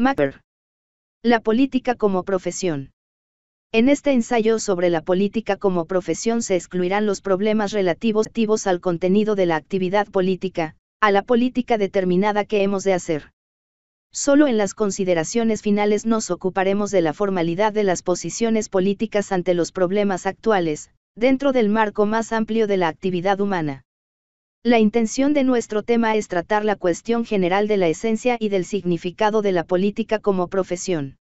Mapper. La política como profesión. En este ensayo sobre la política como profesión se excluirán los problemas relativos al contenido de la actividad política, a la política determinada que hemos de hacer. Solo en las consideraciones finales nos ocuparemos de la formalidad de las posiciones políticas ante los problemas actuales, dentro del marco más amplio de la actividad humana. La intención de nuestro tema es tratar la cuestión general de la esencia y del significado de la política como profesión.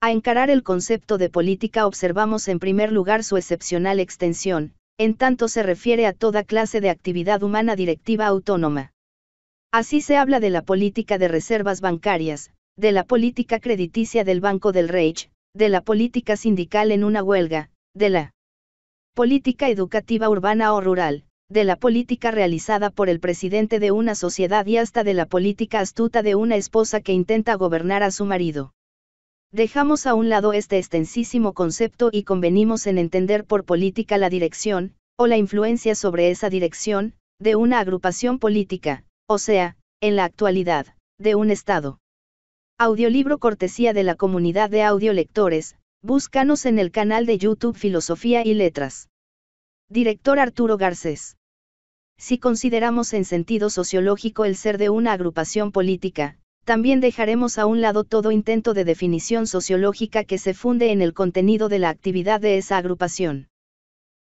A encarar el concepto de política observamos en primer lugar su excepcional extensión, en tanto se refiere a toda clase de actividad humana directiva autónoma. Así se habla de la política de reservas bancarias, de la política crediticia del Banco del Reich, de la política sindical en una huelga, de la política educativa urbana o rural, de la política realizada por el presidente de una sociedad y hasta de la política astuta de una esposa que intenta gobernar a su marido. Dejamos a un lado este extensísimo concepto y convenimos en entender por política la dirección, o la influencia sobre esa dirección, de una agrupación política, o sea, en la actualidad, de un Estado. Audiolibro cortesía de la comunidad de audiolectores, búscanos en el canal de YouTube Filosofía y Letras. Director Arturo Garcés si consideramos en sentido sociológico el ser de una agrupación política, también dejaremos a un lado todo intento de definición sociológica que se funde en el contenido de la actividad de esa agrupación.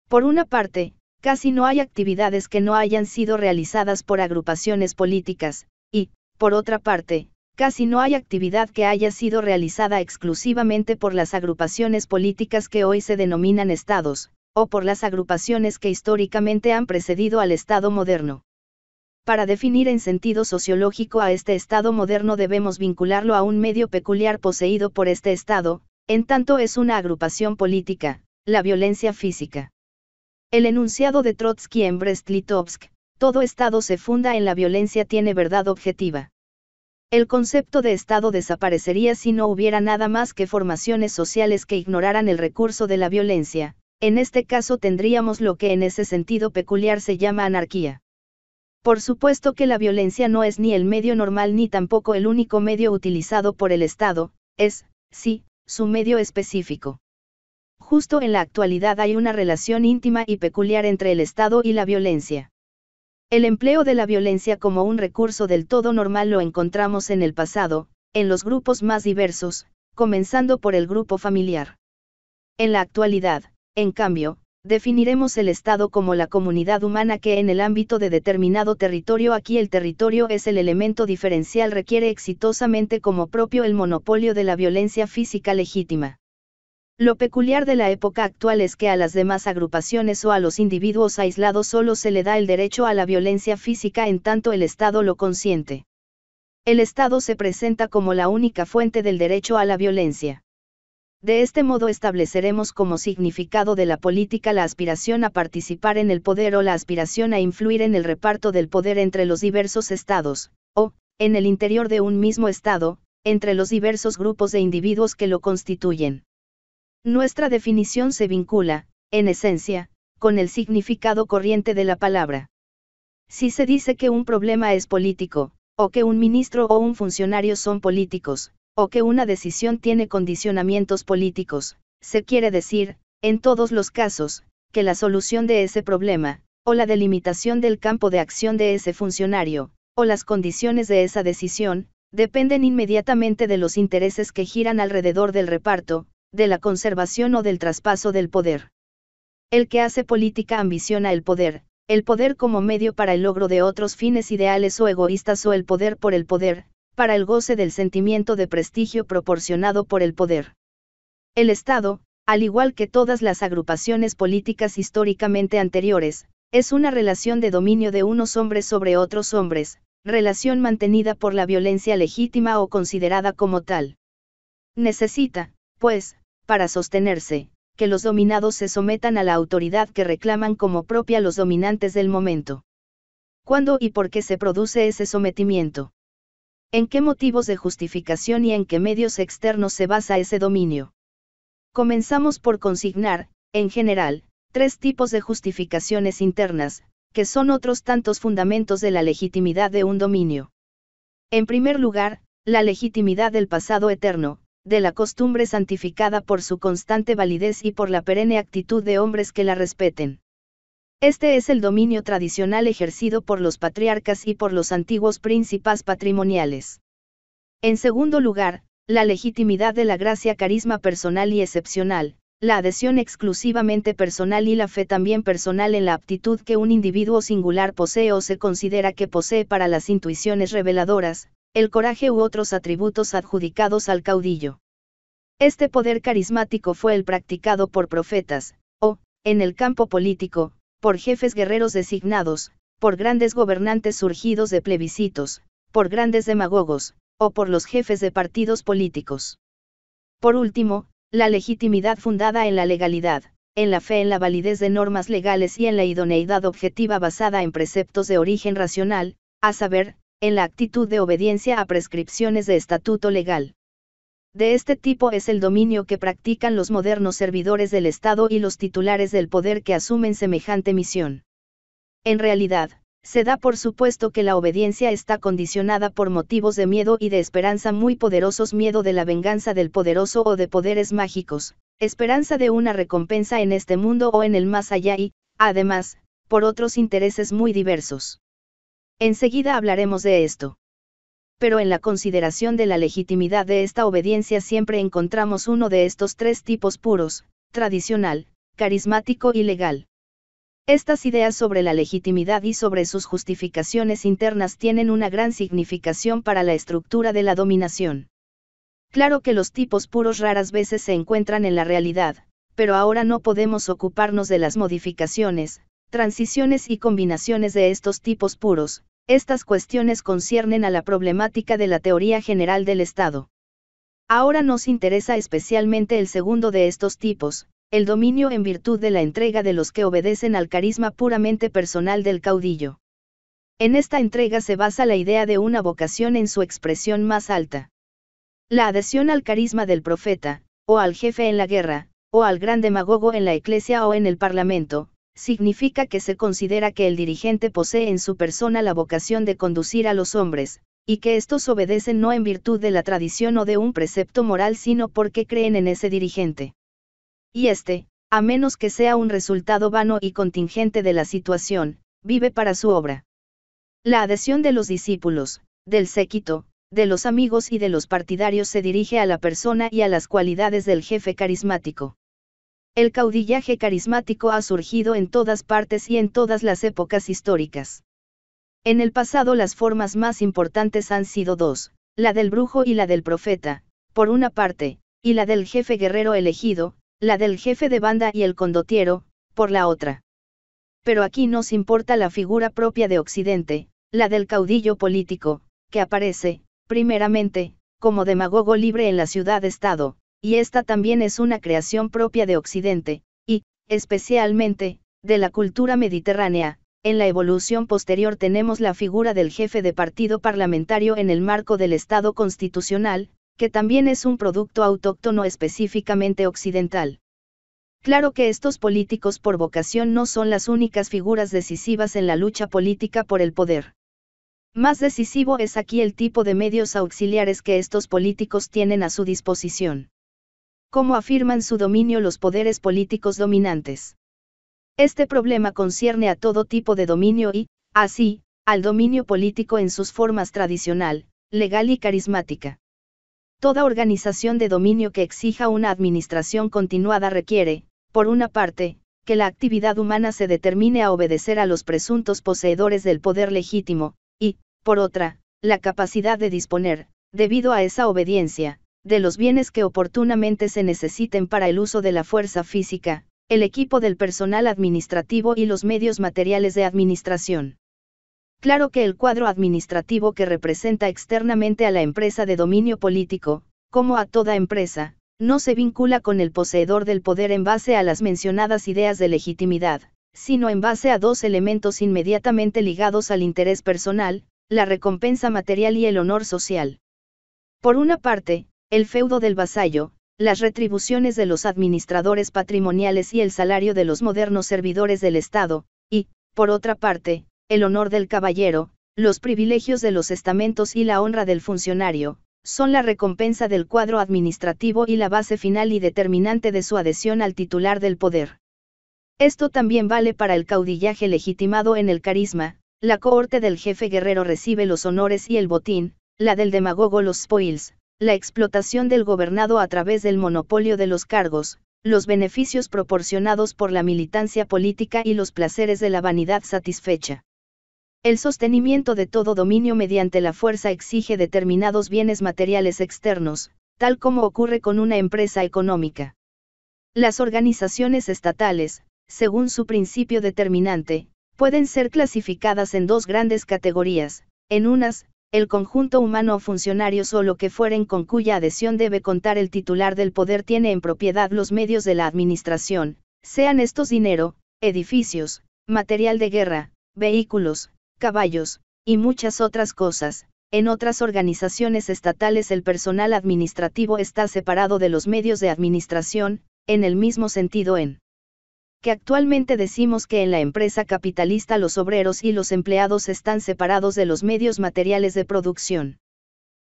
Por una parte, casi no hay actividades que no hayan sido realizadas por agrupaciones políticas, y, por otra parte, casi no hay actividad que haya sido realizada exclusivamente por las agrupaciones políticas que hoy se denominan estados, o por las agrupaciones que históricamente han precedido al Estado moderno. Para definir en sentido sociológico a este Estado moderno debemos vincularlo a un medio peculiar poseído por este Estado, en tanto es una agrupación política, la violencia física. El enunciado de Trotsky en Brest-Litovsk, todo Estado se funda en la violencia tiene verdad objetiva. El concepto de Estado desaparecería si no hubiera nada más que formaciones sociales que ignoraran el recurso de la violencia, en este caso tendríamos lo que en ese sentido peculiar se llama anarquía. Por supuesto que la violencia no es ni el medio normal ni tampoco el único medio utilizado por el Estado, es, sí, su medio específico. Justo en la actualidad hay una relación íntima y peculiar entre el Estado y la violencia. El empleo de la violencia como un recurso del todo normal lo encontramos en el pasado, en los grupos más diversos, comenzando por el grupo familiar. En la actualidad, en cambio, definiremos el Estado como la comunidad humana que en el ámbito de determinado territorio aquí el territorio es el elemento diferencial requiere exitosamente como propio el monopolio de la violencia física legítima. Lo peculiar de la época actual es que a las demás agrupaciones o a los individuos aislados solo se le da el derecho a la violencia física en tanto el Estado lo consiente. El Estado se presenta como la única fuente del derecho a la violencia. De este modo estableceremos como significado de la política la aspiración a participar en el poder o la aspiración a influir en el reparto del poder entre los diversos estados, o, en el interior de un mismo estado, entre los diversos grupos de individuos que lo constituyen. Nuestra definición se vincula, en esencia, con el significado corriente de la palabra. Si se dice que un problema es político, o que un ministro o un funcionario son políticos, o que una decisión tiene condicionamientos políticos, se quiere decir, en todos los casos, que la solución de ese problema, o la delimitación del campo de acción de ese funcionario, o las condiciones de esa decisión, dependen inmediatamente de los intereses que giran alrededor del reparto, de la conservación o del traspaso del poder. El que hace política ambiciona el poder, el poder como medio para el logro de otros fines ideales o egoístas o el poder por el poder, para el goce del sentimiento de prestigio proporcionado por el poder. El Estado, al igual que todas las agrupaciones políticas históricamente anteriores, es una relación de dominio de unos hombres sobre otros hombres, relación mantenida por la violencia legítima o considerada como tal. Necesita, pues, para sostenerse, que los dominados se sometan a la autoridad que reclaman como propia los dominantes del momento. ¿Cuándo y por qué se produce ese sometimiento? ¿En qué motivos de justificación y en qué medios externos se basa ese dominio? Comenzamos por consignar, en general, tres tipos de justificaciones internas, que son otros tantos fundamentos de la legitimidad de un dominio. En primer lugar, la legitimidad del pasado eterno, de la costumbre santificada por su constante validez y por la perenne actitud de hombres que la respeten. Este es el dominio tradicional ejercido por los patriarcas y por los antiguos príncipes patrimoniales. En segundo lugar, la legitimidad de la gracia carisma personal y excepcional, la adhesión exclusivamente personal y la fe también personal en la aptitud que un individuo singular posee o se considera que posee para las intuiciones reveladoras, el coraje u otros atributos adjudicados al caudillo. Este poder carismático fue el practicado por profetas, o, en el campo político, por jefes guerreros designados, por grandes gobernantes surgidos de plebiscitos, por grandes demagogos, o por los jefes de partidos políticos. Por último, la legitimidad fundada en la legalidad, en la fe en la validez de normas legales y en la idoneidad objetiva basada en preceptos de origen racional, a saber, en la actitud de obediencia a prescripciones de estatuto legal. De este tipo es el dominio que practican los modernos servidores del Estado y los titulares del poder que asumen semejante misión. En realidad, se da por supuesto que la obediencia está condicionada por motivos de miedo y de esperanza muy poderosos, miedo de la venganza del poderoso o de poderes mágicos, esperanza de una recompensa en este mundo o en el más allá y, además, por otros intereses muy diversos. Enseguida hablaremos de esto pero en la consideración de la legitimidad de esta obediencia siempre encontramos uno de estos tres tipos puros, tradicional, carismático y legal. Estas ideas sobre la legitimidad y sobre sus justificaciones internas tienen una gran significación para la estructura de la dominación. Claro que los tipos puros raras veces se encuentran en la realidad, pero ahora no podemos ocuparnos de las modificaciones, transiciones y combinaciones de estos tipos puros, estas cuestiones conciernen a la problemática de la teoría general del Estado. Ahora nos interesa especialmente el segundo de estos tipos, el dominio en virtud de la entrega de los que obedecen al carisma puramente personal del caudillo. En esta entrega se basa la idea de una vocación en su expresión más alta. La adhesión al carisma del profeta, o al jefe en la guerra, o al gran demagogo en la iglesia o en el parlamento, significa que se considera que el dirigente posee en su persona la vocación de conducir a los hombres, y que estos obedecen no en virtud de la tradición o de un precepto moral, sino porque creen en ese dirigente. Y este, a menos que sea un resultado vano y contingente de la situación, vive para su obra. La adhesión de los discípulos, del séquito, de los amigos y de los partidarios se dirige a la persona y a las cualidades del jefe carismático. El caudillaje carismático ha surgido en todas partes y en todas las épocas históricas. En el pasado las formas más importantes han sido dos, la del brujo y la del profeta, por una parte, y la del jefe guerrero elegido, la del jefe de banda y el condotiero, por la otra. Pero aquí nos importa la figura propia de Occidente, la del caudillo político, que aparece, primeramente, como demagogo libre en la ciudad-estado, y esta también es una creación propia de Occidente, y, especialmente, de la cultura mediterránea. En la evolución posterior tenemos la figura del jefe de partido parlamentario en el marco del Estado constitucional, que también es un producto autóctono específicamente occidental. Claro que estos políticos por vocación no son las únicas figuras decisivas en la lucha política por el poder. Más decisivo es aquí el tipo de medios auxiliares que estos políticos tienen a su disposición cómo afirman su dominio los poderes políticos dominantes. Este problema concierne a todo tipo de dominio y, así, al dominio político en sus formas tradicional, legal y carismática. Toda organización de dominio que exija una administración continuada requiere, por una parte, que la actividad humana se determine a obedecer a los presuntos poseedores del poder legítimo, y, por otra, la capacidad de disponer, debido a esa obediencia, de los bienes que oportunamente se necesiten para el uso de la fuerza física, el equipo del personal administrativo y los medios materiales de administración. Claro que el cuadro administrativo que representa externamente a la empresa de dominio político, como a toda empresa, no se vincula con el poseedor del poder en base a las mencionadas ideas de legitimidad, sino en base a dos elementos inmediatamente ligados al interés personal, la recompensa material y el honor social. Por una parte, el feudo del vasallo, las retribuciones de los administradores patrimoniales y el salario de los modernos servidores del Estado, y, por otra parte, el honor del caballero, los privilegios de los estamentos y la honra del funcionario, son la recompensa del cuadro administrativo y la base final y determinante de su adhesión al titular del poder. Esto también vale para el caudillaje legitimado en el carisma, la cohorte del jefe guerrero recibe los honores y el botín, la del demagogo los spoils, la explotación del gobernado a través del monopolio de los cargos, los beneficios proporcionados por la militancia política y los placeres de la vanidad satisfecha. El sostenimiento de todo dominio mediante la fuerza exige determinados bienes materiales externos, tal como ocurre con una empresa económica. Las organizaciones estatales, según su principio determinante, pueden ser clasificadas en dos grandes categorías, en unas, el conjunto humano o funcionario lo que fueren con cuya adhesión debe contar el titular del poder tiene en propiedad los medios de la administración, sean estos dinero, edificios, material de guerra, vehículos, caballos, y muchas otras cosas. En otras organizaciones estatales el personal administrativo está separado de los medios de administración, en el mismo sentido en que actualmente decimos que en la empresa capitalista los obreros y los empleados están separados de los medios materiales de producción.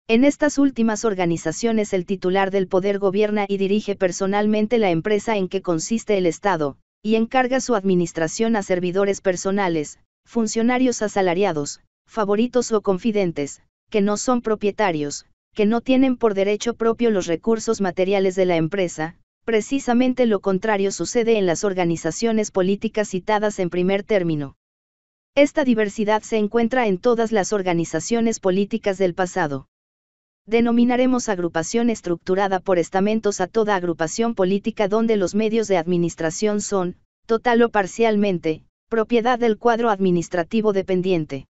En estas últimas organizaciones el titular del poder gobierna y dirige personalmente la empresa en que consiste el Estado, y encarga su administración a servidores personales, funcionarios asalariados, favoritos o confidentes, que no son propietarios, que no tienen por derecho propio los recursos materiales de la empresa, Precisamente lo contrario sucede en las organizaciones políticas citadas en primer término. Esta diversidad se encuentra en todas las organizaciones políticas del pasado. Denominaremos agrupación estructurada por estamentos a toda agrupación política donde los medios de administración son, total o parcialmente, propiedad del cuadro administrativo dependiente.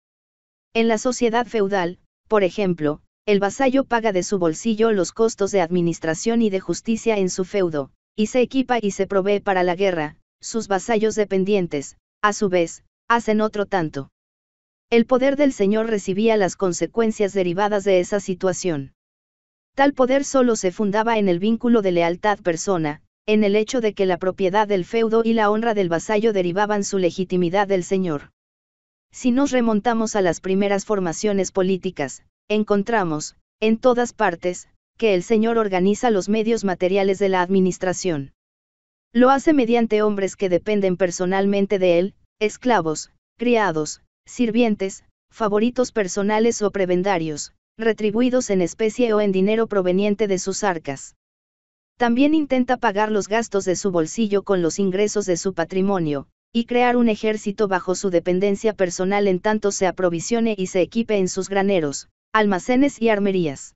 En la sociedad feudal, por ejemplo, el vasallo paga de su bolsillo los costos de administración y de justicia en su feudo, y se equipa y se provee para la guerra, sus vasallos dependientes, a su vez, hacen otro tanto. El poder del Señor recibía las consecuencias derivadas de esa situación. Tal poder solo se fundaba en el vínculo de lealtad persona, en el hecho de que la propiedad del feudo y la honra del vasallo derivaban su legitimidad del Señor. Si nos remontamos a las primeras formaciones políticas, encontramos, en todas partes, que el Señor organiza los medios materiales de la administración. Lo hace mediante hombres que dependen personalmente de Él, esclavos, criados, sirvientes, favoritos personales o prebendarios, retribuidos en especie o en dinero proveniente de sus arcas. También intenta pagar los gastos de su bolsillo con los ingresos de su patrimonio, y crear un ejército bajo su dependencia personal en tanto se aprovisione y se equipe en sus graneros, almacenes y armerías.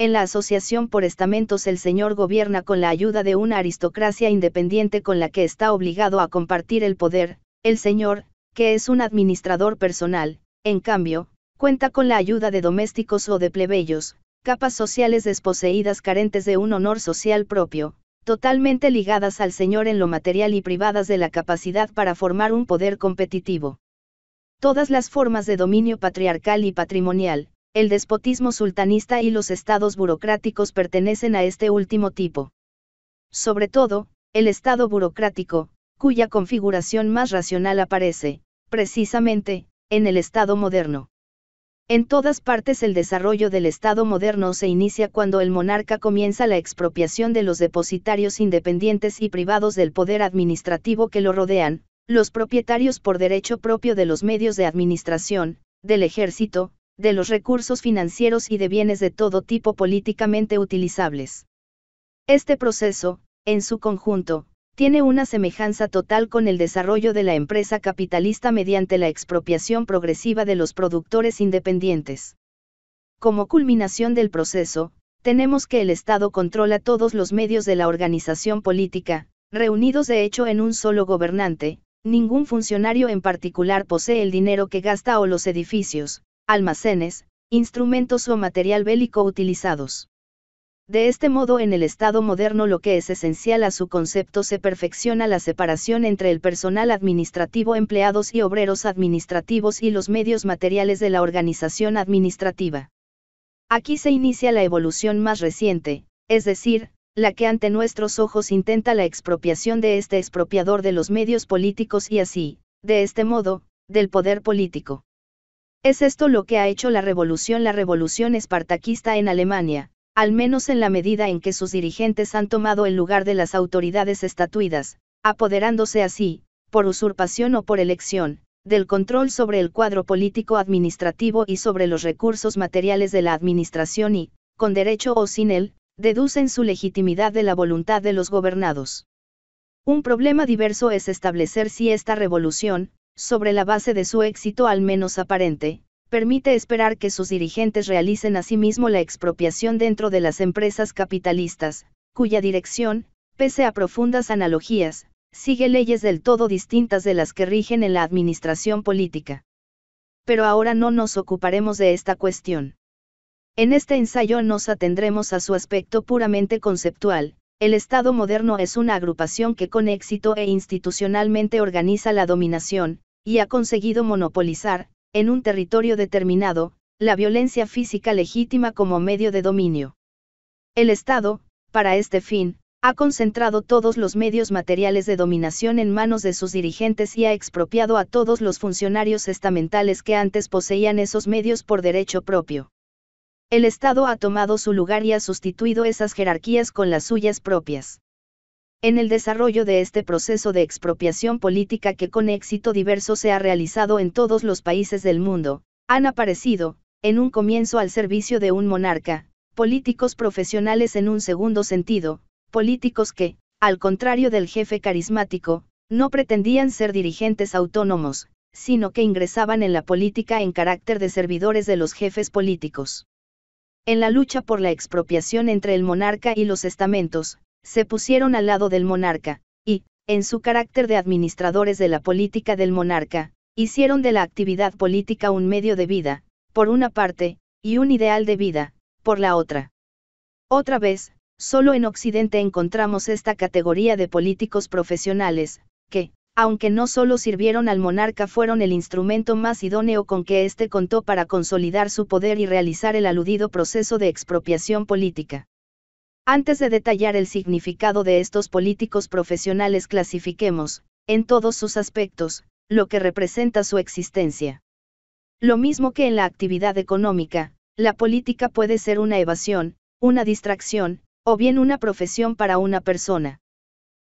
En la asociación por estamentos el señor gobierna con la ayuda de una aristocracia independiente con la que está obligado a compartir el poder, el señor, que es un administrador personal, en cambio, cuenta con la ayuda de domésticos o de plebeyos, capas sociales desposeídas carentes de un honor social propio, totalmente ligadas al señor en lo material y privadas de la capacidad para formar un poder competitivo. Todas las formas de dominio patriarcal y patrimonial, el despotismo sultanista y los estados burocráticos pertenecen a este último tipo. Sobre todo, el estado burocrático, cuya configuración más racional aparece, precisamente, en el estado moderno. En todas partes el desarrollo del Estado moderno se inicia cuando el monarca comienza la expropiación de los depositarios independientes y privados del poder administrativo que lo rodean, los propietarios por derecho propio de los medios de administración, del ejército, de los recursos financieros y de bienes de todo tipo políticamente utilizables. Este proceso, en su conjunto, tiene una semejanza total con el desarrollo de la empresa capitalista mediante la expropiación progresiva de los productores independientes. Como culminación del proceso, tenemos que el Estado controla todos los medios de la organización política, reunidos de hecho en un solo gobernante, ningún funcionario en particular posee el dinero que gasta o los edificios, almacenes, instrumentos o material bélico utilizados. De este modo en el Estado moderno lo que es esencial a su concepto se perfecciona la separación entre el personal administrativo empleados y obreros administrativos y los medios materiales de la organización administrativa. Aquí se inicia la evolución más reciente, es decir, la que ante nuestros ojos intenta la expropiación de este expropiador de los medios políticos y así, de este modo, del poder político. Es esto lo que ha hecho la revolución, la revolución espartaquista en Alemania, al menos en la medida en que sus dirigentes han tomado el lugar de las autoridades estatuidas, apoderándose así, por usurpación o por elección, del control sobre el cuadro político administrativo y sobre los recursos materiales de la administración y, con derecho o sin él, deducen su legitimidad de la voluntad de los gobernados. Un problema diverso es establecer si esta revolución, sobre la base de su éxito al menos aparente, permite esperar que sus dirigentes realicen asimismo la expropiación dentro de las empresas capitalistas, cuya dirección, pese a profundas analogías, sigue leyes del todo distintas de las que rigen en la administración política. Pero ahora no nos ocuparemos de esta cuestión. En este ensayo nos atendremos a su aspecto puramente conceptual, el Estado moderno es una agrupación que con éxito e institucionalmente organiza la dominación, y ha conseguido monopolizar, en un territorio determinado, la violencia física legítima como medio de dominio. El Estado, para este fin, ha concentrado todos los medios materiales de dominación en manos de sus dirigentes y ha expropiado a todos los funcionarios estamentales que antes poseían esos medios por derecho propio. El Estado ha tomado su lugar y ha sustituido esas jerarquías con las suyas propias en el desarrollo de este proceso de expropiación política que con éxito diverso se ha realizado en todos los países del mundo, han aparecido, en un comienzo al servicio de un monarca, políticos profesionales en un segundo sentido, políticos que, al contrario del jefe carismático, no pretendían ser dirigentes autónomos, sino que ingresaban en la política en carácter de servidores de los jefes políticos. En la lucha por la expropiación entre el monarca y los estamentos, se pusieron al lado del monarca, y, en su carácter de administradores de la política del monarca, hicieron de la actividad política un medio de vida, por una parte, y un ideal de vida, por la otra. Otra vez, solo en Occidente encontramos esta categoría de políticos profesionales, que, aunque no solo sirvieron al monarca, fueron el instrumento más idóneo con que éste contó para consolidar su poder y realizar el aludido proceso de expropiación política. Antes de detallar el significado de estos políticos profesionales clasifiquemos, en todos sus aspectos, lo que representa su existencia. Lo mismo que en la actividad económica, la política puede ser una evasión, una distracción, o bien una profesión para una persona.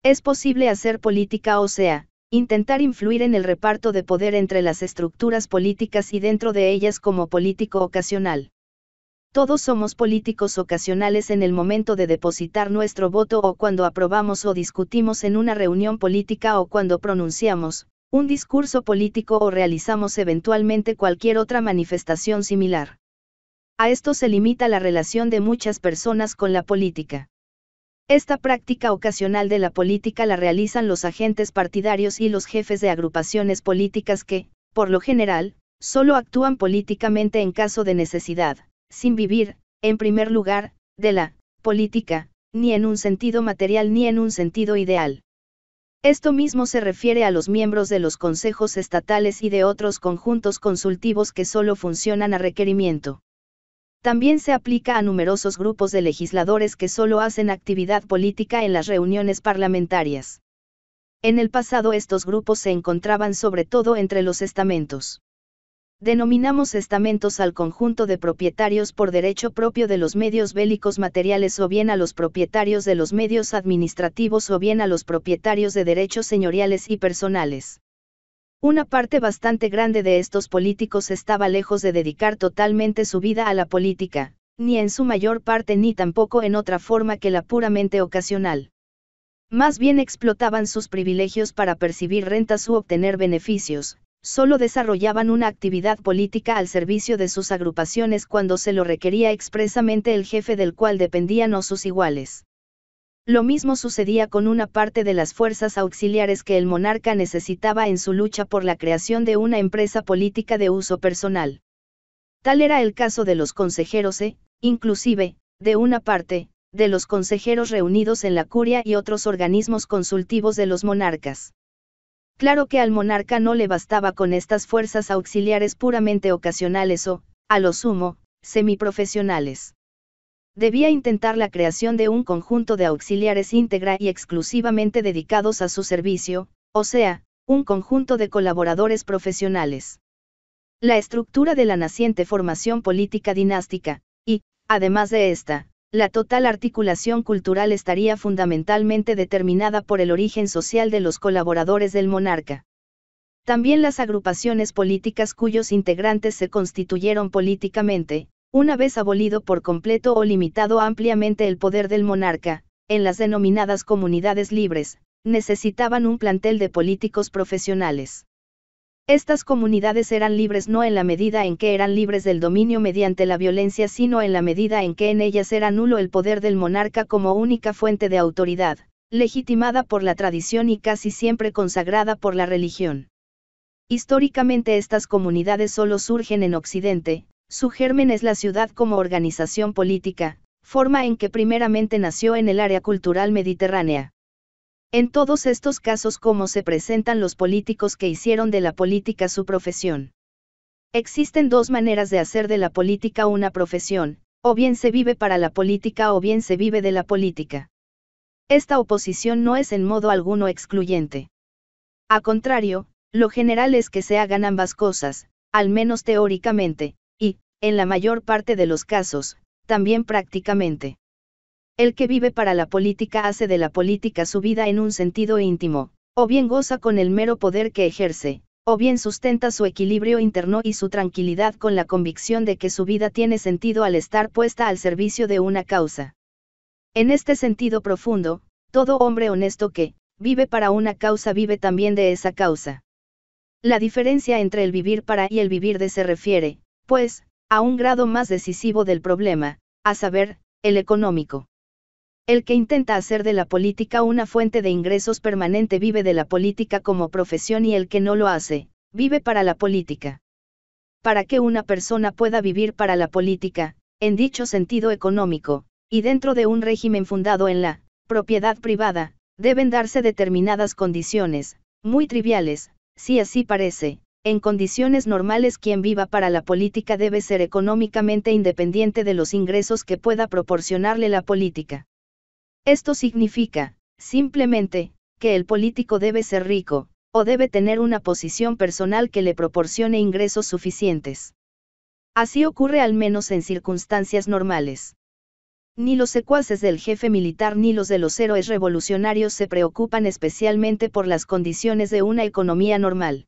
Es posible hacer política, o sea, intentar influir en el reparto de poder entre las estructuras políticas y dentro de ellas como político ocasional. Todos somos políticos ocasionales en el momento de depositar nuestro voto o cuando aprobamos o discutimos en una reunión política o cuando pronunciamos un discurso político o realizamos eventualmente cualquier otra manifestación similar. A esto se limita la relación de muchas personas con la política. Esta práctica ocasional de la política la realizan los agentes partidarios y los jefes de agrupaciones políticas que, por lo general, solo actúan políticamente en caso de necesidad sin vivir, en primer lugar, de la política, ni en un sentido material ni en un sentido ideal. Esto mismo se refiere a los miembros de los consejos estatales y de otros conjuntos consultivos que solo funcionan a requerimiento. También se aplica a numerosos grupos de legisladores que solo hacen actividad política en las reuniones parlamentarias. En el pasado estos grupos se encontraban sobre todo entre los estamentos Denominamos estamentos al conjunto de propietarios por derecho propio de los medios bélicos materiales o bien a los propietarios de los medios administrativos o bien a los propietarios de derechos señoriales y personales. Una parte bastante grande de estos políticos estaba lejos de dedicar totalmente su vida a la política, ni en su mayor parte ni tampoco en otra forma que la puramente ocasional. Más bien explotaban sus privilegios para percibir rentas u obtener beneficios, solo desarrollaban una actividad política al servicio de sus agrupaciones cuando se lo requería expresamente el jefe del cual dependían o sus iguales. Lo mismo sucedía con una parte de las fuerzas auxiliares que el monarca necesitaba en su lucha por la creación de una empresa política de uso personal. Tal era el caso de los consejeros e, inclusive, de una parte, de los consejeros reunidos en la curia y otros organismos consultivos de los monarcas. Claro que al monarca no le bastaba con estas fuerzas auxiliares puramente ocasionales o, a lo sumo, semiprofesionales. Debía intentar la creación de un conjunto de auxiliares íntegra y exclusivamente dedicados a su servicio, o sea, un conjunto de colaboradores profesionales. La estructura de la naciente formación política dinástica, y, además de esta, la total articulación cultural estaría fundamentalmente determinada por el origen social de los colaboradores del monarca. También las agrupaciones políticas cuyos integrantes se constituyeron políticamente, una vez abolido por completo o limitado ampliamente el poder del monarca, en las denominadas comunidades libres, necesitaban un plantel de políticos profesionales. Estas comunidades eran libres no en la medida en que eran libres del dominio mediante la violencia, sino en la medida en que en ellas era nulo el poder del monarca como única fuente de autoridad, legitimada por la tradición y casi siempre consagrada por la religión. Históricamente estas comunidades solo surgen en Occidente, su germen es la ciudad como organización política, forma en que primeramente nació en el área cultural mediterránea. En todos estos casos, ¿cómo se presentan los políticos que hicieron de la política su profesión? Existen dos maneras de hacer de la política una profesión, o bien se vive para la política o bien se vive de la política. Esta oposición no es en modo alguno excluyente. A contrario, lo general es que se hagan ambas cosas, al menos teóricamente, y, en la mayor parte de los casos, también prácticamente. El que vive para la política hace de la política su vida en un sentido íntimo, o bien goza con el mero poder que ejerce, o bien sustenta su equilibrio interno y su tranquilidad con la convicción de que su vida tiene sentido al estar puesta al servicio de una causa. En este sentido profundo, todo hombre honesto que, vive para una causa vive también de esa causa. La diferencia entre el vivir para y el vivir de se refiere, pues, a un grado más decisivo del problema, a saber, el económico. El que intenta hacer de la política una fuente de ingresos permanente vive de la política como profesión y el que no lo hace, vive para la política. Para que una persona pueda vivir para la política, en dicho sentido económico, y dentro de un régimen fundado en la propiedad privada, deben darse determinadas condiciones, muy triviales, si así parece, en condiciones normales quien viva para la política debe ser económicamente independiente de los ingresos que pueda proporcionarle la política. Esto significa, simplemente, que el político debe ser rico, o debe tener una posición personal que le proporcione ingresos suficientes. Así ocurre al menos en circunstancias normales. Ni los secuaces del jefe militar ni los de los héroes revolucionarios se preocupan especialmente por las condiciones de una economía normal.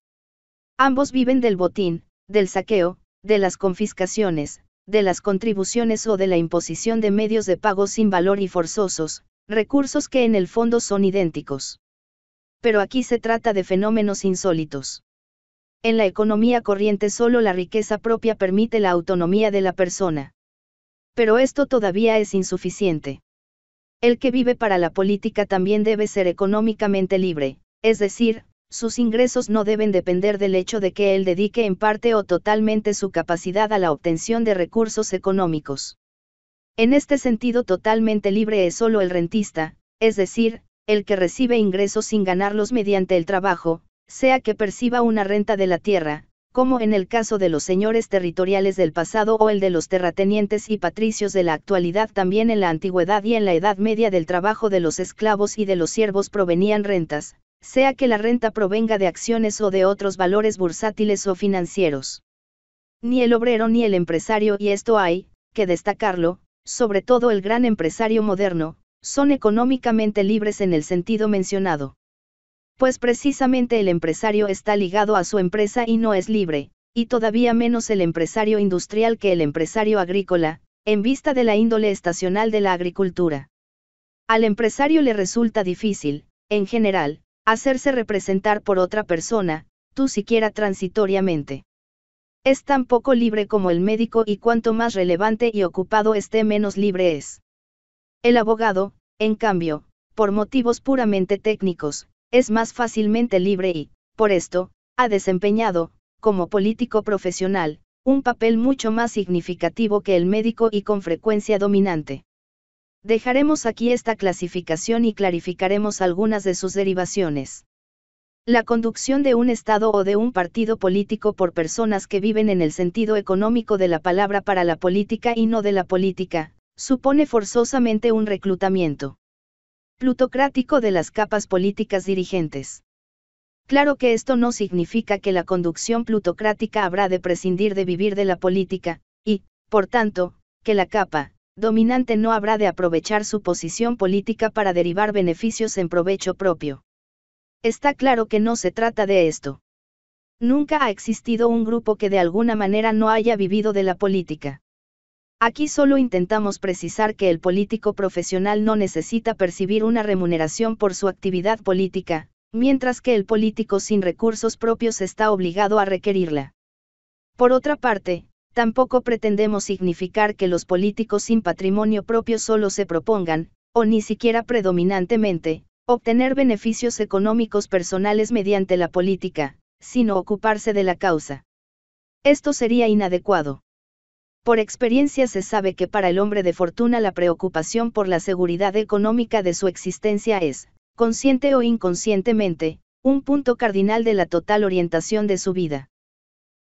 Ambos viven del botín, del saqueo, de las confiscaciones, de las contribuciones o de la imposición de medios de pago sin valor y forzosos, recursos que en el fondo son idénticos. Pero aquí se trata de fenómenos insólitos. En la economía corriente solo la riqueza propia permite la autonomía de la persona. Pero esto todavía es insuficiente. El que vive para la política también debe ser económicamente libre, es decir, sus ingresos no deben depender del hecho de que él dedique en parte o totalmente su capacidad a la obtención de recursos económicos. En este sentido totalmente libre es solo el rentista, es decir, el que recibe ingresos sin ganarlos mediante el trabajo, sea que perciba una renta de la tierra, como en el caso de los señores territoriales del pasado o el de los terratenientes y patricios de la actualidad también en la antigüedad y en la Edad Media del trabajo de los esclavos y de los siervos provenían rentas, sea que la renta provenga de acciones o de otros valores bursátiles o financieros. Ni el obrero ni el empresario, y esto hay, que destacarlo, sobre todo el gran empresario moderno, son económicamente libres en el sentido mencionado. Pues precisamente el empresario está ligado a su empresa y no es libre, y todavía menos el empresario industrial que el empresario agrícola, en vista de la índole estacional de la agricultura. Al empresario le resulta difícil, en general, hacerse representar por otra persona, tú siquiera transitoriamente. Es tan poco libre como el médico y cuanto más relevante y ocupado esté menos libre es. El abogado, en cambio, por motivos puramente técnicos, es más fácilmente libre y, por esto, ha desempeñado, como político profesional, un papel mucho más significativo que el médico y con frecuencia dominante. Dejaremos aquí esta clasificación y clarificaremos algunas de sus derivaciones. La conducción de un Estado o de un partido político por personas que viven en el sentido económico de la palabra para la política y no de la política, supone forzosamente un reclutamiento plutocrático de las capas políticas dirigentes. Claro que esto no significa que la conducción plutocrática habrá de prescindir de vivir de la política, y, por tanto, que la capa dominante no habrá de aprovechar su posición política para derivar beneficios en provecho propio. Está claro que no se trata de esto. Nunca ha existido un grupo que de alguna manera no haya vivido de la política. Aquí solo intentamos precisar que el político profesional no necesita percibir una remuneración por su actividad política, mientras que el político sin recursos propios está obligado a requerirla. Por otra parte, tampoco pretendemos significar que los políticos sin patrimonio propio solo se propongan, o ni siquiera predominantemente, obtener beneficios económicos personales mediante la política, sino ocuparse de la causa. Esto sería inadecuado. Por experiencia se sabe que para el hombre de fortuna la preocupación por la seguridad económica de su existencia es, consciente o inconscientemente, un punto cardinal de la total orientación de su vida.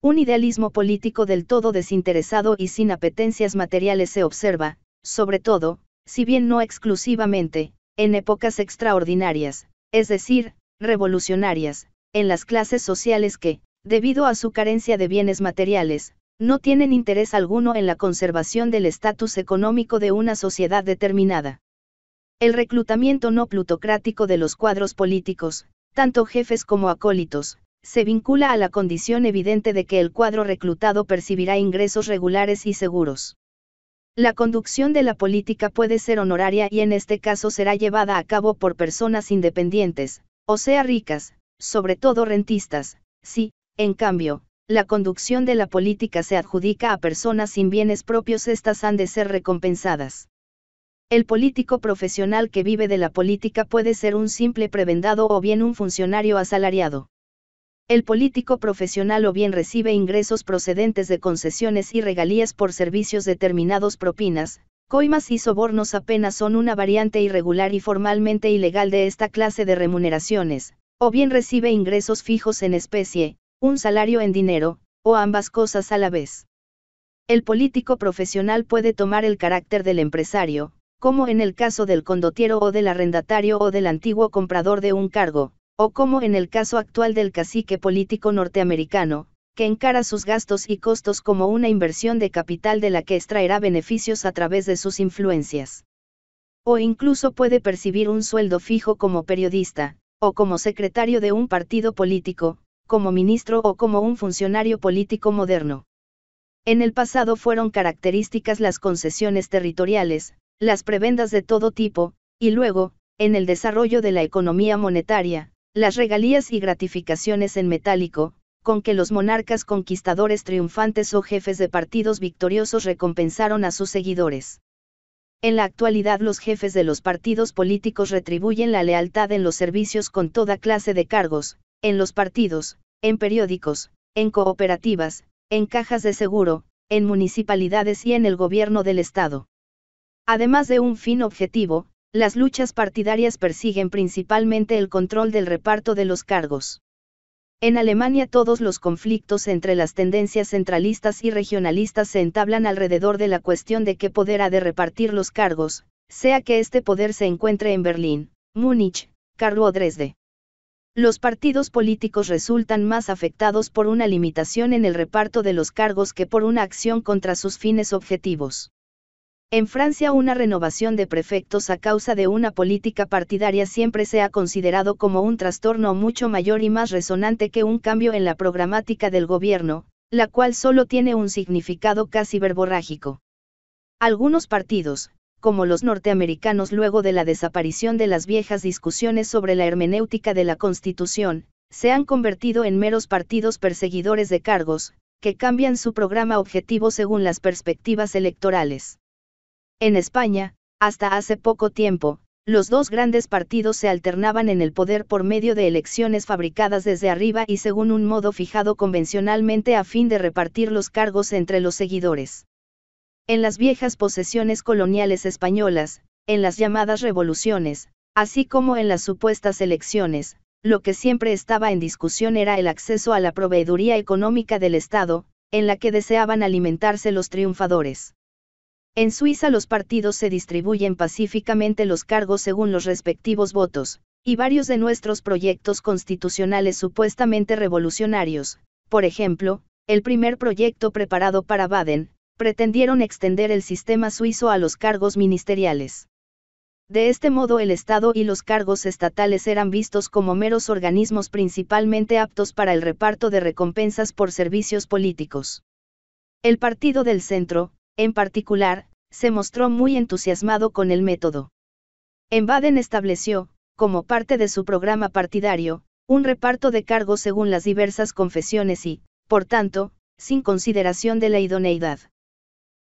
Un idealismo político del todo desinteresado y sin apetencias materiales se observa, sobre todo, si bien no exclusivamente, en épocas extraordinarias, es decir, revolucionarias, en las clases sociales que, debido a su carencia de bienes materiales, no tienen interés alguno en la conservación del estatus económico de una sociedad determinada. El reclutamiento no plutocrático de los cuadros políticos, tanto jefes como acólitos, se vincula a la condición evidente de que el cuadro reclutado percibirá ingresos regulares y seguros. La conducción de la política puede ser honoraria y en este caso será llevada a cabo por personas independientes, o sea ricas, sobre todo rentistas, si, en cambio, la conducción de la política se adjudica a personas sin bienes propios, estas han de ser recompensadas. El político profesional que vive de la política puede ser un simple prebendado o bien un funcionario asalariado. El político profesional o bien recibe ingresos procedentes de concesiones y regalías por servicios determinados propinas, coimas y sobornos apenas son una variante irregular y formalmente ilegal de esta clase de remuneraciones, o bien recibe ingresos fijos en especie, un salario en dinero, o ambas cosas a la vez. El político profesional puede tomar el carácter del empresario, como en el caso del condotiero o del arrendatario o del antiguo comprador de un cargo, o como en el caso actual del cacique político norteamericano, que encara sus gastos y costos como una inversión de capital de la que extraerá beneficios a través de sus influencias. O incluso puede percibir un sueldo fijo como periodista, o como secretario de un partido político, como ministro o como un funcionario político moderno. En el pasado fueron características las concesiones territoriales, las prebendas de todo tipo, y luego, en el desarrollo de la economía monetaria, las regalías y gratificaciones en metálico, con que los monarcas conquistadores triunfantes o jefes de partidos victoriosos recompensaron a sus seguidores. En la actualidad los jefes de los partidos políticos retribuyen la lealtad en los servicios con toda clase de cargos, en los partidos, en periódicos, en cooperativas, en cajas de seguro, en municipalidades y en el gobierno del Estado. Además de un fin objetivo, las luchas partidarias persiguen principalmente el control del reparto de los cargos. En Alemania todos los conflictos entre las tendencias centralistas y regionalistas se entablan alrededor de la cuestión de qué poder ha de repartir los cargos, sea que este poder se encuentre en Berlín, Múnich, Carlo Dresde. Los partidos políticos resultan más afectados por una limitación en el reparto de los cargos que por una acción contra sus fines objetivos. En Francia una renovación de prefectos a causa de una política partidaria siempre se ha considerado como un trastorno mucho mayor y más resonante que un cambio en la programática del gobierno, la cual solo tiene un significado casi verborrágico. Algunos partidos, como los norteamericanos luego de la desaparición de las viejas discusiones sobre la hermenéutica de la Constitución, se han convertido en meros partidos perseguidores de cargos, que cambian su programa objetivo según las perspectivas electorales. En España, hasta hace poco tiempo, los dos grandes partidos se alternaban en el poder por medio de elecciones fabricadas desde arriba y según un modo fijado convencionalmente a fin de repartir los cargos entre los seguidores. En las viejas posesiones coloniales españolas, en las llamadas revoluciones, así como en las supuestas elecciones, lo que siempre estaba en discusión era el acceso a la proveeduría económica del Estado, en la que deseaban alimentarse los triunfadores. En Suiza los partidos se distribuyen pacíficamente los cargos según los respectivos votos, y varios de nuestros proyectos constitucionales supuestamente revolucionarios, por ejemplo, el primer proyecto preparado para Baden, pretendieron extender el sistema suizo a los cargos ministeriales. De este modo el Estado y los cargos estatales eran vistos como meros organismos principalmente aptos para el reparto de recompensas por servicios políticos. El Partido del Centro, en particular, se mostró muy entusiasmado con el método. En Baden estableció, como parte de su programa partidario, un reparto de cargos según las diversas confesiones y, por tanto, sin consideración de la idoneidad.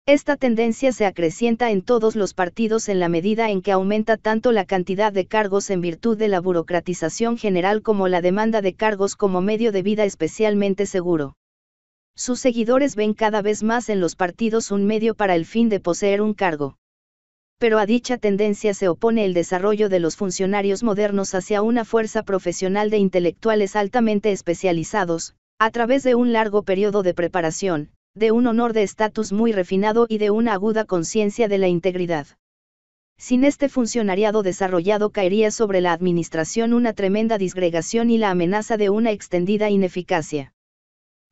Esta tendencia se acrecienta en todos los partidos en la medida en que aumenta tanto la cantidad de cargos en virtud de la burocratización general como la demanda de cargos como medio de vida especialmente seguro. Sus seguidores ven cada vez más en los partidos un medio para el fin de poseer un cargo. Pero a dicha tendencia se opone el desarrollo de los funcionarios modernos hacia una fuerza profesional de intelectuales altamente especializados, a través de un largo periodo de preparación, de un honor de estatus muy refinado y de una aguda conciencia de la integridad. Sin este funcionariado desarrollado caería sobre la administración una tremenda disgregación y la amenaza de una extendida ineficacia.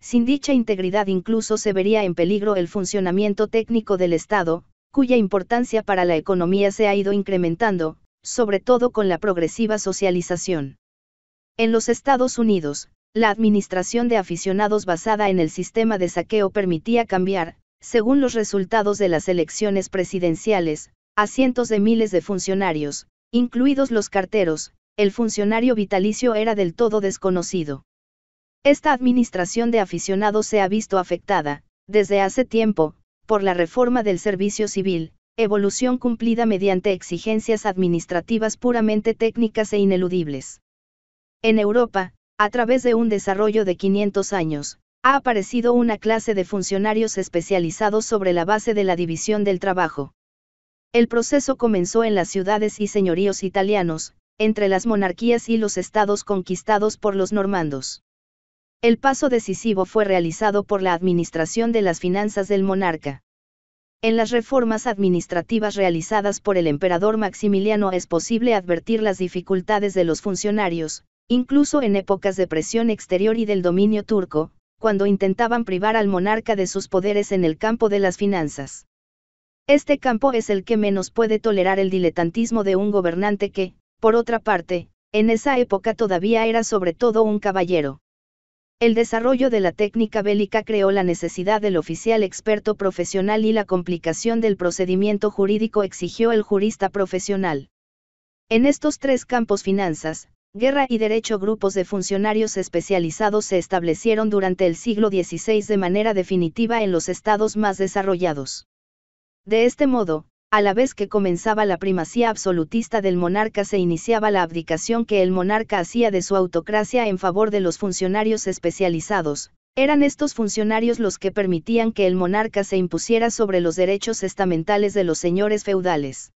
Sin dicha integridad incluso se vería en peligro el funcionamiento técnico del Estado, cuya importancia para la economía se ha ido incrementando, sobre todo con la progresiva socialización. En los Estados Unidos, la administración de aficionados basada en el sistema de saqueo permitía cambiar, según los resultados de las elecciones presidenciales, a cientos de miles de funcionarios, incluidos los carteros, el funcionario vitalicio era del todo desconocido. Esta administración de aficionados se ha visto afectada, desde hace tiempo, por la reforma del servicio civil, evolución cumplida mediante exigencias administrativas puramente técnicas e ineludibles. En Europa, a través de un desarrollo de 500 años, ha aparecido una clase de funcionarios especializados sobre la base de la división del trabajo. El proceso comenzó en las ciudades y señoríos italianos, entre las monarquías y los estados conquistados por los normandos. El paso decisivo fue realizado por la administración de las finanzas del monarca. En las reformas administrativas realizadas por el emperador Maximiliano es posible advertir las dificultades de los funcionarios, incluso en épocas de presión exterior y del dominio turco, cuando intentaban privar al monarca de sus poderes en el campo de las finanzas. Este campo es el que menos puede tolerar el diletantismo de un gobernante que, por otra parte, en esa época todavía era sobre todo un caballero. El desarrollo de la técnica bélica creó la necesidad del oficial experto profesional y la complicación del procedimiento jurídico exigió el jurista profesional. En estos tres campos finanzas, guerra y derecho grupos de funcionarios especializados se establecieron durante el siglo XVI de manera definitiva en los estados más desarrollados. De este modo, a la vez que comenzaba la primacía absolutista del monarca se iniciaba la abdicación que el monarca hacía de su autocracia en favor de los funcionarios especializados. Eran estos funcionarios los que permitían que el monarca se impusiera sobre los derechos estamentales de los señores feudales.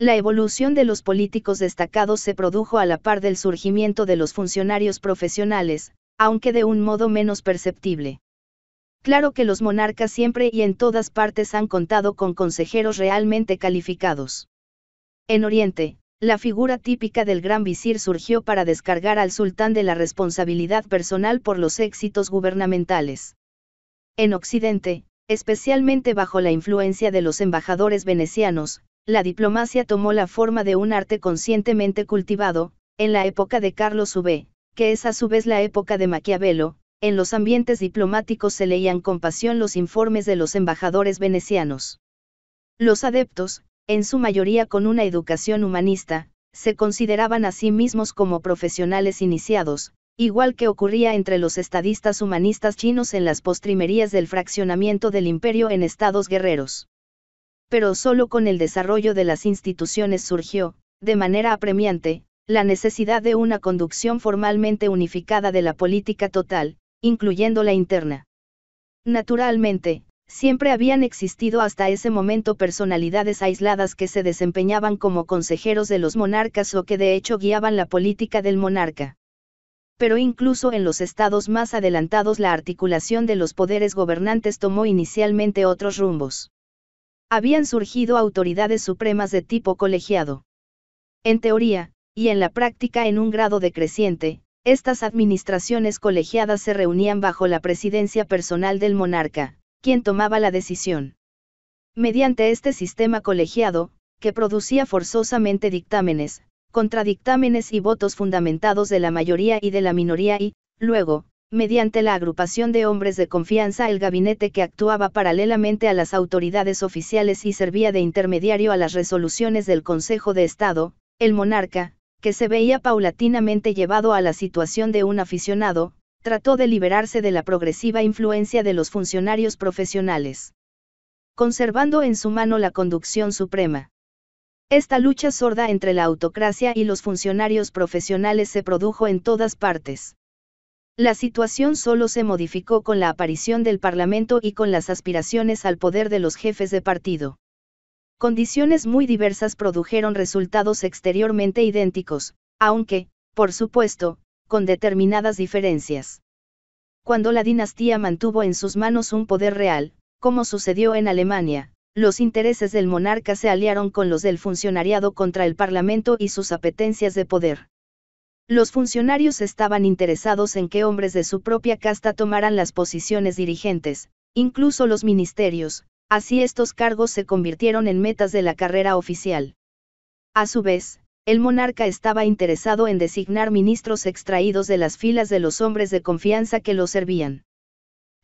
La evolución de los políticos destacados se produjo a la par del surgimiento de los funcionarios profesionales, aunque de un modo menos perceptible. Claro que los monarcas siempre y en todas partes han contado con consejeros realmente calificados. En Oriente, la figura típica del gran visir surgió para descargar al sultán de la responsabilidad personal por los éxitos gubernamentales. En Occidente, especialmente bajo la influencia de los embajadores venecianos, la diplomacia tomó la forma de un arte conscientemente cultivado, en la época de Carlos V, que es a su vez la época de Maquiavelo, en los ambientes diplomáticos se leían con pasión los informes de los embajadores venecianos. Los adeptos, en su mayoría con una educación humanista, se consideraban a sí mismos como profesionales iniciados, igual que ocurría entre los estadistas humanistas chinos en las postrimerías del fraccionamiento del imperio en estados guerreros. Pero solo con el desarrollo de las instituciones surgió, de manera apremiante, la necesidad de una conducción formalmente unificada de la política total, incluyendo la interna. Naturalmente, siempre habían existido hasta ese momento personalidades aisladas que se desempeñaban como consejeros de los monarcas o que de hecho guiaban la política del monarca. Pero incluso en los estados más adelantados la articulación de los poderes gobernantes tomó inicialmente otros rumbos. Habían surgido autoridades supremas de tipo colegiado. En teoría, y en la práctica en un grado decreciente, estas administraciones colegiadas se reunían bajo la presidencia personal del monarca, quien tomaba la decisión. Mediante este sistema colegiado, que producía forzosamente dictámenes, contradictámenes y votos fundamentados de la mayoría y de la minoría y, luego, mediante la agrupación de hombres de confianza el gabinete que actuaba paralelamente a las autoridades oficiales y servía de intermediario a las resoluciones del Consejo de Estado, el monarca, que se veía paulatinamente llevado a la situación de un aficionado, trató de liberarse de la progresiva influencia de los funcionarios profesionales. Conservando en su mano la conducción suprema. Esta lucha sorda entre la autocracia y los funcionarios profesionales se produjo en todas partes. La situación solo se modificó con la aparición del Parlamento y con las aspiraciones al poder de los jefes de partido. Condiciones muy diversas produjeron resultados exteriormente idénticos, aunque, por supuesto, con determinadas diferencias. Cuando la dinastía mantuvo en sus manos un poder real, como sucedió en Alemania, los intereses del monarca se aliaron con los del funcionariado contra el Parlamento y sus apetencias de poder. Los funcionarios estaban interesados en que hombres de su propia casta tomaran las posiciones dirigentes, incluso los ministerios, Así estos cargos se convirtieron en metas de la carrera oficial. A su vez, el monarca estaba interesado en designar ministros extraídos de las filas de los hombres de confianza que lo servían.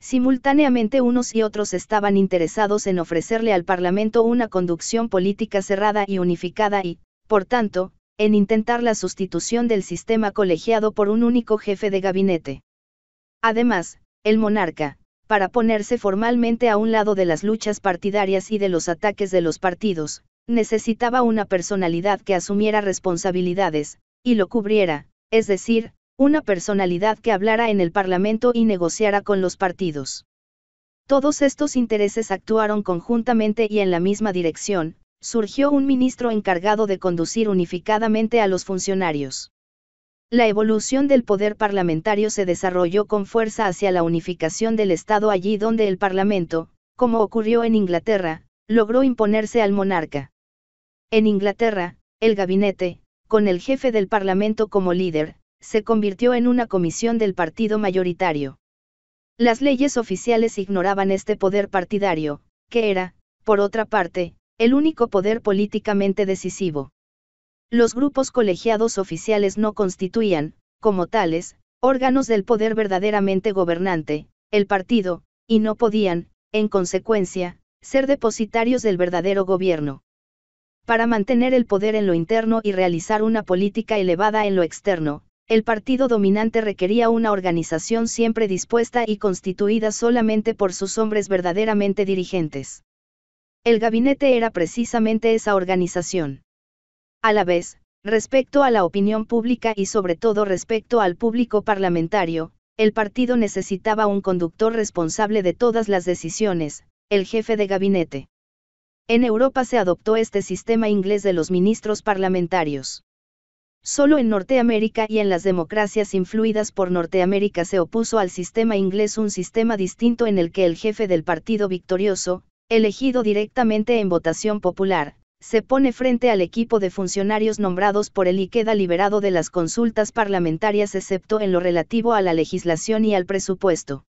Simultáneamente unos y otros estaban interesados en ofrecerle al Parlamento una conducción política cerrada y unificada y, por tanto, en intentar la sustitución del sistema colegiado por un único jefe de gabinete. Además, el monarca, para ponerse formalmente a un lado de las luchas partidarias y de los ataques de los partidos, necesitaba una personalidad que asumiera responsabilidades, y lo cubriera, es decir, una personalidad que hablara en el Parlamento y negociara con los partidos. Todos estos intereses actuaron conjuntamente y en la misma dirección, surgió un ministro encargado de conducir unificadamente a los funcionarios. La evolución del poder parlamentario se desarrolló con fuerza hacia la unificación del Estado allí donde el Parlamento, como ocurrió en Inglaterra, logró imponerse al monarca. En Inglaterra, el gabinete, con el jefe del Parlamento como líder, se convirtió en una comisión del partido mayoritario. Las leyes oficiales ignoraban este poder partidario, que era, por otra parte, el único poder políticamente decisivo. Los grupos colegiados oficiales no constituían, como tales, órganos del poder verdaderamente gobernante, el partido, y no podían, en consecuencia, ser depositarios del verdadero gobierno. Para mantener el poder en lo interno y realizar una política elevada en lo externo, el partido dominante requería una organización siempre dispuesta y constituida solamente por sus hombres verdaderamente dirigentes. El gabinete era precisamente esa organización. A la vez, respecto a la opinión pública y sobre todo respecto al público parlamentario, el partido necesitaba un conductor responsable de todas las decisiones, el jefe de gabinete. En Europa se adoptó este sistema inglés de los ministros parlamentarios. Solo en Norteamérica y en las democracias influidas por Norteamérica se opuso al sistema inglés un sistema distinto en el que el jefe del partido victorioso, elegido directamente en votación popular, se pone frente al equipo de funcionarios nombrados por él y queda liberado de las consultas parlamentarias excepto en lo relativo a la legislación y al presupuesto.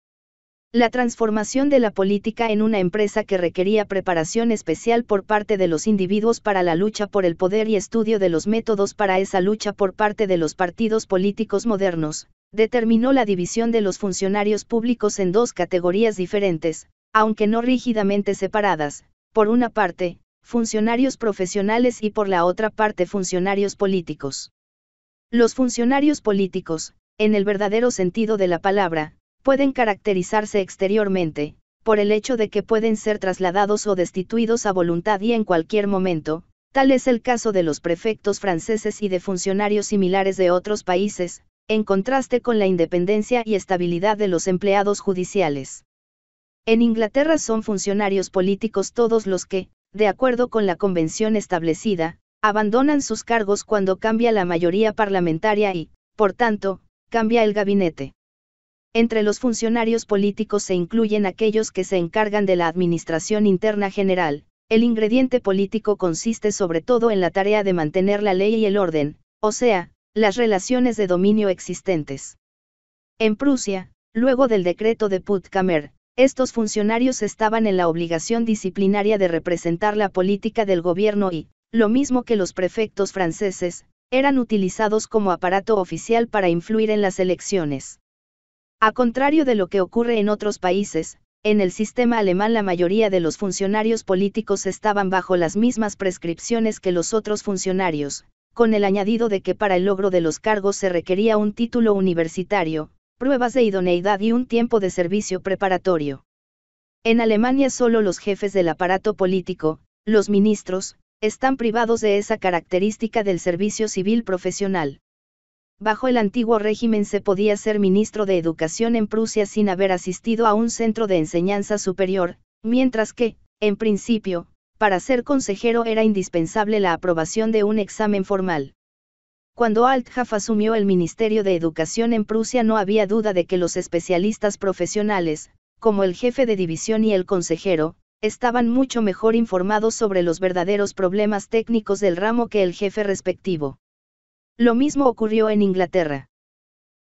La transformación de la política en una empresa que requería preparación especial por parte de los individuos para la lucha por el poder y estudio de los métodos para esa lucha por parte de los partidos políticos modernos, determinó la división de los funcionarios públicos en dos categorías diferentes, aunque no rígidamente separadas, por una parte, funcionarios profesionales y por la otra parte funcionarios políticos. Los funcionarios políticos, en el verdadero sentido de la palabra, pueden caracterizarse exteriormente, por el hecho de que pueden ser trasladados o destituidos a voluntad y en cualquier momento, tal es el caso de los prefectos franceses y de funcionarios similares de otros países, en contraste con la independencia y estabilidad de los empleados judiciales. En Inglaterra son funcionarios políticos todos los que, de acuerdo con la convención establecida, abandonan sus cargos cuando cambia la mayoría parlamentaria y, por tanto, cambia el gabinete. Entre los funcionarios políticos se incluyen aquellos que se encargan de la administración interna general. El ingrediente político consiste sobre todo en la tarea de mantener la ley y el orden, o sea, las relaciones de dominio existentes. En Prusia, luego del decreto de Putkamer, estos funcionarios estaban en la obligación disciplinaria de representar la política del gobierno y, lo mismo que los prefectos franceses, eran utilizados como aparato oficial para influir en las elecciones. A contrario de lo que ocurre en otros países, en el sistema alemán la mayoría de los funcionarios políticos estaban bajo las mismas prescripciones que los otros funcionarios, con el añadido de que para el logro de los cargos se requería un título universitario, pruebas de idoneidad y un tiempo de servicio preparatorio. En Alemania solo los jefes del aparato político, los ministros, están privados de esa característica del servicio civil profesional. Bajo el antiguo régimen se podía ser ministro de Educación en Prusia sin haber asistido a un centro de enseñanza superior, mientras que, en principio, para ser consejero era indispensable la aprobación de un examen formal. Cuando Althoff asumió el Ministerio de Educación en Prusia no había duda de que los especialistas profesionales, como el jefe de división y el consejero, estaban mucho mejor informados sobre los verdaderos problemas técnicos del ramo que el jefe respectivo. Lo mismo ocurrió en Inglaterra.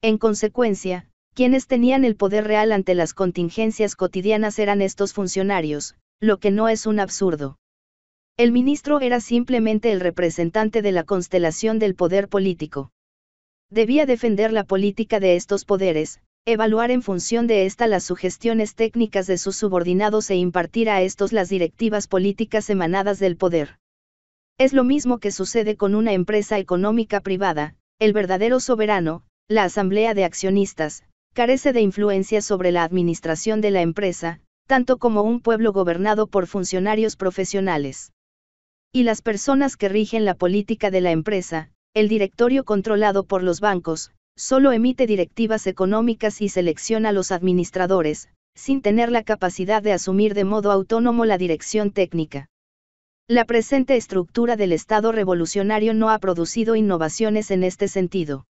En consecuencia, quienes tenían el poder real ante las contingencias cotidianas eran estos funcionarios, lo que no es un absurdo. El ministro era simplemente el representante de la constelación del poder político. Debía defender la política de estos poderes, evaluar en función de ésta las sugestiones técnicas de sus subordinados e impartir a estos las directivas políticas emanadas del poder. Es lo mismo que sucede con una empresa económica privada, el verdadero soberano, la asamblea de accionistas, carece de influencia sobre la administración de la empresa, tanto como un pueblo gobernado por funcionarios profesionales y las personas que rigen la política de la empresa, el directorio controlado por los bancos, solo emite directivas económicas y selecciona a los administradores, sin tener la capacidad de asumir de modo autónomo la dirección técnica. La presente estructura del Estado revolucionario no ha producido innovaciones en este sentido.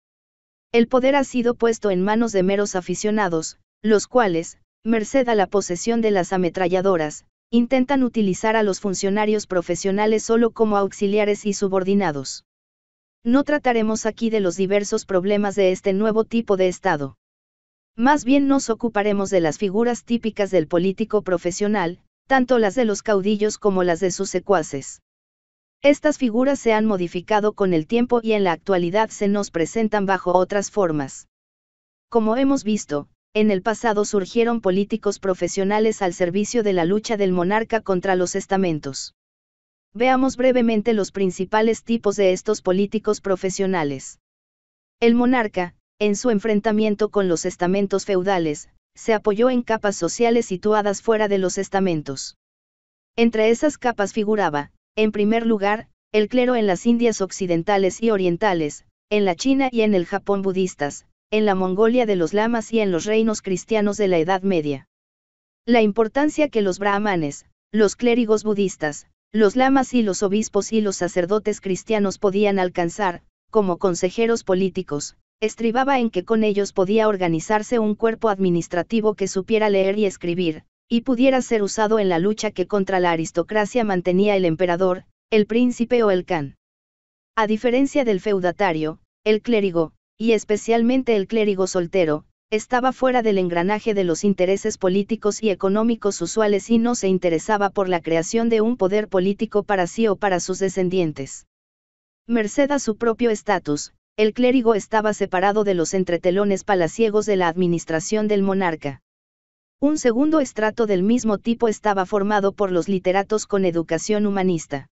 El poder ha sido puesto en manos de meros aficionados, los cuales, merced a la posesión de las ametralladoras, intentan utilizar a los funcionarios profesionales solo como auxiliares y subordinados. No trataremos aquí de los diversos problemas de este nuevo tipo de Estado. Más bien nos ocuparemos de las figuras típicas del político profesional, tanto las de los caudillos como las de sus secuaces. Estas figuras se han modificado con el tiempo y en la actualidad se nos presentan bajo otras formas. Como hemos visto, en el pasado surgieron políticos profesionales al servicio de la lucha del monarca contra los estamentos. Veamos brevemente los principales tipos de estos políticos profesionales. El monarca, en su enfrentamiento con los estamentos feudales, se apoyó en capas sociales situadas fuera de los estamentos. Entre esas capas figuraba, en primer lugar, el clero en las Indias occidentales y orientales, en la China y en el Japón budistas, en la Mongolia de los lamas y en los reinos cristianos de la Edad Media. La importancia que los brahmanes, los clérigos budistas, los lamas y los obispos y los sacerdotes cristianos podían alcanzar, como consejeros políticos, estribaba en que con ellos podía organizarse un cuerpo administrativo que supiera leer y escribir, y pudiera ser usado en la lucha que contra la aristocracia mantenía el emperador, el príncipe o el khan. A diferencia del feudatario, el clérigo, y especialmente el clérigo soltero, estaba fuera del engranaje de los intereses políticos y económicos usuales y no se interesaba por la creación de un poder político para sí o para sus descendientes. Merced a su propio estatus, el clérigo estaba separado de los entretelones palaciegos de la administración del monarca. Un segundo estrato del mismo tipo estaba formado por los literatos con educación humanista.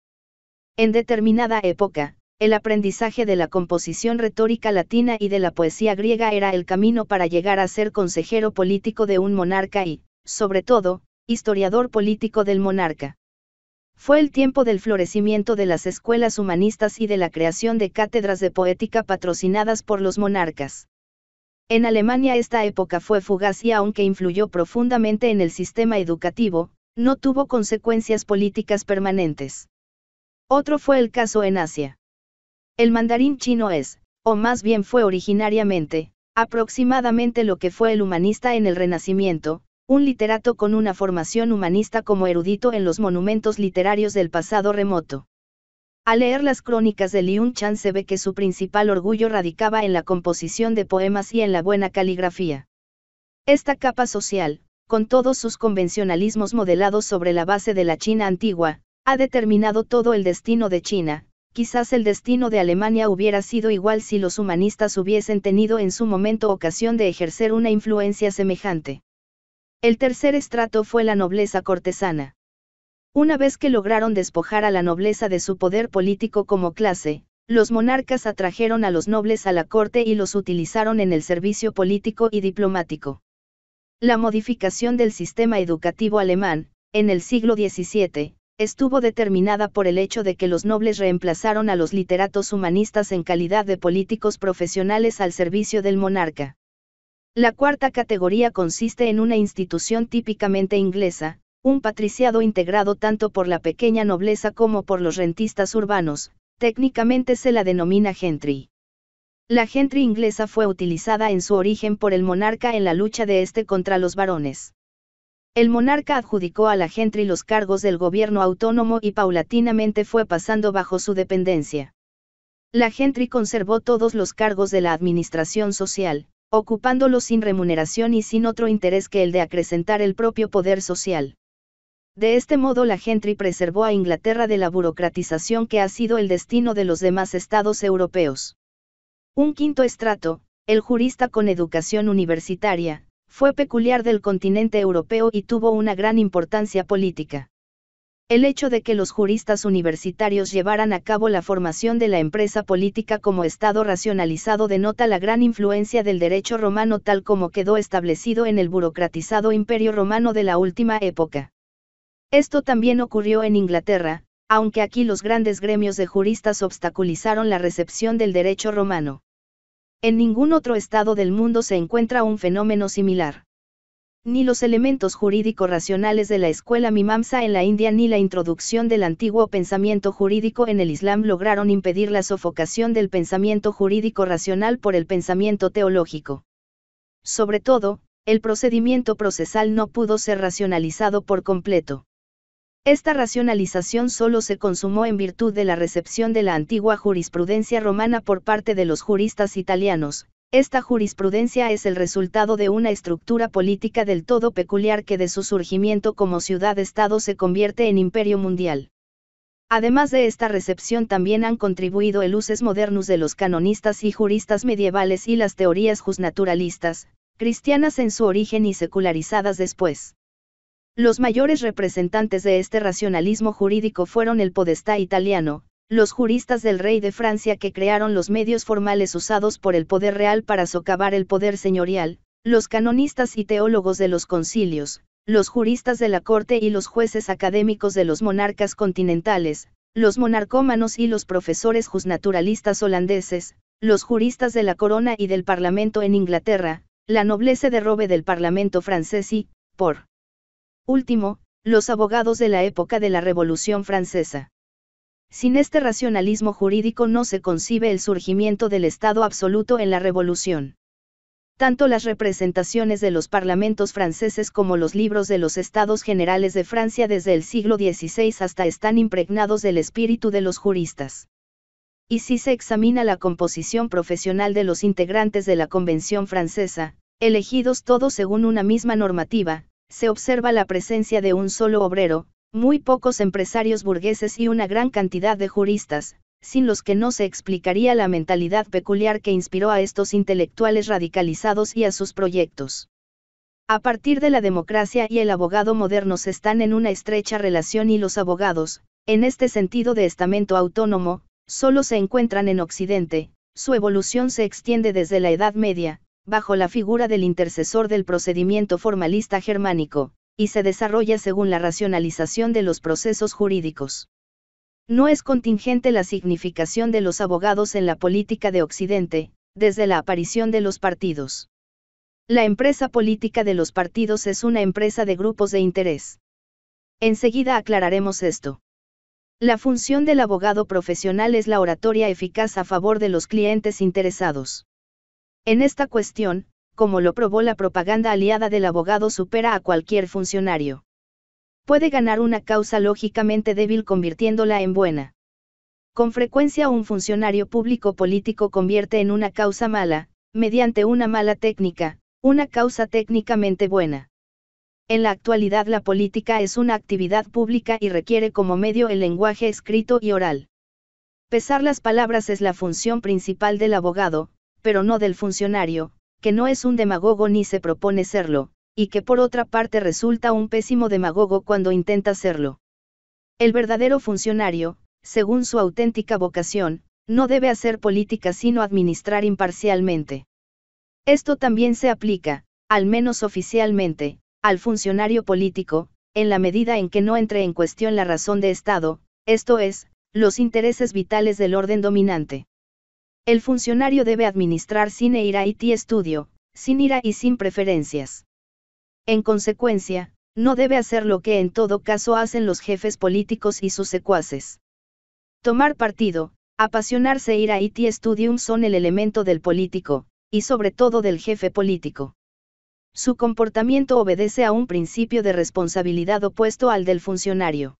En determinada época, el aprendizaje de la composición retórica latina y de la poesía griega era el camino para llegar a ser consejero político de un monarca y, sobre todo, historiador político del monarca. Fue el tiempo del florecimiento de las escuelas humanistas y de la creación de cátedras de poética patrocinadas por los monarcas. En Alemania esta época fue fugaz y aunque influyó profundamente en el sistema educativo, no tuvo consecuencias políticas permanentes. Otro fue el caso en Asia. El mandarín chino es, o más bien fue originariamente, aproximadamente lo que fue el humanista en el Renacimiento, un literato con una formación humanista como erudito en los monumentos literarios del pasado remoto. Al leer las crónicas de Liun Chan se ve que su principal orgullo radicaba en la composición de poemas y en la buena caligrafía. Esta capa social, con todos sus convencionalismos modelados sobre la base de la China antigua, ha determinado todo el destino de China, quizás el destino de Alemania hubiera sido igual si los humanistas hubiesen tenido en su momento ocasión de ejercer una influencia semejante. El tercer estrato fue la nobleza cortesana. Una vez que lograron despojar a la nobleza de su poder político como clase, los monarcas atrajeron a los nobles a la corte y los utilizaron en el servicio político y diplomático. La modificación del sistema educativo alemán, en el siglo XVII, estuvo determinada por el hecho de que los nobles reemplazaron a los literatos humanistas en calidad de políticos profesionales al servicio del monarca. La cuarta categoría consiste en una institución típicamente inglesa, un patriciado integrado tanto por la pequeña nobleza como por los rentistas urbanos, técnicamente se la denomina gentry. La gentry inglesa fue utilizada en su origen por el monarca en la lucha de este contra los varones. El monarca adjudicó a la Gentry los cargos del gobierno autónomo y paulatinamente fue pasando bajo su dependencia. La Gentry conservó todos los cargos de la administración social, ocupándolos sin remuneración y sin otro interés que el de acrecentar el propio poder social. De este modo la Gentry preservó a Inglaterra de la burocratización que ha sido el destino de los demás estados europeos. Un quinto estrato, el jurista con educación universitaria, fue peculiar del continente europeo y tuvo una gran importancia política. El hecho de que los juristas universitarios llevaran a cabo la formación de la empresa política como Estado racionalizado denota la gran influencia del derecho romano tal como quedó establecido en el burocratizado imperio romano de la última época. Esto también ocurrió en Inglaterra, aunque aquí los grandes gremios de juristas obstaculizaron la recepción del derecho romano. En ningún otro estado del mundo se encuentra un fenómeno similar. Ni los elementos jurídico-racionales de la escuela Mimamsa en la India ni la introducción del antiguo pensamiento jurídico en el Islam lograron impedir la sofocación del pensamiento jurídico-racional por el pensamiento teológico. Sobre todo, el procedimiento procesal no pudo ser racionalizado por completo. Esta racionalización solo se consumó en virtud de la recepción de la antigua jurisprudencia romana por parte de los juristas italianos. Esta jurisprudencia es el resultado de una estructura política del todo peculiar que de su surgimiento como ciudad-estado se convierte en imperio mundial. Además de esta recepción también han contribuido el uses modernos de los canonistas y juristas medievales y las teorías justnaturalistas, cristianas en su origen y secularizadas después. Los mayores representantes de este racionalismo jurídico fueron el podestá italiano, los juristas del rey de Francia que crearon los medios formales usados por el poder real para socavar el poder señorial, los canonistas y teólogos de los concilios, los juristas de la corte y los jueces académicos de los monarcas continentales, los monarcómanos y los profesores juznaturalistas holandeses, los juristas de la corona y del parlamento en Inglaterra, la nobleza de robe del parlamento francés y, por Último, los abogados de la época de la Revolución Francesa. Sin este racionalismo jurídico no se concibe el surgimiento del Estado absoluto en la Revolución. Tanto las representaciones de los parlamentos franceses como los libros de los estados generales de Francia desde el siglo XVI hasta están impregnados del espíritu de los juristas. Y si se examina la composición profesional de los integrantes de la Convención francesa, elegidos todos según una misma normativa, se observa la presencia de un solo obrero, muy pocos empresarios burgueses y una gran cantidad de juristas, sin los que no se explicaría la mentalidad peculiar que inspiró a estos intelectuales radicalizados y a sus proyectos. A partir de la democracia y el abogado modernos están en una estrecha relación y los abogados, en este sentido de estamento autónomo, solo se encuentran en Occidente, su evolución se extiende desde la Edad Media, bajo la figura del intercesor del procedimiento formalista germánico, y se desarrolla según la racionalización de los procesos jurídicos. No es contingente la significación de los abogados en la política de Occidente, desde la aparición de los partidos. La empresa política de los partidos es una empresa de grupos de interés. Enseguida aclararemos esto. La función del abogado profesional es la oratoria eficaz a favor de los clientes interesados. En esta cuestión, como lo probó la propaganda aliada del abogado, supera a cualquier funcionario. Puede ganar una causa lógicamente débil convirtiéndola en buena. Con frecuencia un funcionario público político convierte en una causa mala, mediante una mala técnica, una causa técnicamente buena. En la actualidad la política es una actividad pública y requiere como medio el lenguaje escrito y oral. Pesar las palabras es la función principal del abogado, pero no del funcionario, que no es un demagogo ni se propone serlo, y que por otra parte resulta un pésimo demagogo cuando intenta serlo. El verdadero funcionario, según su auténtica vocación, no debe hacer política sino administrar imparcialmente. Esto también se aplica, al menos oficialmente, al funcionario político, en la medida en que no entre en cuestión la razón de Estado, esto es, los intereses vitales del orden dominante. El funcionario debe administrar sin e ira y IT estudio, sin ira y sin preferencias. En consecuencia, no debe hacer lo que en todo caso hacen los jefes políticos y sus secuaces. Tomar partido, apasionarse e ira y ti studium son el elemento del político, y sobre todo del jefe político. Su comportamiento obedece a un principio de responsabilidad opuesto al del funcionario.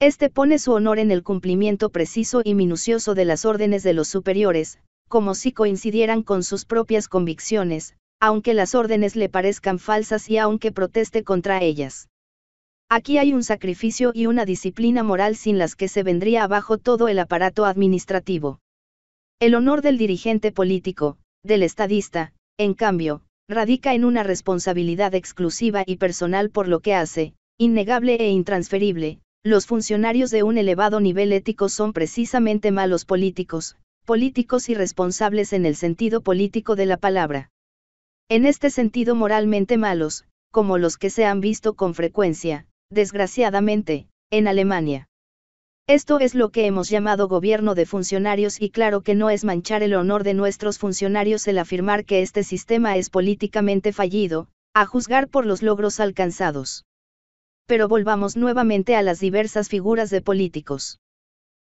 Este pone su honor en el cumplimiento preciso y minucioso de las órdenes de los superiores, como si coincidieran con sus propias convicciones, aunque las órdenes le parezcan falsas y aunque proteste contra ellas. Aquí hay un sacrificio y una disciplina moral sin las que se vendría abajo todo el aparato administrativo. El honor del dirigente político, del estadista, en cambio, radica en una responsabilidad exclusiva y personal por lo que hace, innegable e intransferible, los funcionarios de un elevado nivel ético son precisamente malos políticos, políticos irresponsables en el sentido político de la palabra. En este sentido moralmente malos, como los que se han visto con frecuencia, desgraciadamente, en Alemania. Esto es lo que hemos llamado gobierno de funcionarios y claro que no es manchar el honor de nuestros funcionarios el afirmar que este sistema es políticamente fallido, a juzgar por los logros alcanzados pero volvamos nuevamente a las diversas figuras de políticos.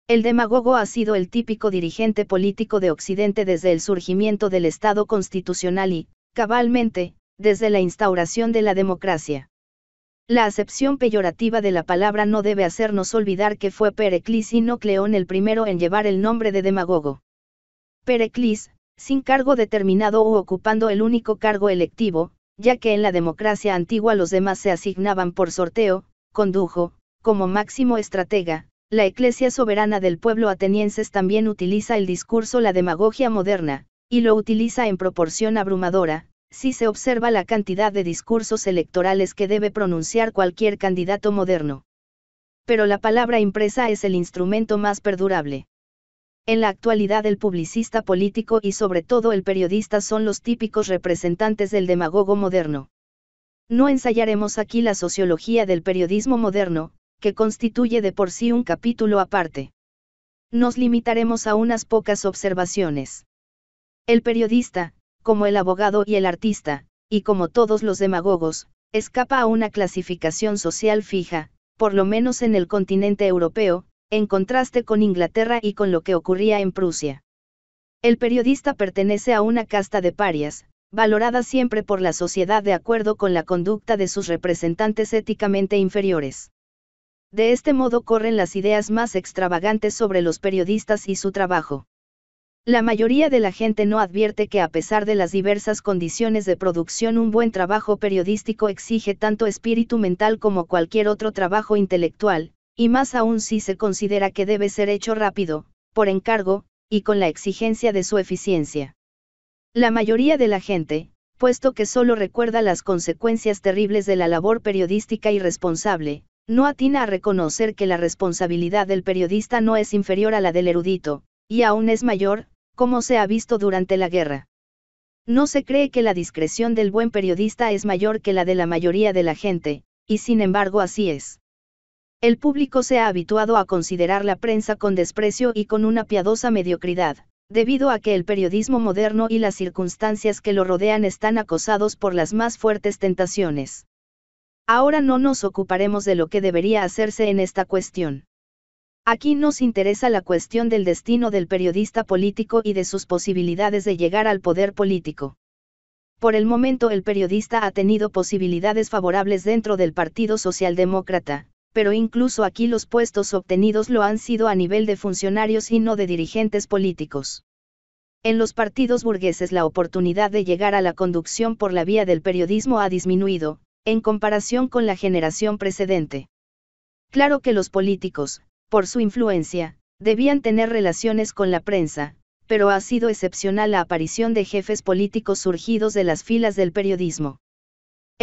El demagogo ha sido el típico dirigente político de Occidente desde el surgimiento del Estado constitucional y, cabalmente, desde la instauración de la democracia. La acepción peyorativa de la palabra no debe hacernos olvidar que fue Pericles y no Cleón el primero en llevar el nombre de demagogo. Pericles, sin cargo determinado u ocupando el único cargo electivo, ya que en la democracia antigua los demás se asignaban por sorteo, condujo, como máximo estratega, la Iglesia soberana del pueblo atenienses también utiliza el discurso la demagogia moderna, y lo utiliza en proporción abrumadora, si se observa la cantidad de discursos electorales que debe pronunciar cualquier candidato moderno. Pero la palabra impresa es el instrumento más perdurable. En la actualidad el publicista político y sobre todo el periodista son los típicos representantes del demagogo moderno. No ensayaremos aquí la sociología del periodismo moderno, que constituye de por sí un capítulo aparte. Nos limitaremos a unas pocas observaciones. El periodista, como el abogado y el artista, y como todos los demagogos, escapa a una clasificación social fija, por lo menos en el continente europeo, en contraste con Inglaterra y con lo que ocurría en Prusia. El periodista pertenece a una casta de parias, valorada siempre por la sociedad de acuerdo con la conducta de sus representantes éticamente inferiores. De este modo corren las ideas más extravagantes sobre los periodistas y su trabajo. La mayoría de la gente no advierte que a pesar de las diversas condiciones de producción un buen trabajo periodístico exige tanto espíritu mental como cualquier otro trabajo intelectual, y más aún si se considera que debe ser hecho rápido, por encargo, y con la exigencia de su eficiencia. La mayoría de la gente, puesto que solo recuerda las consecuencias terribles de la labor periodística irresponsable, no atina a reconocer que la responsabilidad del periodista no es inferior a la del erudito, y aún es mayor, como se ha visto durante la guerra. No se cree que la discreción del buen periodista es mayor que la de la mayoría de la gente, y sin embargo así es. El público se ha habituado a considerar la prensa con desprecio y con una piadosa mediocridad, debido a que el periodismo moderno y las circunstancias que lo rodean están acosados por las más fuertes tentaciones. Ahora no nos ocuparemos de lo que debería hacerse en esta cuestión. Aquí nos interesa la cuestión del destino del periodista político y de sus posibilidades de llegar al poder político. Por el momento el periodista ha tenido posibilidades favorables dentro del Partido Socialdemócrata, pero incluso aquí los puestos obtenidos lo han sido a nivel de funcionarios y no de dirigentes políticos. En los partidos burgueses la oportunidad de llegar a la conducción por la vía del periodismo ha disminuido, en comparación con la generación precedente. Claro que los políticos, por su influencia, debían tener relaciones con la prensa, pero ha sido excepcional la aparición de jefes políticos surgidos de las filas del periodismo.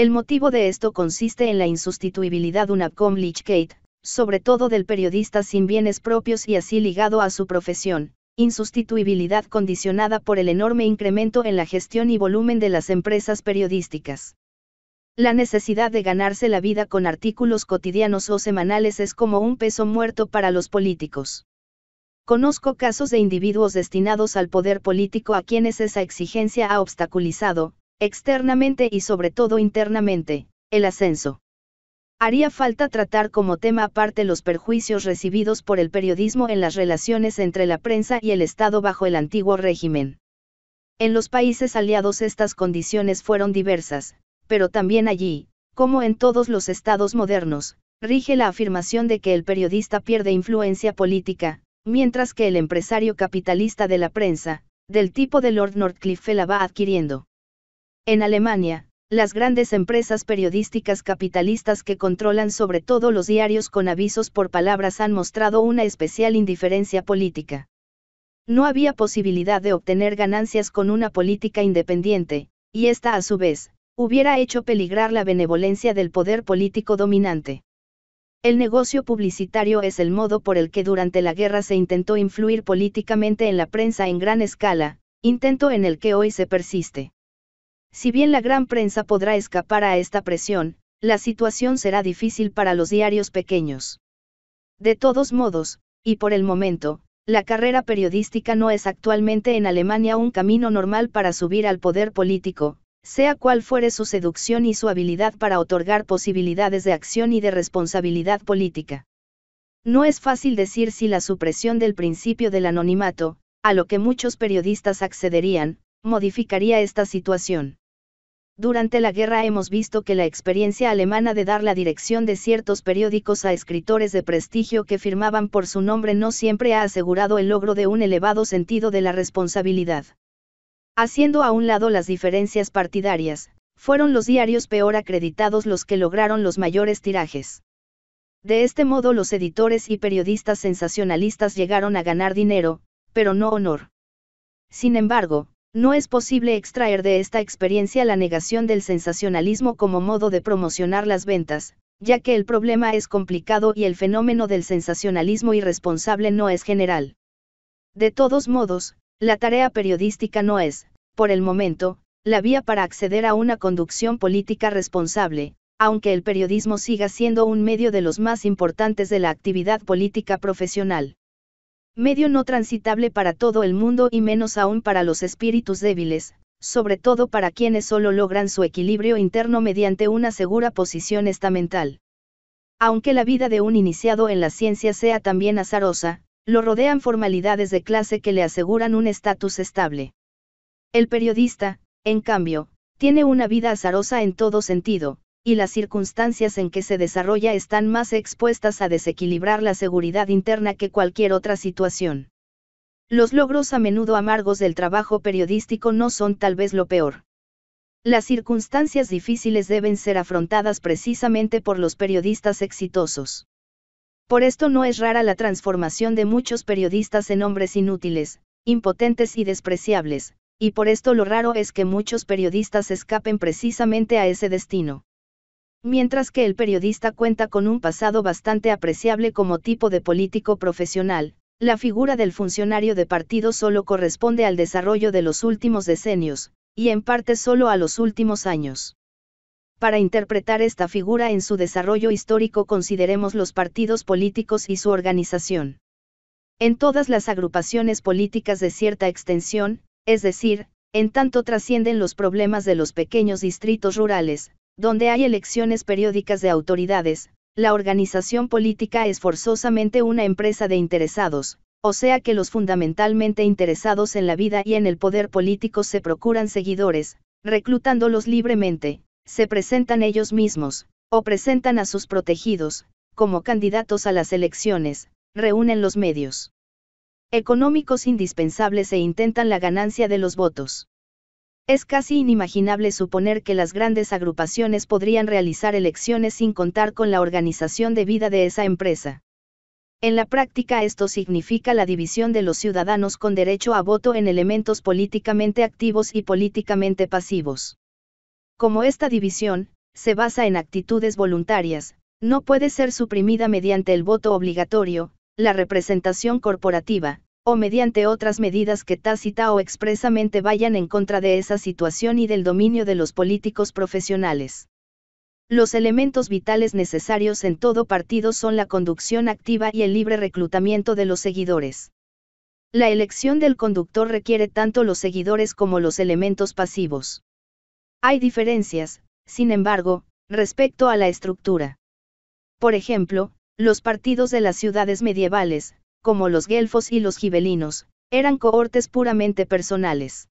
El motivo de esto consiste en la insustituibilidad una Lichgate, sobre todo del periodista sin bienes propios y así ligado a su profesión, insustituibilidad condicionada por el enorme incremento en la gestión y volumen de las empresas periodísticas. La necesidad de ganarse la vida con artículos cotidianos o semanales es como un peso muerto para los políticos. Conozco casos de individuos destinados al poder político a quienes esa exigencia ha obstaculizado, externamente y sobre todo internamente, el ascenso. Haría falta tratar como tema aparte los perjuicios recibidos por el periodismo en las relaciones entre la prensa y el Estado bajo el antiguo régimen. En los países aliados estas condiciones fueron diversas, pero también allí, como en todos los estados modernos, rige la afirmación de que el periodista pierde influencia política, mientras que el empresario capitalista de la prensa, del tipo de Lord Northcliffe la va adquiriendo. En Alemania, las grandes empresas periodísticas capitalistas que controlan sobre todo los diarios con avisos por palabras han mostrado una especial indiferencia política. No había posibilidad de obtener ganancias con una política independiente, y esta a su vez, hubiera hecho peligrar la benevolencia del poder político dominante. El negocio publicitario es el modo por el que durante la guerra se intentó influir políticamente en la prensa en gran escala, intento en el que hoy se persiste. Si bien la gran prensa podrá escapar a esta presión, la situación será difícil para los diarios pequeños. De todos modos, y por el momento, la carrera periodística no es actualmente en Alemania un camino normal para subir al poder político, sea cual fuere su seducción y su habilidad para otorgar posibilidades de acción y de responsabilidad política. No es fácil decir si la supresión del principio del anonimato, a lo que muchos periodistas accederían, modificaría esta situación. Durante la guerra hemos visto que la experiencia alemana de dar la dirección de ciertos periódicos a escritores de prestigio que firmaban por su nombre no siempre ha asegurado el logro de un elevado sentido de la responsabilidad. Haciendo a un lado las diferencias partidarias, fueron los diarios peor acreditados los que lograron los mayores tirajes. De este modo los editores y periodistas sensacionalistas llegaron a ganar dinero, pero no honor. Sin embargo, no es posible extraer de esta experiencia la negación del sensacionalismo como modo de promocionar las ventas, ya que el problema es complicado y el fenómeno del sensacionalismo irresponsable no es general. De todos modos, la tarea periodística no es, por el momento, la vía para acceder a una conducción política responsable, aunque el periodismo siga siendo un medio de los más importantes de la actividad política profesional medio no transitable para todo el mundo y menos aún para los espíritus débiles, sobre todo para quienes solo logran su equilibrio interno mediante una segura posición estamental. Aunque la vida de un iniciado en la ciencia sea también azarosa, lo rodean formalidades de clase que le aseguran un estatus estable. El periodista, en cambio, tiene una vida azarosa en todo sentido, y las circunstancias en que se desarrolla están más expuestas a desequilibrar la seguridad interna que cualquier otra situación. Los logros a menudo amargos del trabajo periodístico no son tal vez lo peor. Las circunstancias difíciles deben ser afrontadas precisamente por los periodistas exitosos. Por esto no es rara la transformación de muchos periodistas en hombres inútiles, impotentes y despreciables, y por esto lo raro es que muchos periodistas escapen precisamente a ese destino mientras que el periodista cuenta con un pasado bastante apreciable como tipo de político profesional, la figura del funcionario de partido solo corresponde al desarrollo de los últimos decenios, y en parte solo a los últimos años. Para interpretar esta figura en su desarrollo histórico consideremos los partidos políticos y su organización. En todas las agrupaciones políticas de cierta extensión, es decir, en tanto trascienden los problemas de los pequeños distritos rurales, donde hay elecciones periódicas de autoridades, la organización política es forzosamente una empresa de interesados, o sea que los fundamentalmente interesados en la vida y en el poder político se procuran seguidores, reclutándolos libremente, se presentan ellos mismos, o presentan a sus protegidos, como candidatos a las elecciones, reúnen los medios económicos indispensables e intentan la ganancia de los votos. Es casi inimaginable suponer que las grandes agrupaciones podrían realizar elecciones sin contar con la organización de vida de esa empresa. En la práctica esto significa la división de los ciudadanos con derecho a voto en elementos políticamente activos y políticamente pasivos. Como esta división, se basa en actitudes voluntarias, no puede ser suprimida mediante el voto obligatorio, la representación corporativa, o mediante otras medidas que tácita o expresamente vayan en contra de esa situación y del dominio de los políticos profesionales. Los elementos vitales necesarios en todo partido son la conducción activa y el libre reclutamiento de los seguidores. La elección del conductor requiere tanto los seguidores como los elementos pasivos. Hay diferencias, sin embargo, respecto a la estructura. Por ejemplo, los partidos de las ciudades medievales, como los guelfos y los gibelinos, eran cohortes puramente personales.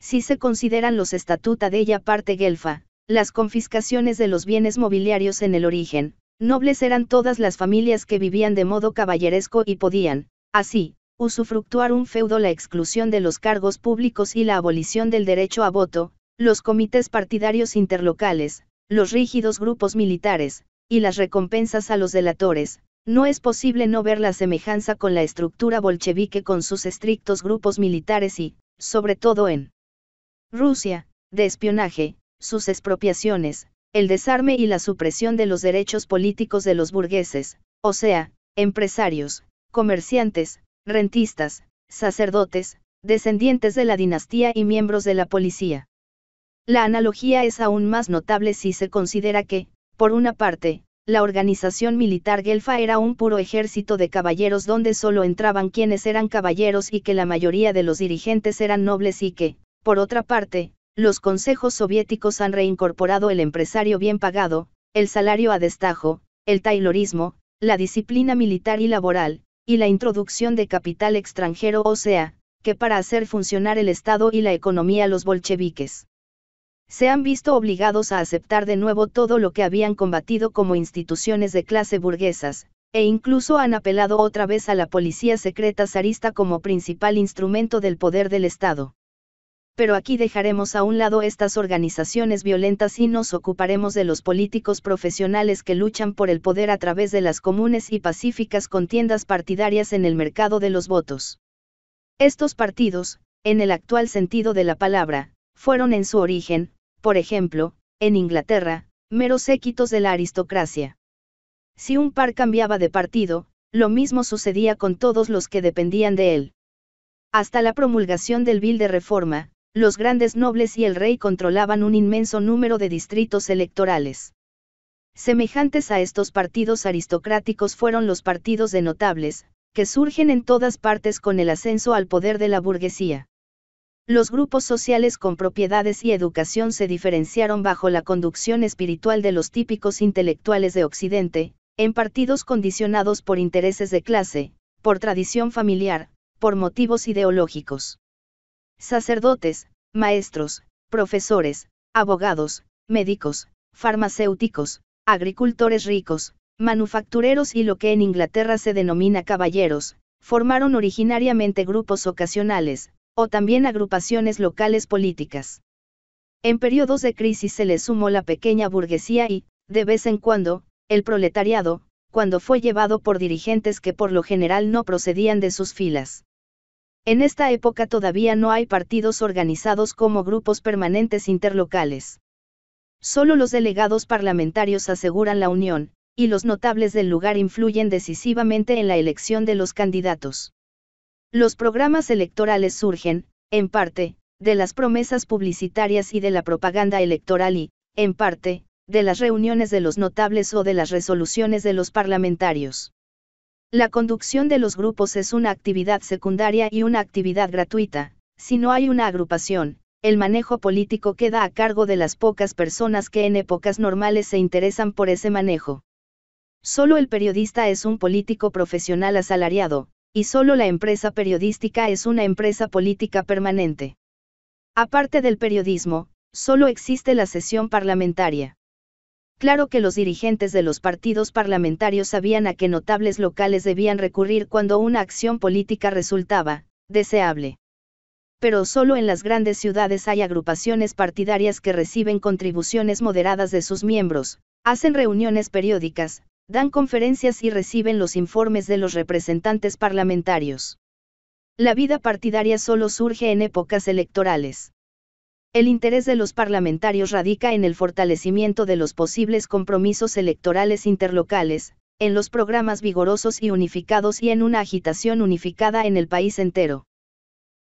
Si se consideran los estatuta de ella parte guelfa, las confiscaciones de los bienes mobiliarios en el origen, nobles eran todas las familias que vivían de modo caballeresco y podían, así, usufructuar un feudo la exclusión de los cargos públicos y la abolición del derecho a voto, los comités partidarios interlocales, los rígidos grupos militares, y las recompensas a los delatores, no es posible no ver la semejanza con la estructura bolchevique con sus estrictos grupos militares y, sobre todo en Rusia, de espionaje, sus expropiaciones, el desarme y la supresión de los derechos políticos de los burgueses, o sea, empresarios, comerciantes, rentistas, sacerdotes, descendientes de la dinastía y miembros de la policía. La analogía es aún más notable si se considera que, por una parte, la organización militar guelfa era un puro ejército de caballeros donde solo entraban quienes eran caballeros y que la mayoría de los dirigentes eran nobles y que, por otra parte, los consejos soviéticos han reincorporado el empresario bien pagado, el salario a destajo, el taylorismo, la disciplina militar y laboral, y la introducción de capital extranjero o sea, que para hacer funcionar el Estado y la economía los bolcheviques se han visto obligados a aceptar de nuevo todo lo que habían combatido como instituciones de clase burguesas, e incluso han apelado otra vez a la policía secreta zarista como principal instrumento del poder del Estado. Pero aquí dejaremos a un lado estas organizaciones violentas y nos ocuparemos de los políticos profesionales que luchan por el poder a través de las comunes y pacíficas contiendas partidarias en el mercado de los votos. Estos partidos, en el actual sentido de la palabra, fueron en su origen, por ejemplo, en Inglaterra, meros équitos de la aristocracia. Si un par cambiaba de partido, lo mismo sucedía con todos los que dependían de él. Hasta la promulgación del Bill de Reforma, los grandes nobles y el rey controlaban un inmenso número de distritos electorales. Semejantes a estos partidos aristocráticos fueron los partidos de notables, que surgen en todas partes con el ascenso al poder de la burguesía. Los grupos sociales con propiedades y educación se diferenciaron bajo la conducción espiritual de los típicos intelectuales de Occidente, en partidos condicionados por intereses de clase, por tradición familiar, por motivos ideológicos. Sacerdotes, maestros, profesores, abogados, médicos, farmacéuticos, agricultores ricos, manufactureros y lo que en Inglaterra se denomina caballeros, formaron originariamente grupos ocasionales, o también agrupaciones locales políticas. En periodos de crisis se le sumó la pequeña burguesía y, de vez en cuando, el proletariado, cuando fue llevado por dirigentes que por lo general no procedían de sus filas. En esta época todavía no hay partidos organizados como grupos permanentes interlocales. Solo los delegados parlamentarios aseguran la unión, y los notables del lugar influyen decisivamente en la elección de los candidatos. Los programas electorales surgen, en parte, de las promesas publicitarias y de la propaganda electoral y, en parte, de las reuniones de los notables o de las resoluciones de los parlamentarios. La conducción de los grupos es una actividad secundaria y una actividad gratuita, si no hay una agrupación, el manejo político queda a cargo de las pocas personas que en épocas normales se interesan por ese manejo. Solo el periodista es un político profesional asalariado, y solo la empresa periodística es una empresa política permanente. Aparte del periodismo, solo existe la sesión parlamentaria. Claro que los dirigentes de los partidos parlamentarios sabían a qué notables locales debían recurrir cuando una acción política resultaba deseable. Pero solo en las grandes ciudades hay agrupaciones partidarias que reciben contribuciones moderadas de sus miembros, hacen reuniones periódicas, dan conferencias y reciben los informes de los representantes parlamentarios. La vida partidaria solo surge en épocas electorales. El interés de los parlamentarios radica en el fortalecimiento de los posibles compromisos electorales interlocales, en los programas vigorosos y unificados y en una agitación unificada en el país entero.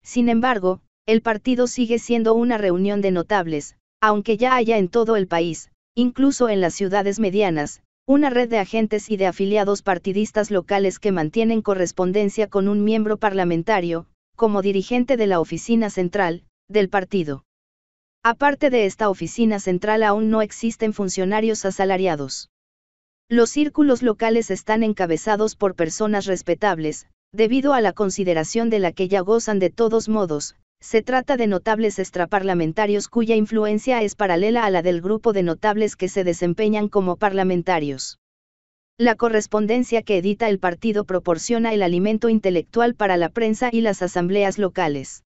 Sin embargo, el partido sigue siendo una reunión de notables, aunque ya haya en todo el país, incluso en las ciudades medianas, una red de agentes y de afiliados partidistas locales que mantienen correspondencia con un miembro parlamentario, como dirigente de la oficina central, del partido. Aparte de esta oficina central aún no existen funcionarios asalariados. Los círculos locales están encabezados por personas respetables, debido a la consideración de la que ya gozan de todos modos, se trata de notables extraparlamentarios cuya influencia es paralela a la del grupo de notables que se desempeñan como parlamentarios. La correspondencia que edita el partido proporciona el alimento intelectual para la prensa y las asambleas locales.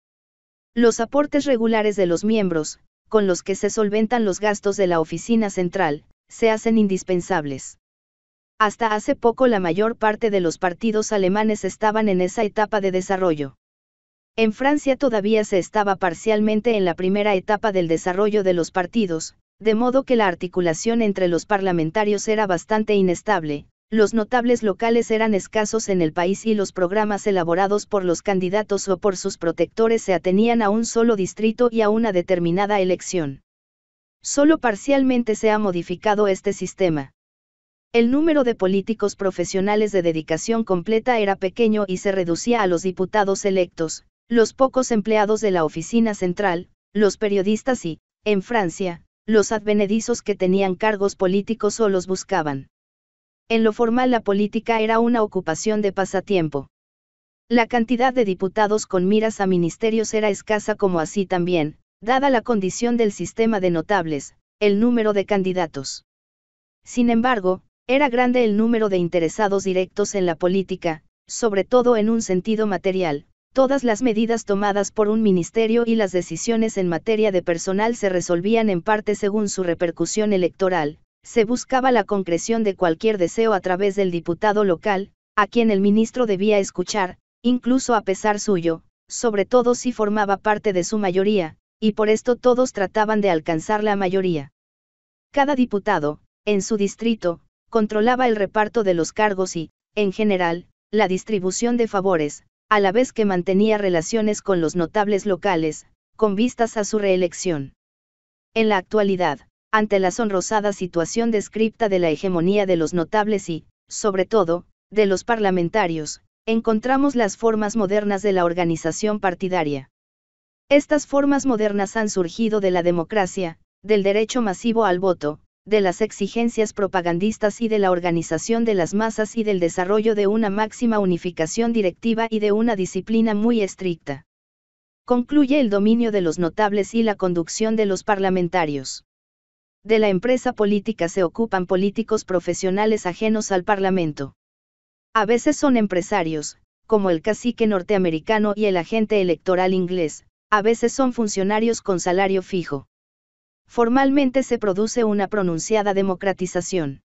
Los aportes regulares de los miembros, con los que se solventan los gastos de la oficina central, se hacen indispensables. Hasta hace poco la mayor parte de los partidos alemanes estaban en esa etapa de desarrollo. En Francia todavía se estaba parcialmente en la primera etapa del desarrollo de los partidos, de modo que la articulación entre los parlamentarios era bastante inestable, los notables locales eran escasos en el país y los programas elaborados por los candidatos o por sus protectores se atenían a un solo distrito y a una determinada elección. Solo parcialmente se ha modificado este sistema. El número de políticos profesionales de dedicación completa era pequeño y se reducía a los diputados electos, los pocos empleados de la oficina central, los periodistas y, en Francia, los advenedizos que tenían cargos políticos o los buscaban. En lo formal la política era una ocupación de pasatiempo. La cantidad de diputados con miras a ministerios era escasa como así también, dada la condición del sistema de notables, el número de candidatos. Sin embargo, era grande el número de interesados directos en la política, sobre todo en un sentido material, todas las medidas tomadas por un ministerio y las decisiones en materia de personal se resolvían en parte según su repercusión electoral, se buscaba la concreción de cualquier deseo a través del diputado local, a quien el ministro debía escuchar, incluso a pesar suyo, sobre todo si formaba parte de su mayoría, y por esto todos trataban de alcanzar la mayoría. Cada diputado, en su distrito, controlaba el reparto de los cargos y, en general, la distribución de favores, a la vez que mantenía relaciones con los notables locales, con vistas a su reelección. En la actualidad, ante la sonrosada situación descripta de la hegemonía de los notables y, sobre todo, de los parlamentarios, encontramos las formas modernas de la organización partidaria. Estas formas modernas han surgido de la democracia, del derecho masivo al voto, de las exigencias propagandistas y de la organización de las masas y del desarrollo de una máxima unificación directiva y de una disciplina muy estricta. Concluye el dominio de los notables y la conducción de los parlamentarios. De la empresa política se ocupan políticos profesionales ajenos al Parlamento. A veces son empresarios, como el cacique norteamericano y el agente electoral inglés, a veces son funcionarios con salario fijo formalmente se produce una pronunciada democratización.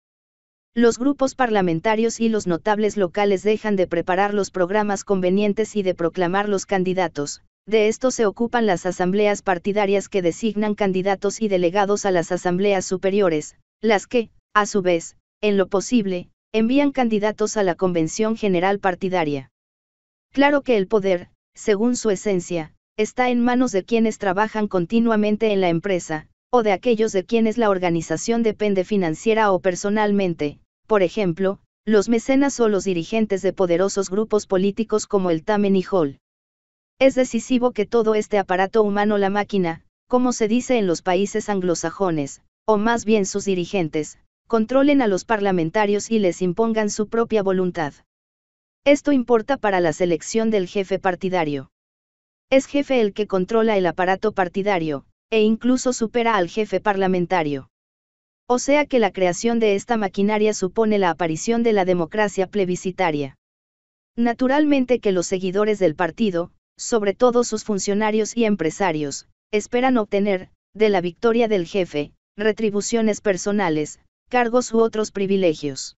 Los grupos parlamentarios y los notables locales dejan de preparar los programas convenientes y de proclamar los candidatos, de esto se ocupan las asambleas partidarias que designan candidatos y delegados a las asambleas superiores, las que, a su vez, en lo posible, envían candidatos a la Convención General Partidaria. Claro que el poder, según su esencia, está en manos de quienes trabajan continuamente en la empresa, o de aquellos de quienes la organización depende financiera o personalmente, por ejemplo, los mecenas o los dirigentes de poderosos grupos políticos como el Tamen y Hall. Es decisivo que todo este aparato humano, la máquina, como se dice en los países anglosajones, o más bien sus dirigentes, controlen a los parlamentarios y les impongan su propia voluntad. Esto importa para la selección del jefe partidario. Es jefe el que controla el aparato partidario, e incluso supera al jefe parlamentario. O sea que la creación de esta maquinaria supone la aparición de la democracia plebiscitaria. Naturalmente que los seguidores del partido, sobre todo sus funcionarios y empresarios, esperan obtener, de la victoria del jefe, retribuciones personales, cargos u otros privilegios.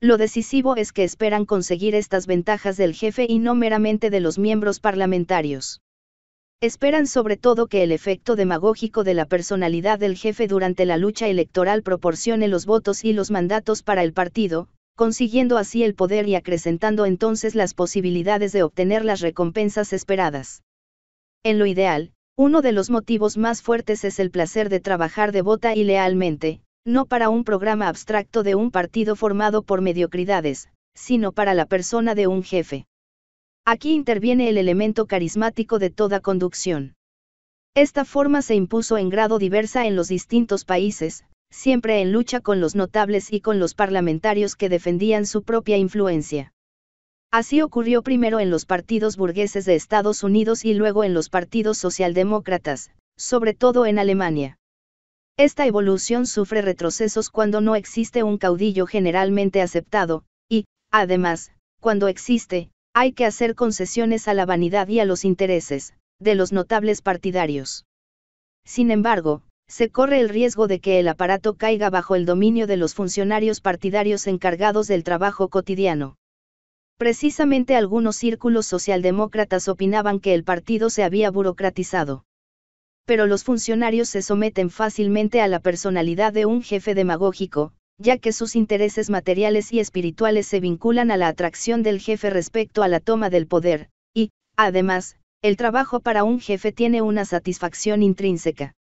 Lo decisivo es que esperan conseguir estas ventajas del jefe y no meramente de los miembros parlamentarios. Esperan sobre todo que el efecto demagógico de la personalidad del jefe durante la lucha electoral proporcione los votos y los mandatos para el partido, consiguiendo así el poder y acrecentando entonces las posibilidades de obtener las recompensas esperadas. En lo ideal, uno de los motivos más fuertes es el placer de trabajar devota y lealmente, no para un programa abstracto de un partido formado por mediocridades, sino para la persona de un jefe. Aquí interviene el elemento carismático de toda conducción. Esta forma se impuso en grado diversa en los distintos países, siempre en lucha con los notables y con los parlamentarios que defendían su propia influencia. Así ocurrió primero en los partidos burgueses de Estados Unidos y luego en los partidos socialdemócratas, sobre todo en Alemania. Esta evolución sufre retrocesos cuando no existe un caudillo generalmente aceptado, y, además, cuando existe, hay que hacer concesiones a la vanidad y a los intereses, de los notables partidarios. Sin embargo, se corre el riesgo de que el aparato caiga bajo el dominio de los funcionarios partidarios encargados del trabajo cotidiano. Precisamente algunos círculos socialdemócratas opinaban que el partido se había burocratizado. Pero los funcionarios se someten fácilmente a la personalidad de un jefe demagógico, ya que sus intereses materiales y espirituales se vinculan a la atracción del jefe respecto a la toma del poder, y, además, el trabajo para un jefe tiene una satisfacción intrínseca.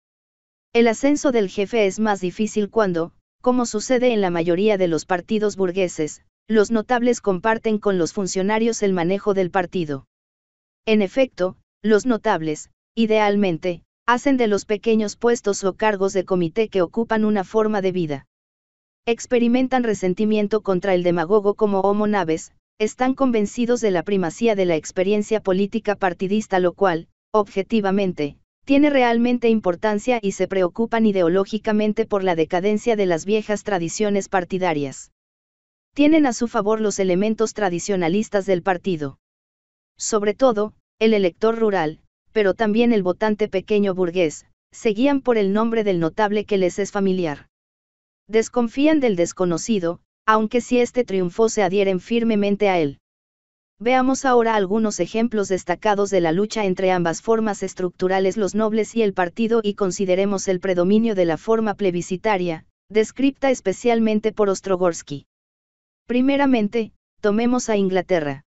El ascenso del jefe es más difícil cuando, como sucede en la mayoría de los partidos burgueses, los notables comparten con los funcionarios el manejo del partido. En efecto, los notables, idealmente, hacen de los pequeños puestos o cargos de comité que ocupan una forma de vida experimentan resentimiento contra el demagogo como Homo Naves, están convencidos de la primacía de la experiencia política partidista lo cual, objetivamente, tiene realmente importancia y se preocupan ideológicamente por la decadencia de las viejas tradiciones partidarias. Tienen a su favor los elementos tradicionalistas del partido. Sobre todo, el elector rural, pero también el votante pequeño burgués, seguían por el nombre del notable que les es familiar. Desconfían del desconocido, aunque si este triunfó se adhieren firmemente a él. Veamos ahora algunos ejemplos destacados de la lucha entre ambas formas estructurales los nobles y el partido y consideremos el predominio de la forma plebiscitaria, descripta especialmente por Ostrogorsky. Primeramente, tomemos a Inglaterra.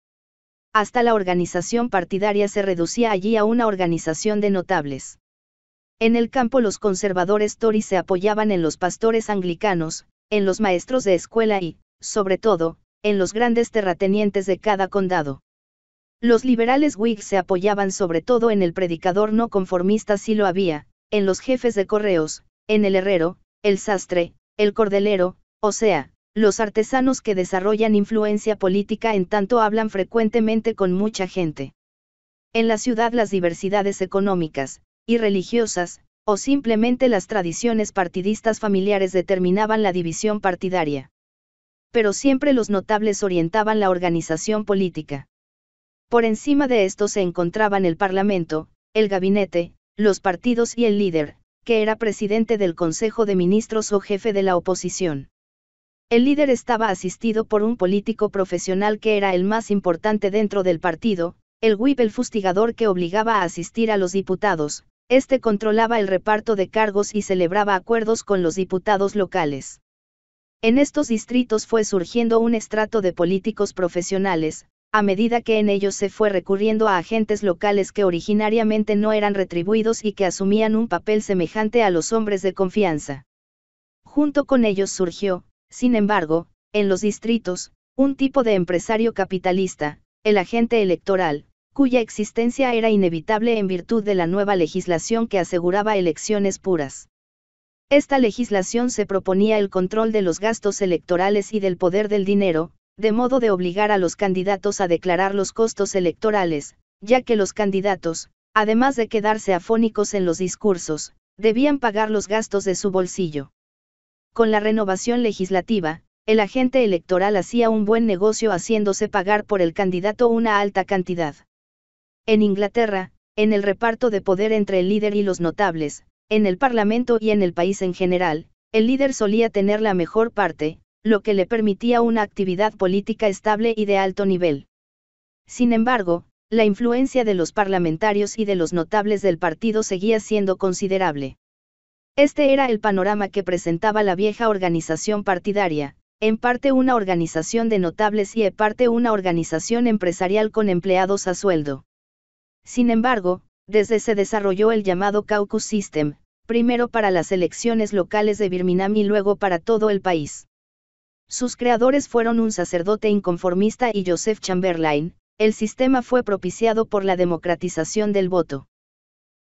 Hasta la organización partidaria se reducía allí a una organización de notables. En el campo los conservadores Tory se apoyaban en los pastores anglicanos, en los maestros de escuela y, sobre todo, en los grandes terratenientes de cada condado. Los liberales Whig se apoyaban sobre todo en el predicador no conformista si lo había, en los jefes de correos, en el herrero, el sastre, el cordelero, o sea, los artesanos que desarrollan influencia política en tanto hablan frecuentemente con mucha gente. En la ciudad las diversidades económicas, y religiosas, o simplemente las tradiciones partidistas familiares determinaban la división partidaria. Pero siempre los notables orientaban la organización política. Por encima de esto se encontraban el Parlamento, el gabinete, los partidos y el líder, que era presidente del Consejo de Ministros o jefe de la oposición. El líder estaba asistido por un político profesional que era el más importante dentro del partido, el whip el fustigador que obligaba a asistir a los diputados, este controlaba el reparto de cargos y celebraba acuerdos con los diputados locales. En estos distritos fue surgiendo un estrato de políticos profesionales, a medida que en ellos se fue recurriendo a agentes locales que originariamente no eran retribuidos y que asumían un papel semejante a los hombres de confianza. Junto con ellos surgió, sin embargo, en los distritos, un tipo de empresario capitalista, el agente electoral, cuya existencia era inevitable en virtud de la nueva legislación que aseguraba elecciones puras. Esta legislación se proponía el control de los gastos electorales y del poder del dinero, de modo de obligar a los candidatos a declarar los costos electorales, ya que los candidatos, además de quedarse afónicos en los discursos, debían pagar los gastos de su bolsillo. Con la renovación legislativa, el agente electoral hacía un buen negocio haciéndose pagar por el candidato una alta cantidad. En Inglaterra, en el reparto de poder entre el líder y los notables, en el Parlamento y en el país en general, el líder solía tener la mejor parte, lo que le permitía una actividad política estable y de alto nivel. Sin embargo, la influencia de los parlamentarios y de los notables del partido seguía siendo considerable. Este era el panorama que presentaba la vieja organización partidaria, en parte una organización de notables y en parte una organización empresarial con empleados a sueldo. Sin embargo, desde se desarrolló el llamado Caucus System, primero para las elecciones locales de Birmingham y luego para todo el país. Sus creadores fueron un sacerdote inconformista y Joseph Chamberlain, el sistema fue propiciado por la democratización del voto.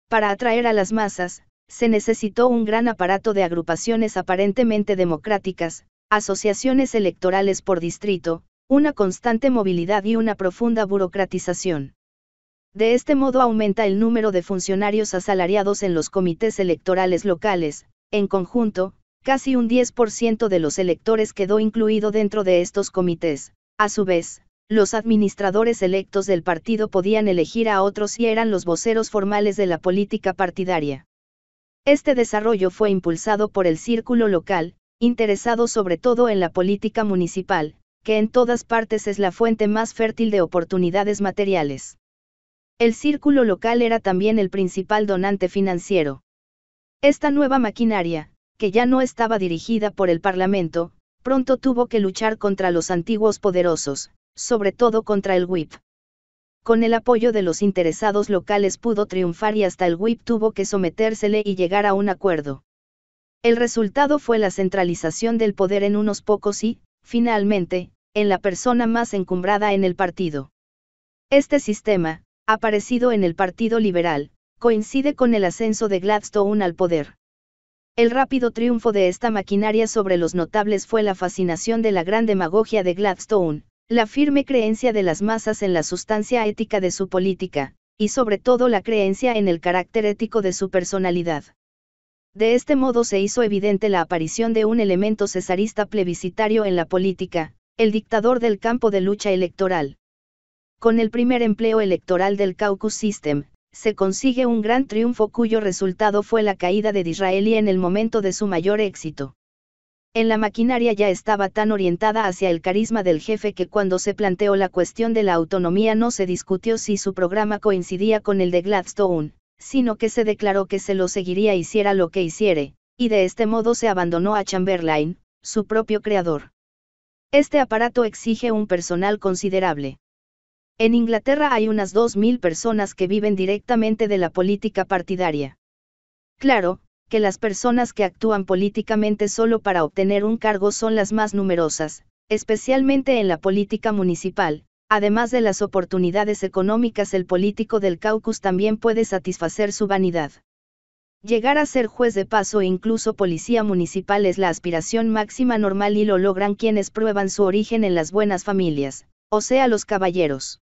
Para atraer a las masas, se necesitó un gran aparato de agrupaciones aparentemente democráticas, asociaciones electorales por distrito, una constante movilidad y una profunda burocratización. De este modo aumenta el número de funcionarios asalariados en los comités electorales locales, en conjunto, casi un 10% de los electores quedó incluido dentro de estos comités. A su vez, los administradores electos del partido podían elegir a otros y eran los voceros formales de la política partidaria. Este desarrollo fue impulsado por el círculo local, interesado sobre todo en la política municipal, que en todas partes es la fuente más fértil de oportunidades materiales. El círculo local era también el principal donante financiero. Esta nueva maquinaria, que ya no estaba dirigida por el Parlamento, pronto tuvo que luchar contra los antiguos poderosos, sobre todo contra el WIP. Con el apoyo de los interesados locales pudo triunfar y hasta el WIP tuvo que sometérsele y llegar a un acuerdo. El resultado fue la centralización del poder en unos pocos y, finalmente, en la persona más encumbrada en el partido. Este sistema, aparecido en el Partido Liberal, coincide con el ascenso de Gladstone al poder. El rápido triunfo de esta maquinaria sobre los notables fue la fascinación de la gran demagogia de Gladstone, la firme creencia de las masas en la sustancia ética de su política, y sobre todo la creencia en el carácter ético de su personalidad. De este modo se hizo evidente la aparición de un elemento cesarista plebiscitario en la política, el dictador del campo de lucha electoral. Con el primer empleo electoral del caucus system, se consigue un gran triunfo cuyo resultado fue la caída de Disraeli en el momento de su mayor éxito. En la maquinaria ya estaba tan orientada hacia el carisma del jefe que cuando se planteó la cuestión de la autonomía no se discutió si su programa coincidía con el de Gladstone, sino que se declaró que se lo seguiría hiciera lo que hiciere, y de este modo se abandonó a Chamberlain, su propio creador. Este aparato exige un personal considerable. En Inglaterra hay unas 2.000 personas que viven directamente de la política partidaria. Claro, que las personas que actúan políticamente solo para obtener un cargo son las más numerosas, especialmente en la política municipal, además de las oportunidades económicas el político del caucus también puede satisfacer su vanidad. Llegar a ser juez de paso e incluso policía municipal es la aspiración máxima normal y lo logran quienes prueban su origen en las buenas familias, o sea los caballeros.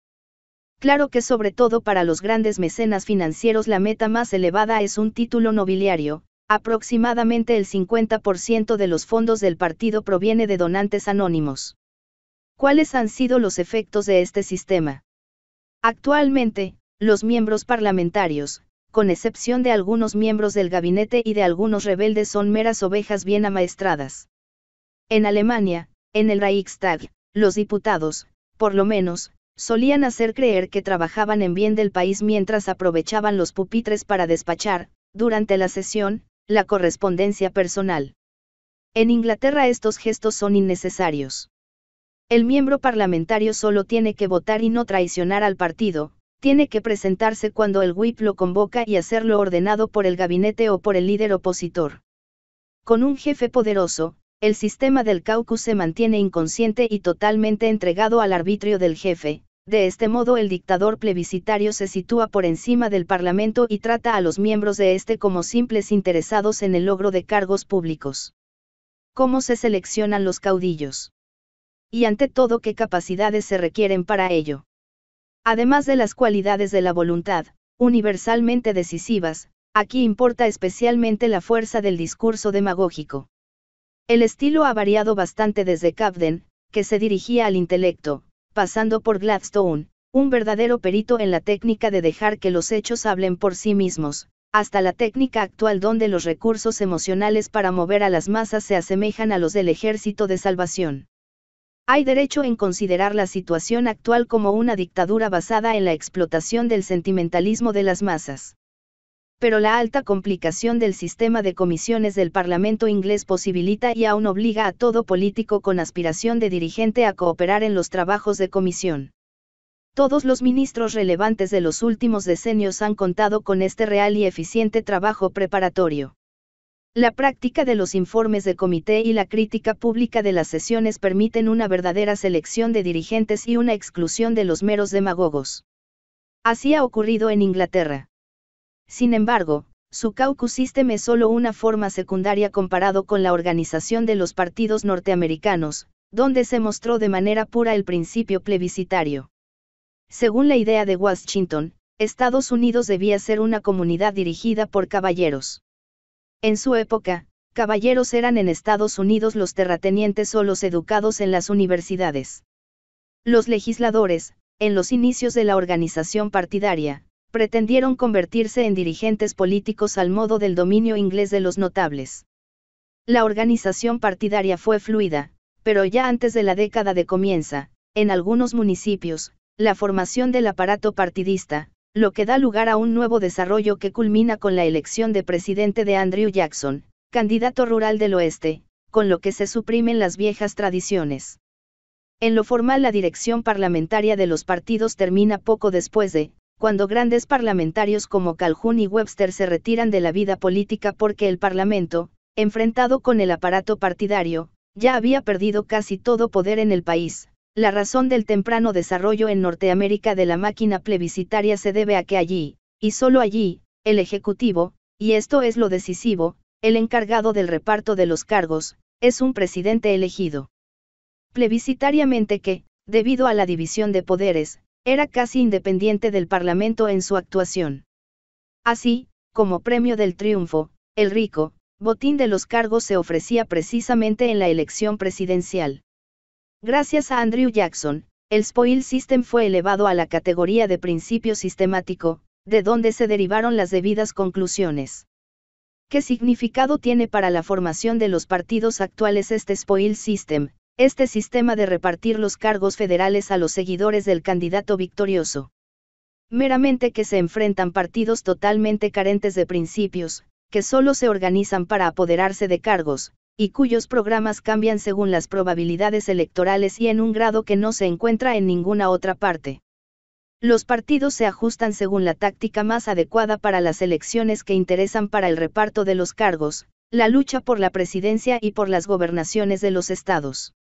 Claro que sobre todo para los grandes mecenas financieros la meta más elevada es un título nobiliario, aproximadamente el 50% de los fondos del partido proviene de donantes anónimos. ¿Cuáles han sido los efectos de este sistema? Actualmente, los miembros parlamentarios, con excepción de algunos miembros del gabinete y de algunos rebeldes, son meras ovejas bien amaestradas. En Alemania, en el Reichstag, los diputados, por lo menos, solían hacer creer que trabajaban en bien del país mientras aprovechaban los pupitres para despachar, durante la sesión, la correspondencia personal. En Inglaterra estos gestos son innecesarios. El miembro parlamentario solo tiene que votar y no traicionar al partido, tiene que presentarse cuando el whip lo convoca y hacerlo ordenado por el gabinete o por el líder opositor. Con un jefe poderoso, el sistema del caucus se mantiene inconsciente y totalmente entregado al arbitrio del jefe, de este modo el dictador plebiscitario se sitúa por encima del Parlamento y trata a los miembros de este como simples interesados en el logro de cargos públicos. ¿Cómo se seleccionan los caudillos? Y ante todo, ¿qué capacidades se requieren para ello? Además de las cualidades de la voluntad, universalmente decisivas, aquí importa especialmente la fuerza del discurso demagógico. El estilo ha variado bastante desde Capden, que se dirigía al intelecto, pasando por Gladstone, un verdadero perito en la técnica de dejar que los hechos hablen por sí mismos, hasta la técnica actual donde los recursos emocionales para mover a las masas se asemejan a los del ejército de salvación. Hay derecho en considerar la situación actual como una dictadura basada en la explotación del sentimentalismo de las masas pero la alta complicación del sistema de comisiones del Parlamento inglés posibilita y aún obliga a todo político con aspiración de dirigente a cooperar en los trabajos de comisión. Todos los ministros relevantes de los últimos decenios han contado con este real y eficiente trabajo preparatorio. La práctica de los informes de comité y la crítica pública de las sesiones permiten una verdadera selección de dirigentes y una exclusión de los meros demagogos. Así ha ocurrido en Inglaterra. Sin embargo, su caucus system es solo una forma secundaria comparado con la organización de los partidos norteamericanos, donde se mostró de manera pura el principio plebiscitario. Según la idea de Washington, Estados Unidos debía ser una comunidad dirigida por caballeros. En su época, caballeros eran en Estados Unidos los terratenientes o los educados en las universidades. Los legisladores, en los inicios de la organización partidaria, pretendieron convertirse en dirigentes políticos al modo del dominio inglés de los notables. La organización partidaria fue fluida, pero ya antes de la década de comienza, en algunos municipios, la formación del aparato partidista, lo que da lugar a un nuevo desarrollo que culmina con la elección de presidente de Andrew Jackson, candidato rural del oeste, con lo que se suprimen las viejas tradiciones. En lo formal la dirección parlamentaria de los partidos termina poco después de, cuando grandes parlamentarios como Calhoun y Webster se retiran de la vida política porque el Parlamento, enfrentado con el aparato partidario, ya había perdido casi todo poder en el país. La razón del temprano desarrollo en Norteamérica de la máquina plebiscitaria se debe a que allí, y solo allí, el Ejecutivo, y esto es lo decisivo, el encargado del reparto de los cargos, es un presidente elegido plebiscitariamente que, debido a la división de poderes, era casi independiente del Parlamento en su actuación. Así, como premio del triunfo, el rico, botín de los cargos se ofrecía precisamente en la elección presidencial. Gracias a Andrew Jackson, el spoil system fue elevado a la categoría de principio sistemático, de donde se derivaron las debidas conclusiones. ¿Qué significado tiene para la formación de los partidos actuales este spoil system? este sistema de repartir los cargos federales a los seguidores del candidato victorioso. Meramente que se enfrentan partidos totalmente carentes de principios, que solo se organizan para apoderarse de cargos, y cuyos programas cambian según las probabilidades electorales y en un grado que no se encuentra en ninguna otra parte. Los partidos se ajustan según la táctica más adecuada para las elecciones que interesan para el reparto de los cargos, la lucha por la presidencia y por las gobernaciones de los estados.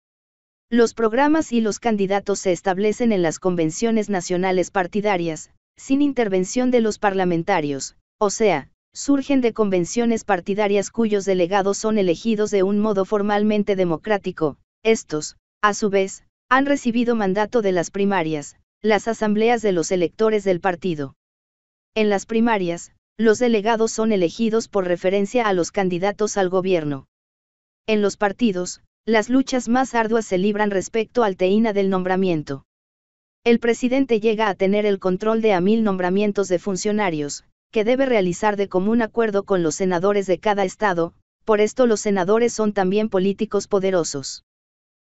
Los programas y los candidatos se establecen en las convenciones nacionales partidarias, sin intervención de los parlamentarios, o sea, surgen de convenciones partidarias cuyos delegados son elegidos de un modo formalmente democrático, estos, a su vez, han recibido mandato de las primarias, las asambleas de los electores del partido. En las primarias, los delegados son elegidos por referencia a los candidatos al gobierno. En los partidos, las luchas más arduas se libran respecto al teína del nombramiento. El presidente llega a tener el control de a mil nombramientos de funcionarios, que debe realizar de común acuerdo con los senadores de cada estado, por esto los senadores son también políticos poderosos.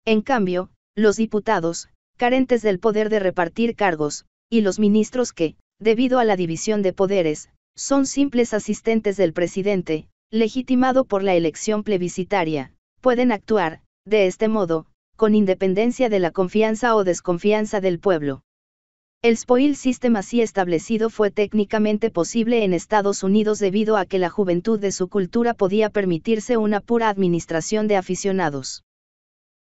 En cambio, los diputados, carentes del poder de repartir cargos, y los ministros que, debido a la división de poderes, son simples asistentes del presidente, legitimado por la elección plebiscitaria, pueden actuar, de este modo, con independencia de la confianza o desconfianza del pueblo. El spoil system así establecido fue técnicamente posible en Estados Unidos debido a que la juventud de su cultura podía permitirse una pura administración de aficionados.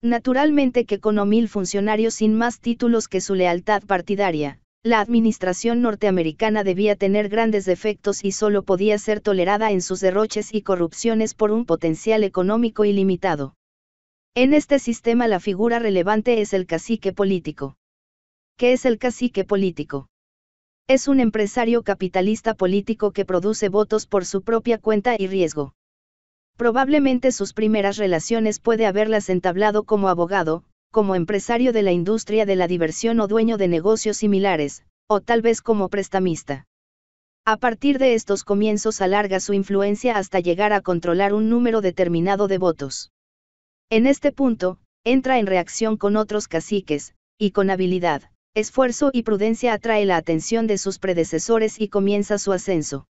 Naturalmente que con mil funcionarios sin más títulos que su lealtad partidaria, la administración norteamericana debía tener grandes defectos y solo podía ser tolerada en sus derroches y corrupciones por un potencial económico ilimitado. En este sistema la figura relevante es el cacique político. ¿Qué es el cacique político? Es un empresario capitalista político que produce votos por su propia cuenta y riesgo. Probablemente sus primeras relaciones puede haberlas entablado como abogado, como empresario de la industria de la diversión o dueño de negocios similares, o tal vez como prestamista. A partir de estos comienzos alarga su influencia hasta llegar a controlar un número determinado de votos. En este punto, entra en reacción con otros caciques, y con habilidad, esfuerzo y prudencia atrae la atención de sus predecesores y comienza su ascenso.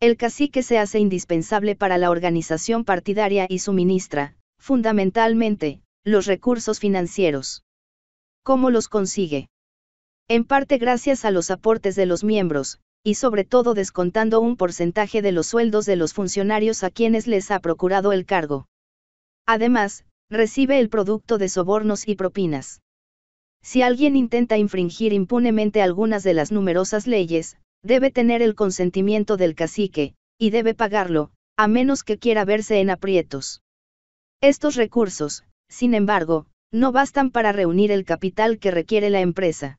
El cacique se hace indispensable para la organización partidaria y suministra, fundamentalmente, los recursos financieros. ¿Cómo los consigue? En parte gracias a los aportes de los miembros, y sobre todo descontando un porcentaje de los sueldos de los funcionarios a quienes les ha procurado el cargo. Además, recibe el producto de sobornos y propinas. Si alguien intenta infringir impunemente algunas de las numerosas leyes, debe tener el consentimiento del cacique, y debe pagarlo, a menos que quiera verse en aprietos. Estos recursos, sin embargo, no bastan para reunir el capital que requiere la empresa.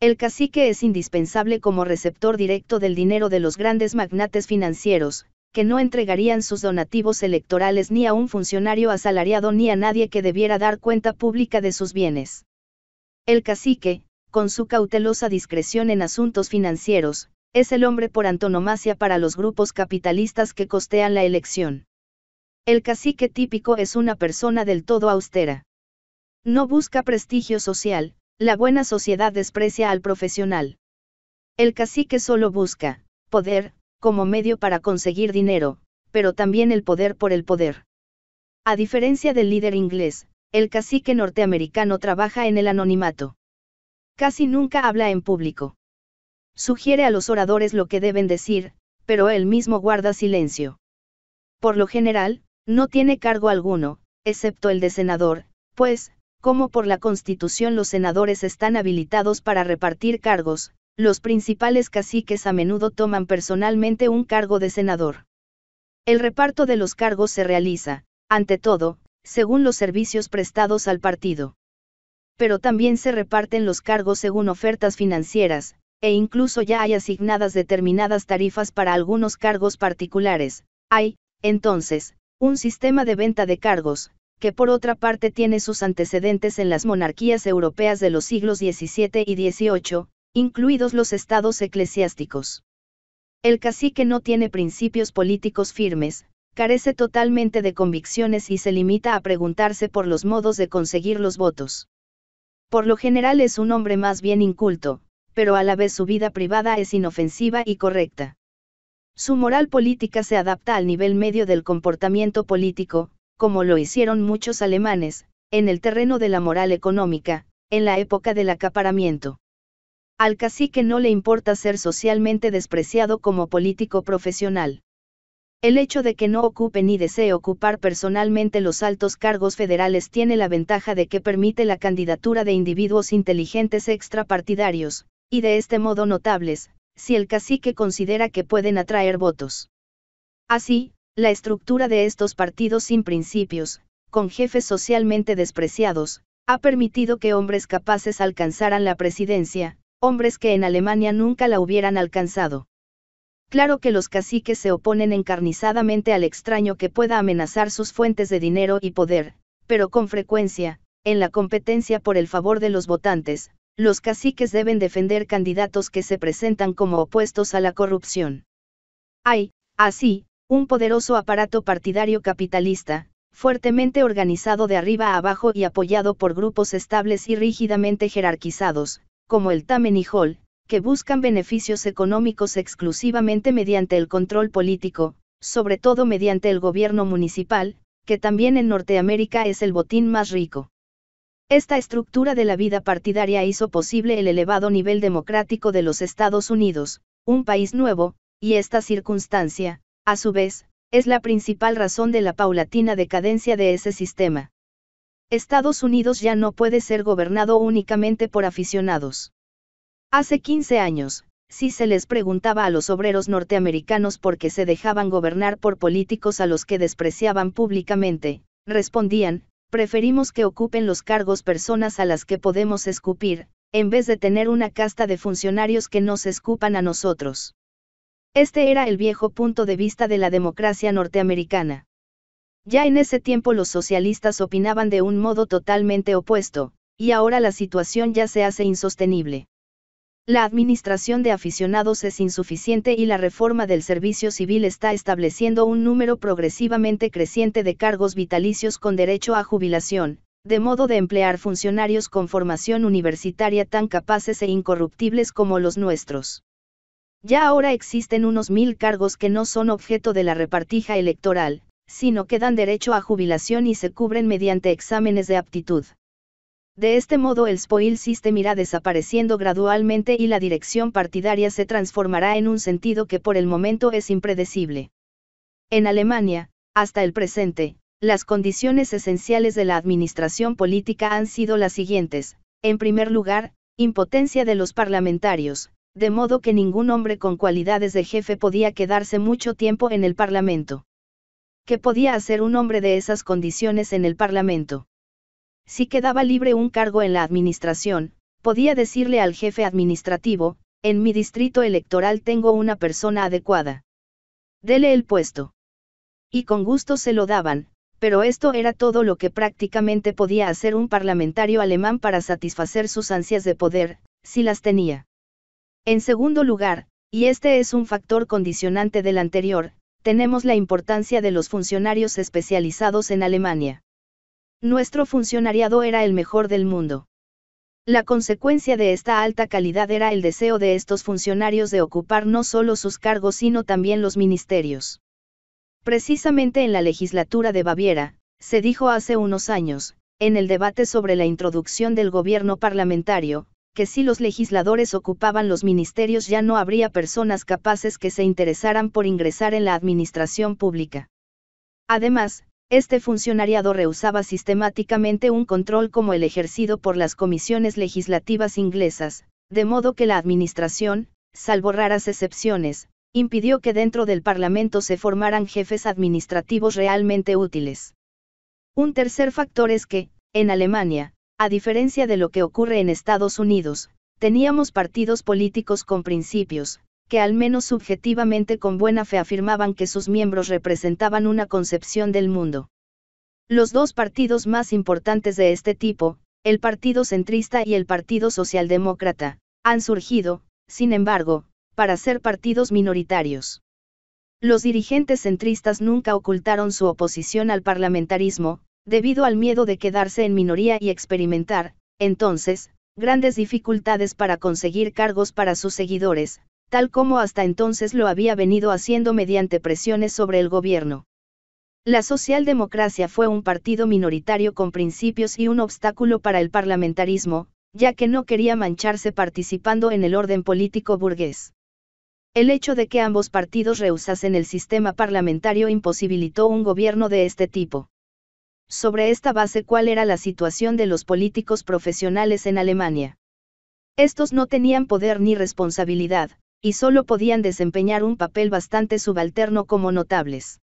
El cacique es indispensable como receptor directo del dinero de los grandes magnates financieros, que no entregarían sus donativos electorales ni a un funcionario asalariado ni a nadie que debiera dar cuenta pública de sus bienes. El cacique, con su cautelosa discreción en asuntos financieros, es el hombre por antonomasia para los grupos capitalistas que costean la elección. El cacique típico es una persona del todo austera. No busca prestigio social, la buena sociedad desprecia al profesional. El cacique solo busca poder, como medio para conseguir dinero, pero también el poder por el poder. A diferencia del líder inglés, el cacique norteamericano trabaja en el anonimato. Casi nunca habla en público. Sugiere a los oradores lo que deben decir, pero él mismo guarda silencio. Por lo general, no tiene cargo alguno, excepto el de senador, pues, como por la Constitución los senadores están habilitados para repartir cargos, los principales caciques a menudo toman personalmente un cargo de senador. El reparto de los cargos se realiza, ante todo, según los servicios prestados al partido. Pero también se reparten los cargos según ofertas financieras, e incluso ya hay asignadas determinadas tarifas para algunos cargos particulares. Hay, entonces, un sistema de venta de cargos, que por otra parte tiene sus antecedentes en las monarquías europeas de los siglos XVII y XVIII, incluidos los estados eclesiásticos. El cacique no tiene principios políticos firmes, carece totalmente de convicciones y se limita a preguntarse por los modos de conseguir los votos. Por lo general es un hombre más bien inculto, pero a la vez su vida privada es inofensiva y correcta. Su moral política se adapta al nivel medio del comportamiento político, como lo hicieron muchos alemanes, en el terreno de la moral económica, en la época del acaparamiento. Al cacique no le importa ser socialmente despreciado como político profesional. El hecho de que no ocupe ni desee ocupar personalmente los altos cargos federales tiene la ventaja de que permite la candidatura de individuos inteligentes extrapartidarios, y de este modo notables, si el cacique considera que pueden atraer votos. Así, la estructura de estos partidos sin principios, con jefes socialmente despreciados, ha permitido que hombres capaces alcanzaran la presidencia, hombres que en Alemania nunca la hubieran alcanzado. Claro que los caciques se oponen encarnizadamente al extraño que pueda amenazar sus fuentes de dinero y poder, pero con frecuencia, en la competencia por el favor de los votantes, los caciques deben defender candidatos que se presentan como opuestos a la corrupción. Hay, así, un poderoso aparato partidario capitalista, fuertemente organizado de arriba a abajo y apoyado por grupos estables y rígidamente jerarquizados, como el Tamen y Hall, que buscan beneficios económicos exclusivamente mediante el control político, sobre todo mediante el gobierno municipal, que también en Norteamérica es el botín más rico. Esta estructura de la vida partidaria hizo posible el elevado nivel democrático de los Estados Unidos, un país nuevo, y esta circunstancia, a su vez, es la principal razón de la paulatina decadencia de ese sistema. Estados Unidos ya no puede ser gobernado únicamente por aficionados. Hace 15 años, si se les preguntaba a los obreros norteamericanos por qué se dejaban gobernar por políticos a los que despreciaban públicamente, respondían, preferimos que ocupen los cargos personas a las que podemos escupir, en vez de tener una casta de funcionarios que nos escupan a nosotros. Este era el viejo punto de vista de la democracia norteamericana. Ya en ese tiempo los socialistas opinaban de un modo totalmente opuesto, y ahora la situación ya se hace insostenible la administración de aficionados es insuficiente y la reforma del servicio civil está estableciendo un número progresivamente creciente de cargos vitalicios con derecho a jubilación, de modo de emplear funcionarios con formación universitaria tan capaces e incorruptibles como los nuestros. Ya ahora existen unos mil cargos que no son objeto de la repartija electoral, sino que dan derecho a jubilación y se cubren mediante exámenes de aptitud. De este modo el spoil system irá desapareciendo gradualmente y la dirección partidaria se transformará en un sentido que por el momento es impredecible. En Alemania, hasta el presente, las condiciones esenciales de la administración política han sido las siguientes. En primer lugar, impotencia de los parlamentarios, de modo que ningún hombre con cualidades de jefe podía quedarse mucho tiempo en el Parlamento. ¿Qué podía hacer un hombre de esas condiciones en el Parlamento? si quedaba libre un cargo en la administración, podía decirle al jefe administrativo, en mi distrito electoral tengo una persona adecuada. Dele el puesto. Y con gusto se lo daban, pero esto era todo lo que prácticamente podía hacer un parlamentario alemán para satisfacer sus ansias de poder, si las tenía. En segundo lugar, y este es un factor condicionante del anterior, tenemos la importancia de los funcionarios especializados en Alemania. Nuestro funcionariado era el mejor del mundo. La consecuencia de esta alta calidad era el deseo de estos funcionarios de ocupar no solo sus cargos sino también los ministerios. Precisamente en la legislatura de Baviera, se dijo hace unos años, en el debate sobre la introducción del gobierno parlamentario, que si los legisladores ocupaban los ministerios ya no habría personas capaces que se interesaran por ingresar en la administración pública. Además, este funcionariado rehusaba sistemáticamente un control como el ejercido por las comisiones legislativas inglesas, de modo que la administración, salvo raras excepciones, impidió que dentro del Parlamento se formaran jefes administrativos realmente útiles. Un tercer factor es que, en Alemania, a diferencia de lo que ocurre en Estados Unidos, teníamos partidos políticos con principios, que al menos subjetivamente con buena fe afirmaban que sus miembros representaban una concepción del mundo. Los dos partidos más importantes de este tipo, el Partido Centrista y el Partido Socialdemócrata, han surgido, sin embargo, para ser partidos minoritarios. Los dirigentes centristas nunca ocultaron su oposición al parlamentarismo, debido al miedo de quedarse en minoría y experimentar, entonces, grandes dificultades para conseguir cargos para sus seguidores, tal como hasta entonces lo había venido haciendo mediante presiones sobre el gobierno. La socialdemocracia fue un partido minoritario con principios y un obstáculo para el parlamentarismo, ya que no quería mancharse participando en el orden político burgués. El hecho de que ambos partidos rehusasen el sistema parlamentario imposibilitó un gobierno de este tipo. Sobre esta base, ¿cuál era la situación de los políticos profesionales en Alemania? Estos no tenían poder ni responsabilidad, y solo podían desempeñar un papel bastante subalterno como notables.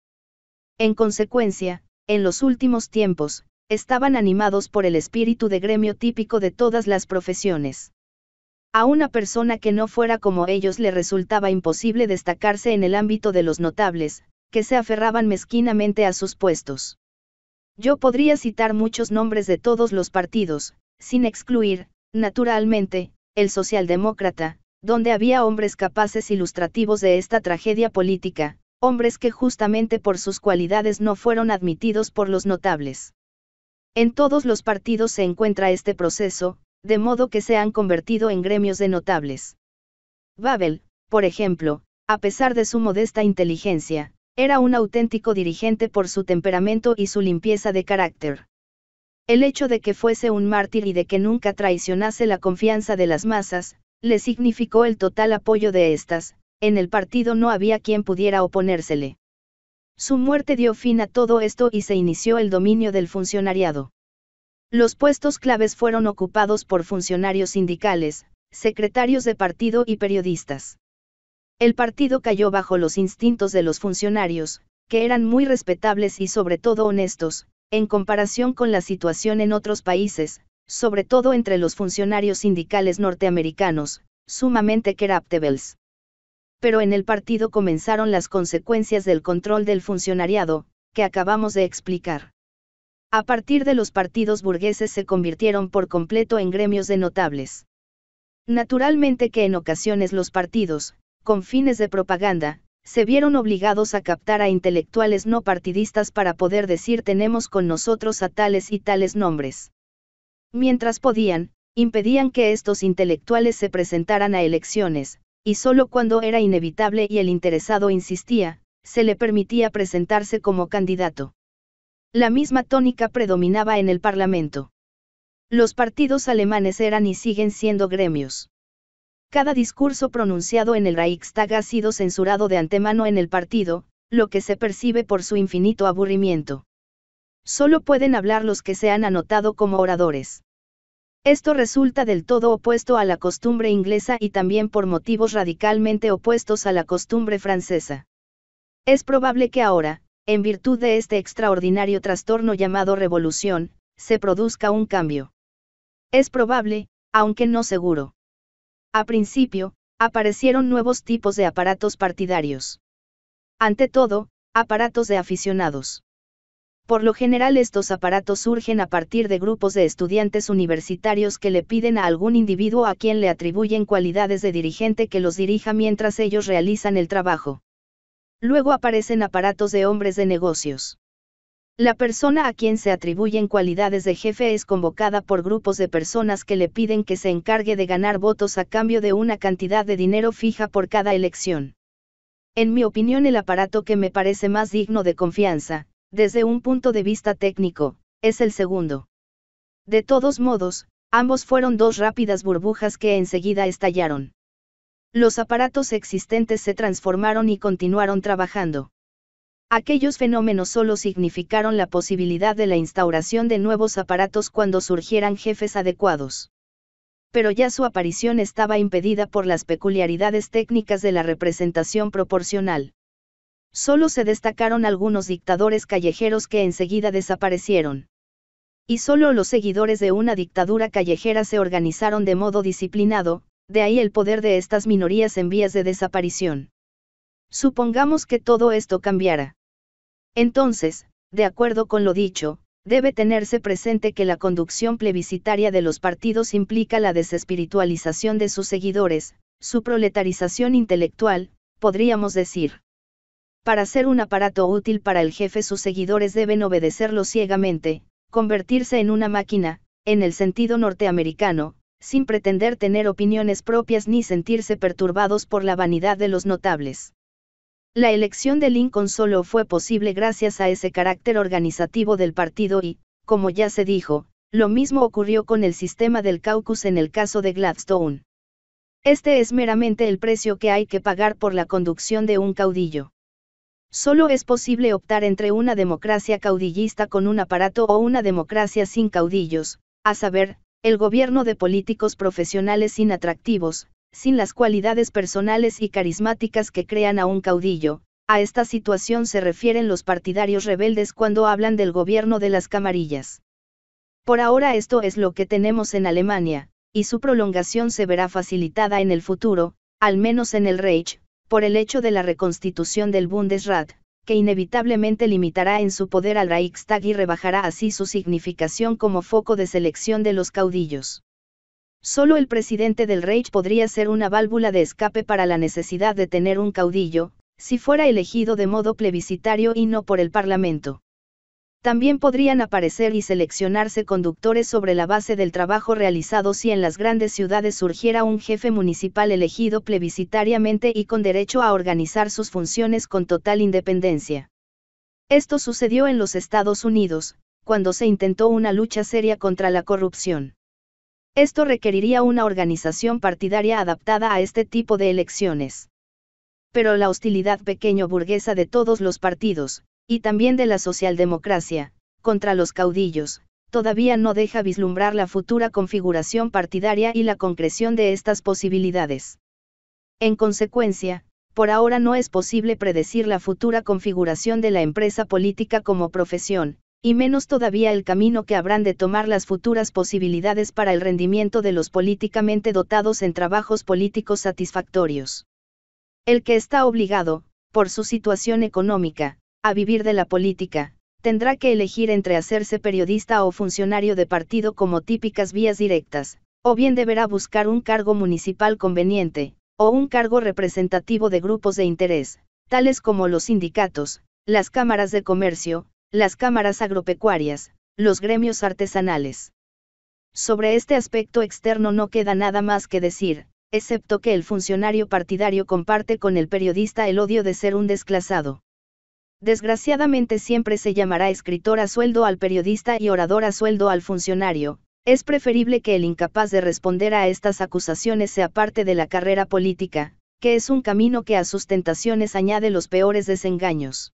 En consecuencia, en los últimos tiempos, estaban animados por el espíritu de gremio típico de todas las profesiones. A una persona que no fuera como ellos le resultaba imposible destacarse en el ámbito de los notables, que se aferraban mezquinamente a sus puestos. Yo podría citar muchos nombres de todos los partidos, sin excluir, naturalmente, el socialdemócrata, donde había hombres capaces ilustrativos de esta tragedia política, hombres que justamente por sus cualidades no fueron admitidos por los notables. En todos los partidos se encuentra este proceso, de modo que se han convertido en gremios de notables. Babel, por ejemplo, a pesar de su modesta inteligencia, era un auténtico dirigente por su temperamento y su limpieza de carácter. El hecho de que fuese un mártir y de que nunca traicionase la confianza de las masas, le significó el total apoyo de estas, en el partido no había quien pudiera oponérsele. Su muerte dio fin a todo esto y se inició el dominio del funcionariado. Los puestos claves fueron ocupados por funcionarios sindicales, secretarios de partido y periodistas. El partido cayó bajo los instintos de los funcionarios, que eran muy respetables y sobre todo honestos, en comparación con la situación en otros países, sobre todo entre los funcionarios sindicales norteamericanos, sumamente corruptibles. Pero en el partido comenzaron las consecuencias del control del funcionariado, que acabamos de explicar. A partir de los partidos burgueses se convirtieron por completo en gremios de notables. Naturalmente que en ocasiones los partidos, con fines de propaganda, se vieron obligados a captar a intelectuales no partidistas para poder decir tenemos con nosotros a tales y tales nombres. Mientras podían, impedían que estos intelectuales se presentaran a elecciones, y solo cuando era inevitable y el interesado insistía, se le permitía presentarse como candidato. La misma tónica predominaba en el Parlamento. Los partidos alemanes eran y siguen siendo gremios. Cada discurso pronunciado en el Reichstag ha sido censurado de antemano en el partido, lo que se percibe por su infinito aburrimiento solo pueden hablar los que se han anotado como oradores. Esto resulta del todo opuesto a la costumbre inglesa y también por motivos radicalmente opuestos a la costumbre francesa. Es probable que ahora, en virtud de este extraordinario trastorno llamado revolución, se produzca un cambio. Es probable, aunque no seguro. A principio, aparecieron nuevos tipos de aparatos partidarios. Ante todo, aparatos de aficionados. Por lo general estos aparatos surgen a partir de grupos de estudiantes universitarios que le piden a algún individuo a quien le atribuyen cualidades de dirigente que los dirija mientras ellos realizan el trabajo. Luego aparecen aparatos de hombres de negocios. La persona a quien se atribuyen cualidades de jefe es convocada por grupos de personas que le piden que se encargue de ganar votos a cambio de una cantidad de dinero fija por cada elección. En mi opinión el aparato que me parece más digno de confianza, desde un punto de vista técnico, es el segundo. De todos modos, ambos fueron dos rápidas burbujas que enseguida estallaron. Los aparatos existentes se transformaron y continuaron trabajando. Aquellos fenómenos solo significaron la posibilidad de la instauración de nuevos aparatos cuando surgieran jefes adecuados. Pero ya su aparición estaba impedida por las peculiaridades técnicas de la representación proporcional. Solo se destacaron algunos dictadores callejeros que enseguida desaparecieron. Y solo los seguidores de una dictadura callejera se organizaron de modo disciplinado, de ahí el poder de estas minorías en vías de desaparición. Supongamos que todo esto cambiara. Entonces, de acuerdo con lo dicho, debe tenerse presente que la conducción plebiscitaria de los partidos implica la desespiritualización de sus seguidores, su proletarización intelectual, podríamos decir. Para ser un aparato útil para el jefe sus seguidores deben obedecerlo ciegamente, convertirse en una máquina, en el sentido norteamericano, sin pretender tener opiniones propias ni sentirse perturbados por la vanidad de los notables. La elección de Lincoln solo fue posible gracias a ese carácter organizativo del partido y, como ya se dijo, lo mismo ocurrió con el sistema del caucus en el caso de Gladstone. Este es meramente el precio que hay que pagar por la conducción de un caudillo. Solo es posible optar entre una democracia caudillista con un aparato o una democracia sin caudillos, a saber, el gobierno de políticos profesionales sin atractivos, sin las cualidades personales y carismáticas que crean a un caudillo. A esta situación se refieren los partidarios rebeldes cuando hablan del gobierno de las camarillas. Por ahora esto es lo que tenemos en Alemania, y su prolongación se verá facilitada en el futuro, al menos en el Reich, por el hecho de la reconstitución del Bundesrat, que inevitablemente limitará en su poder al Reichstag y rebajará así su significación como foco de selección de los caudillos. Solo el presidente del Reich podría ser una válvula de escape para la necesidad de tener un caudillo, si fuera elegido de modo plebiscitario y no por el Parlamento. También podrían aparecer y seleccionarse conductores sobre la base del trabajo realizado si en las grandes ciudades surgiera un jefe municipal elegido plebiscitariamente y con derecho a organizar sus funciones con total independencia. Esto sucedió en los Estados Unidos, cuando se intentó una lucha seria contra la corrupción. Esto requeriría una organización partidaria adaptada a este tipo de elecciones. Pero la hostilidad pequeño burguesa de todos los partidos, y también de la socialdemocracia, contra los caudillos, todavía no deja vislumbrar la futura configuración partidaria y la concreción de estas posibilidades. En consecuencia, por ahora no es posible predecir la futura configuración de la empresa política como profesión, y menos todavía el camino que habrán de tomar las futuras posibilidades para el rendimiento de los políticamente dotados en trabajos políticos satisfactorios. El que está obligado, por su situación económica, a vivir de la política, tendrá que elegir entre hacerse periodista o funcionario de partido como típicas vías directas, o bien deberá buscar un cargo municipal conveniente, o un cargo representativo de grupos de interés, tales como los sindicatos, las cámaras de comercio, las cámaras agropecuarias, los gremios artesanales. Sobre este aspecto externo no queda nada más que decir, excepto que el funcionario partidario comparte con el periodista el odio de ser un desclasado desgraciadamente siempre se llamará escritor a sueldo al periodista y orador a sueldo al funcionario, es preferible que el incapaz de responder a estas acusaciones sea parte de la carrera política, que es un camino que a sus tentaciones añade los peores desengaños.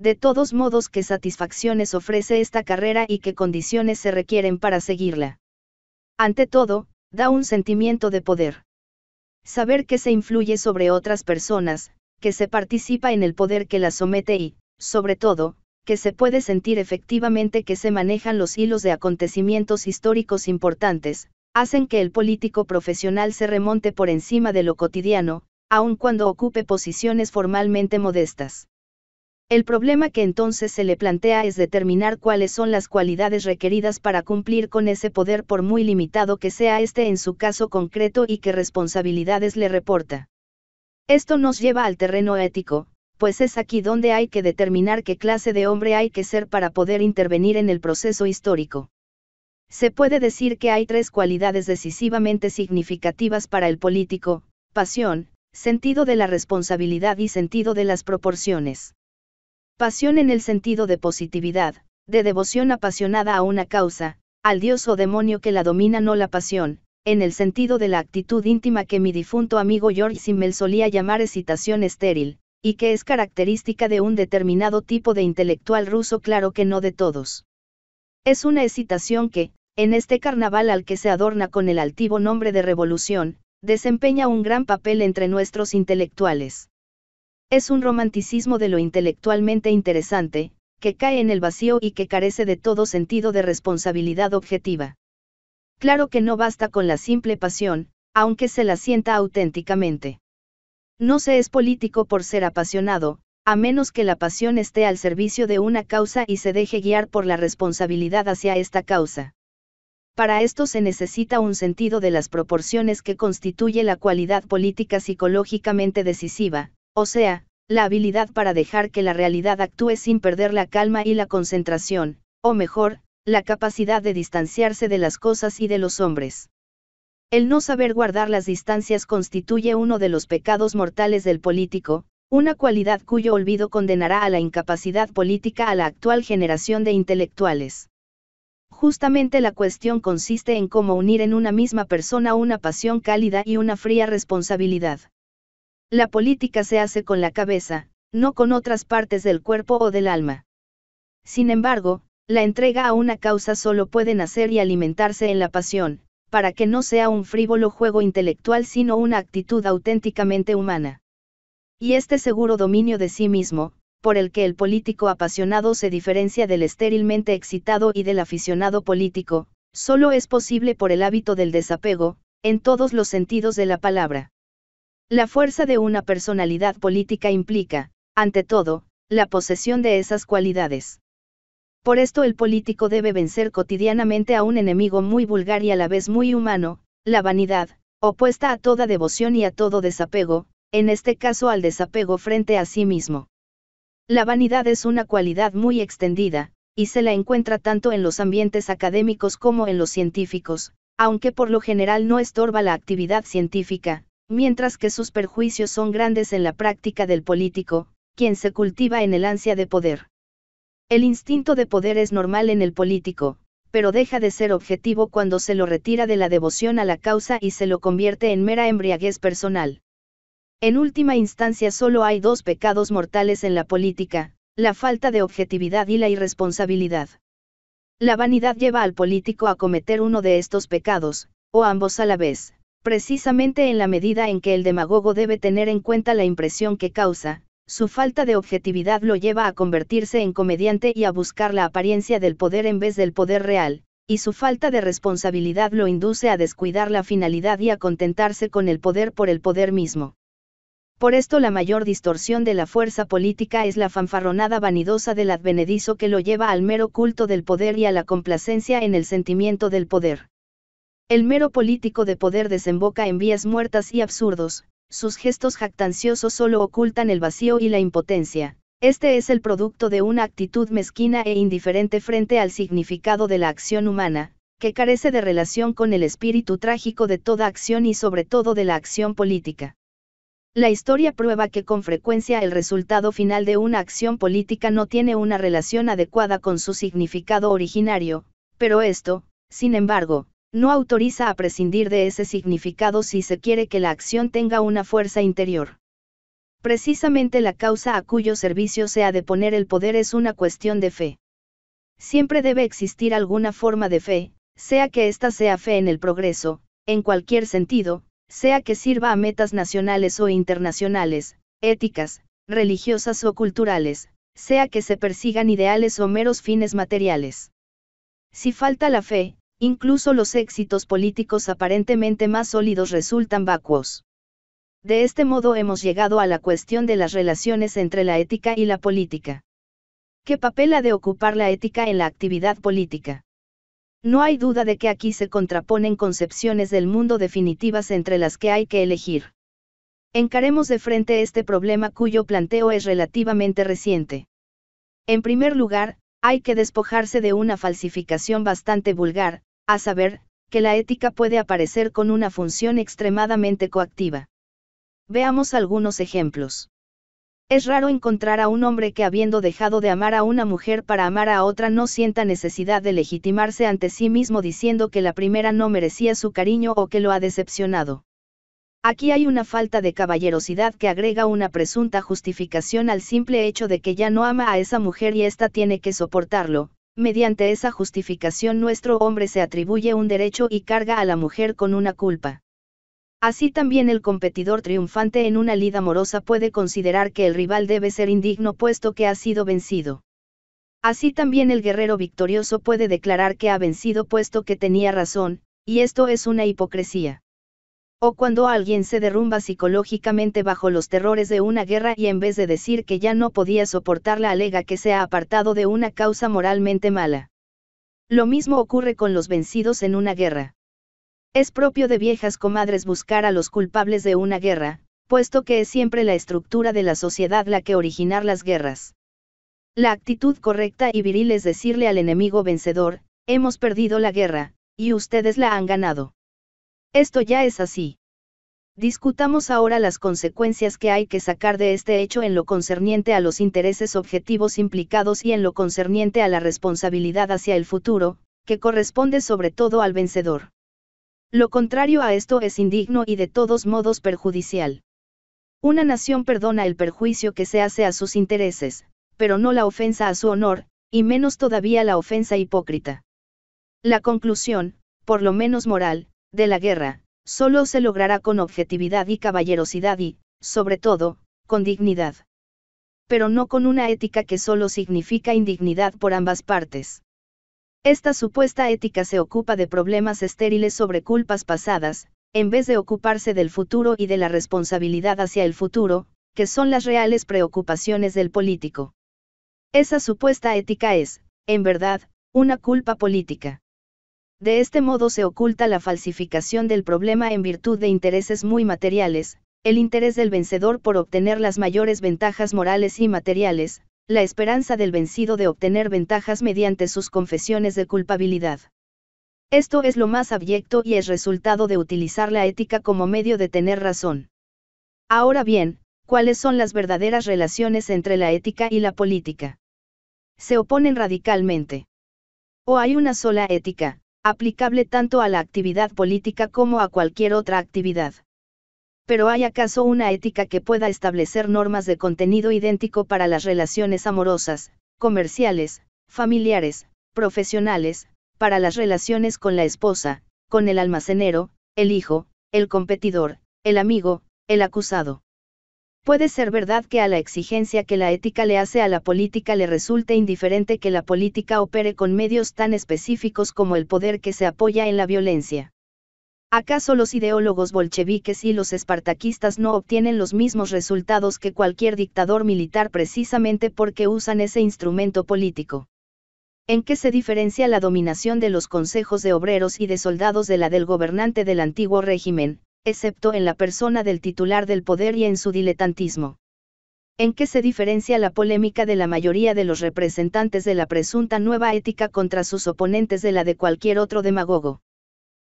De todos modos, qué satisfacciones ofrece esta carrera y qué condiciones se requieren para seguirla. Ante todo, da un sentimiento de poder. Saber que se influye sobre otras personas, que se participa en el poder que la somete y, sobre todo, que se puede sentir efectivamente que se manejan los hilos de acontecimientos históricos importantes, hacen que el político profesional se remonte por encima de lo cotidiano, aun cuando ocupe posiciones formalmente modestas. El problema que entonces se le plantea es determinar cuáles son las cualidades requeridas para cumplir con ese poder por muy limitado que sea este en su caso concreto y qué responsabilidades le reporta. Esto nos lleva al terreno ético, pues es aquí donde hay que determinar qué clase de hombre hay que ser para poder intervenir en el proceso histórico. Se puede decir que hay tres cualidades decisivamente significativas para el político, pasión, sentido de la responsabilidad y sentido de las proporciones. Pasión en el sentido de positividad, de devoción apasionada a una causa, al dios o demonio que la domina no la pasión, en el sentido de la actitud íntima que mi difunto amigo George Simmel solía llamar excitación estéril, y que es característica de un determinado tipo de intelectual ruso, claro que no de todos. Es una excitación que, en este carnaval al que se adorna con el altivo nombre de revolución, desempeña un gran papel entre nuestros intelectuales. Es un romanticismo de lo intelectualmente interesante, que cae en el vacío y que carece de todo sentido de responsabilidad objetiva. Claro que no basta con la simple pasión, aunque se la sienta auténticamente. No se es político por ser apasionado, a menos que la pasión esté al servicio de una causa y se deje guiar por la responsabilidad hacia esta causa. Para esto se necesita un sentido de las proporciones que constituye la cualidad política psicológicamente decisiva, o sea, la habilidad para dejar que la realidad actúe sin perder la calma y la concentración, o mejor, la capacidad de distanciarse de las cosas y de los hombres. El no saber guardar las distancias constituye uno de los pecados mortales del político, una cualidad cuyo olvido condenará a la incapacidad política a la actual generación de intelectuales. Justamente la cuestión consiste en cómo unir en una misma persona una pasión cálida y una fría responsabilidad. La política se hace con la cabeza, no con otras partes del cuerpo o del alma. Sin embargo, la entrega a una causa solo puede nacer y alimentarse en la pasión, para que no sea un frívolo juego intelectual sino una actitud auténticamente humana. Y este seguro dominio de sí mismo, por el que el político apasionado se diferencia del estérilmente excitado y del aficionado político, solo es posible por el hábito del desapego, en todos los sentidos de la palabra. La fuerza de una personalidad política implica, ante todo, la posesión de esas cualidades. Por esto el político debe vencer cotidianamente a un enemigo muy vulgar y a la vez muy humano, la vanidad, opuesta a toda devoción y a todo desapego, en este caso al desapego frente a sí mismo. La vanidad es una cualidad muy extendida, y se la encuentra tanto en los ambientes académicos como en los científicos, aunque por lo general no estorba la actividad científica, mientras que sus perjuicios son grandes en la práctica del político, quien se cultiva en el ansia de poder. El instinto de poder es normal en el político, pero deja de ser objetivo cuando se lo retira de la devoción a la causa y se lo convierte en mera embriaguez personal. En última instancia solo hay dos pecados mortales en la política, la falta de objetividad y la irresponsabilidad. La vanidad lleva al político a cometer uno de estos pecados, o ambos a la vez, precisamente en la medida en que el demagogo debe tener en cuenta la impresión que causa, su falta de objetividad lo lleva a convertirse en comediante y a buscar la apariencia del poder en vez del poder real, y su falta de responsabilidad lo induce a descuidar la finalidad y a contentarse con el poder por el poder mismo. Por esto la mayor distorsión de la fuerza política es la fanfarronada vanidosa del advenedizo que lo lleva al mero culto del poder y a la complacencia en el sentimiento del poder. El mero político de poder desemboca en vías muertas y absurdos, sus gestos jactanciosos solo ocultan el vacío y la impotencia. Este es el producto de una actitud mezquina e indiferente frente al significado de la acción humana, que carece de relación con el espíritu trágico de toda acción y sobre todo de la acción política. La historia prueba que con frecuencia el resultado final de una acción política no tiene una relación adecuada con su significado originario, pero esto, sin embargo, no autoriza a prescindir de ese significado si se quiere que la acción tenga una fuerza interior. Precisamente la causa a cuyo servicio se ha de poner el poder es una cuestión de fe. Siempre debe existir alguna forma de fe, sea que ésta sea fe en el progreso, en cualquier sentido, sea que sirva a metas nacionales o internacionales, éticas, religiosas o culturales, sea que se persigan ideales o meros fines materiales. Si falta la fe, Incluso los éxitos políticos aparentemente más sólidos resultan vacuos. De este modo hemos llegado a la cuestión de las relaciones entre la ética y la política. ¿Qué papel ha de ocupar la ética en la actividad política? No hay duda de que aquí se contraponen concepciones del mundo definitivas entre las que hay que elegir. Encaremos de frente este problema cuyo planteo es relativamente reciente. En primer lugar, hay que despojarse de una falsificación bastante vulgar, a saber, que la ética puede aparecer con una función extremadamente coactiva. Veamos algunos ejemplos. Es raro encontrar a un hombre que habiendo dejado de amar a una mujer para amar a otra no sienta necesidad de legitimarse ante sí mismo diciendo que la primera no merecía su cariño o que lo ha decepcionado. Aquí hay una falta de caballerosidad que agrega una presunta justificación al simple hecho de que ya no ama a esa mujer y ésta tiene que soportarlo, Mediante esa justificación nuestro hombre se atribuye un derecho y carga a la mujer con una culpa. Así también el competidor triunfante en una lida amorosa puede considerar que el rival debe ser indigno puesto que ha sido vencido. Así también el guerrero victorioso puede declarar que ha vencido puesto que tenía razón, y esto es una hipocresía o cuando alguien se derrumba psicológicamente bajo los terrores de una guerra y en vez de decir que ya no podía soportarla alega que se ha apartado de una causa moralmente mala. Lo mismo ocurre con los vencidos en una guerra. Es propio de viejas comadres buscar a los culpables de una guerra, puesto que es siempre la estructura de la sociedad la que originar las guerras. La actitud correcta y viril es decirle al enemigo vencedor, hemos perdido la guerra, y ustedes la han ganado. Esto ya es así. Discutamos ahora las consecuencias que hay que sacar de este hecho en lo concerniente a los intereses objetivos implicados y en lo concerniente a la responsabilidad hacia el futuro, que corresponde sobre todo al vencedor. Lo contrario a esto es indigno y de todos modos perjudicial. Una nación perdona el perjuicio que se hace a sus intereses, pero no la ofensa a su honor, y menos todavía la ofensa hipócrita. La conclusión, por lo menos moral, de la guerra, solo se logrará con objetividad y caballerosidad y, sobre todo, con dignidad. Pero no con una ética que solo significa indignidad por ambas partes. Esta supuesta ética se ocupa de problemas estériles sobre culpas pasadas, en vez de ocuparse del futuro y de la responsabilidad hacia el futuro, que son las reales preocupaciones del político. Esa supuesta ética es, en verdad, una culpa política. De este modo se oculta la falsificación del problema en virtud de intereses muy materiales, el interés del vencedor por obtener las mayores ventajas morales y materiales, la esperanza del vencido de obtener ventajas mediante sus confesiones de culpabilidad. Esto es lo más abyecto y es resultado de utilizar la ética como medio de tener razón. Ahora bien, ¿cuáles son las verdaderas relaciones entre la ética y la política? Se oponen radicalmente. O hay una sola ética, aplicable tanto a la actividad política como a cualquier otra actividad. Pero ¿hay acaso una ética que pueda establecer normas de contenido idéntico para las relaciones amorosas, comerciales, familiares, profesionales, para las relaciones con la esposa, con el almacenero, el hijo, el competidor, el amigo, el acusado? Puede ser verdad que a la exigencia que la ética le hace a la política le resulte indiferente que la política opere con medios tan específicos como el poder que se apoya en la violencia. ¿Acaso los ideólogos bolcheviques y los espartaquistas no obtienen los mismos resultados que cualquier dictador militar precisamente porque usan ese instrumento político? ¿En qué se diferencia la dominación de los consejos de obreros y de soldados de la del gobernante del antiguo régimen? excepto en la persona del titular del poder y en su diletantismo. ¿En qué se diferencia la polémica de la mayoría de los representantes de la presunta nueva ética contra sus oponentes de la de cualquier otro demagogo?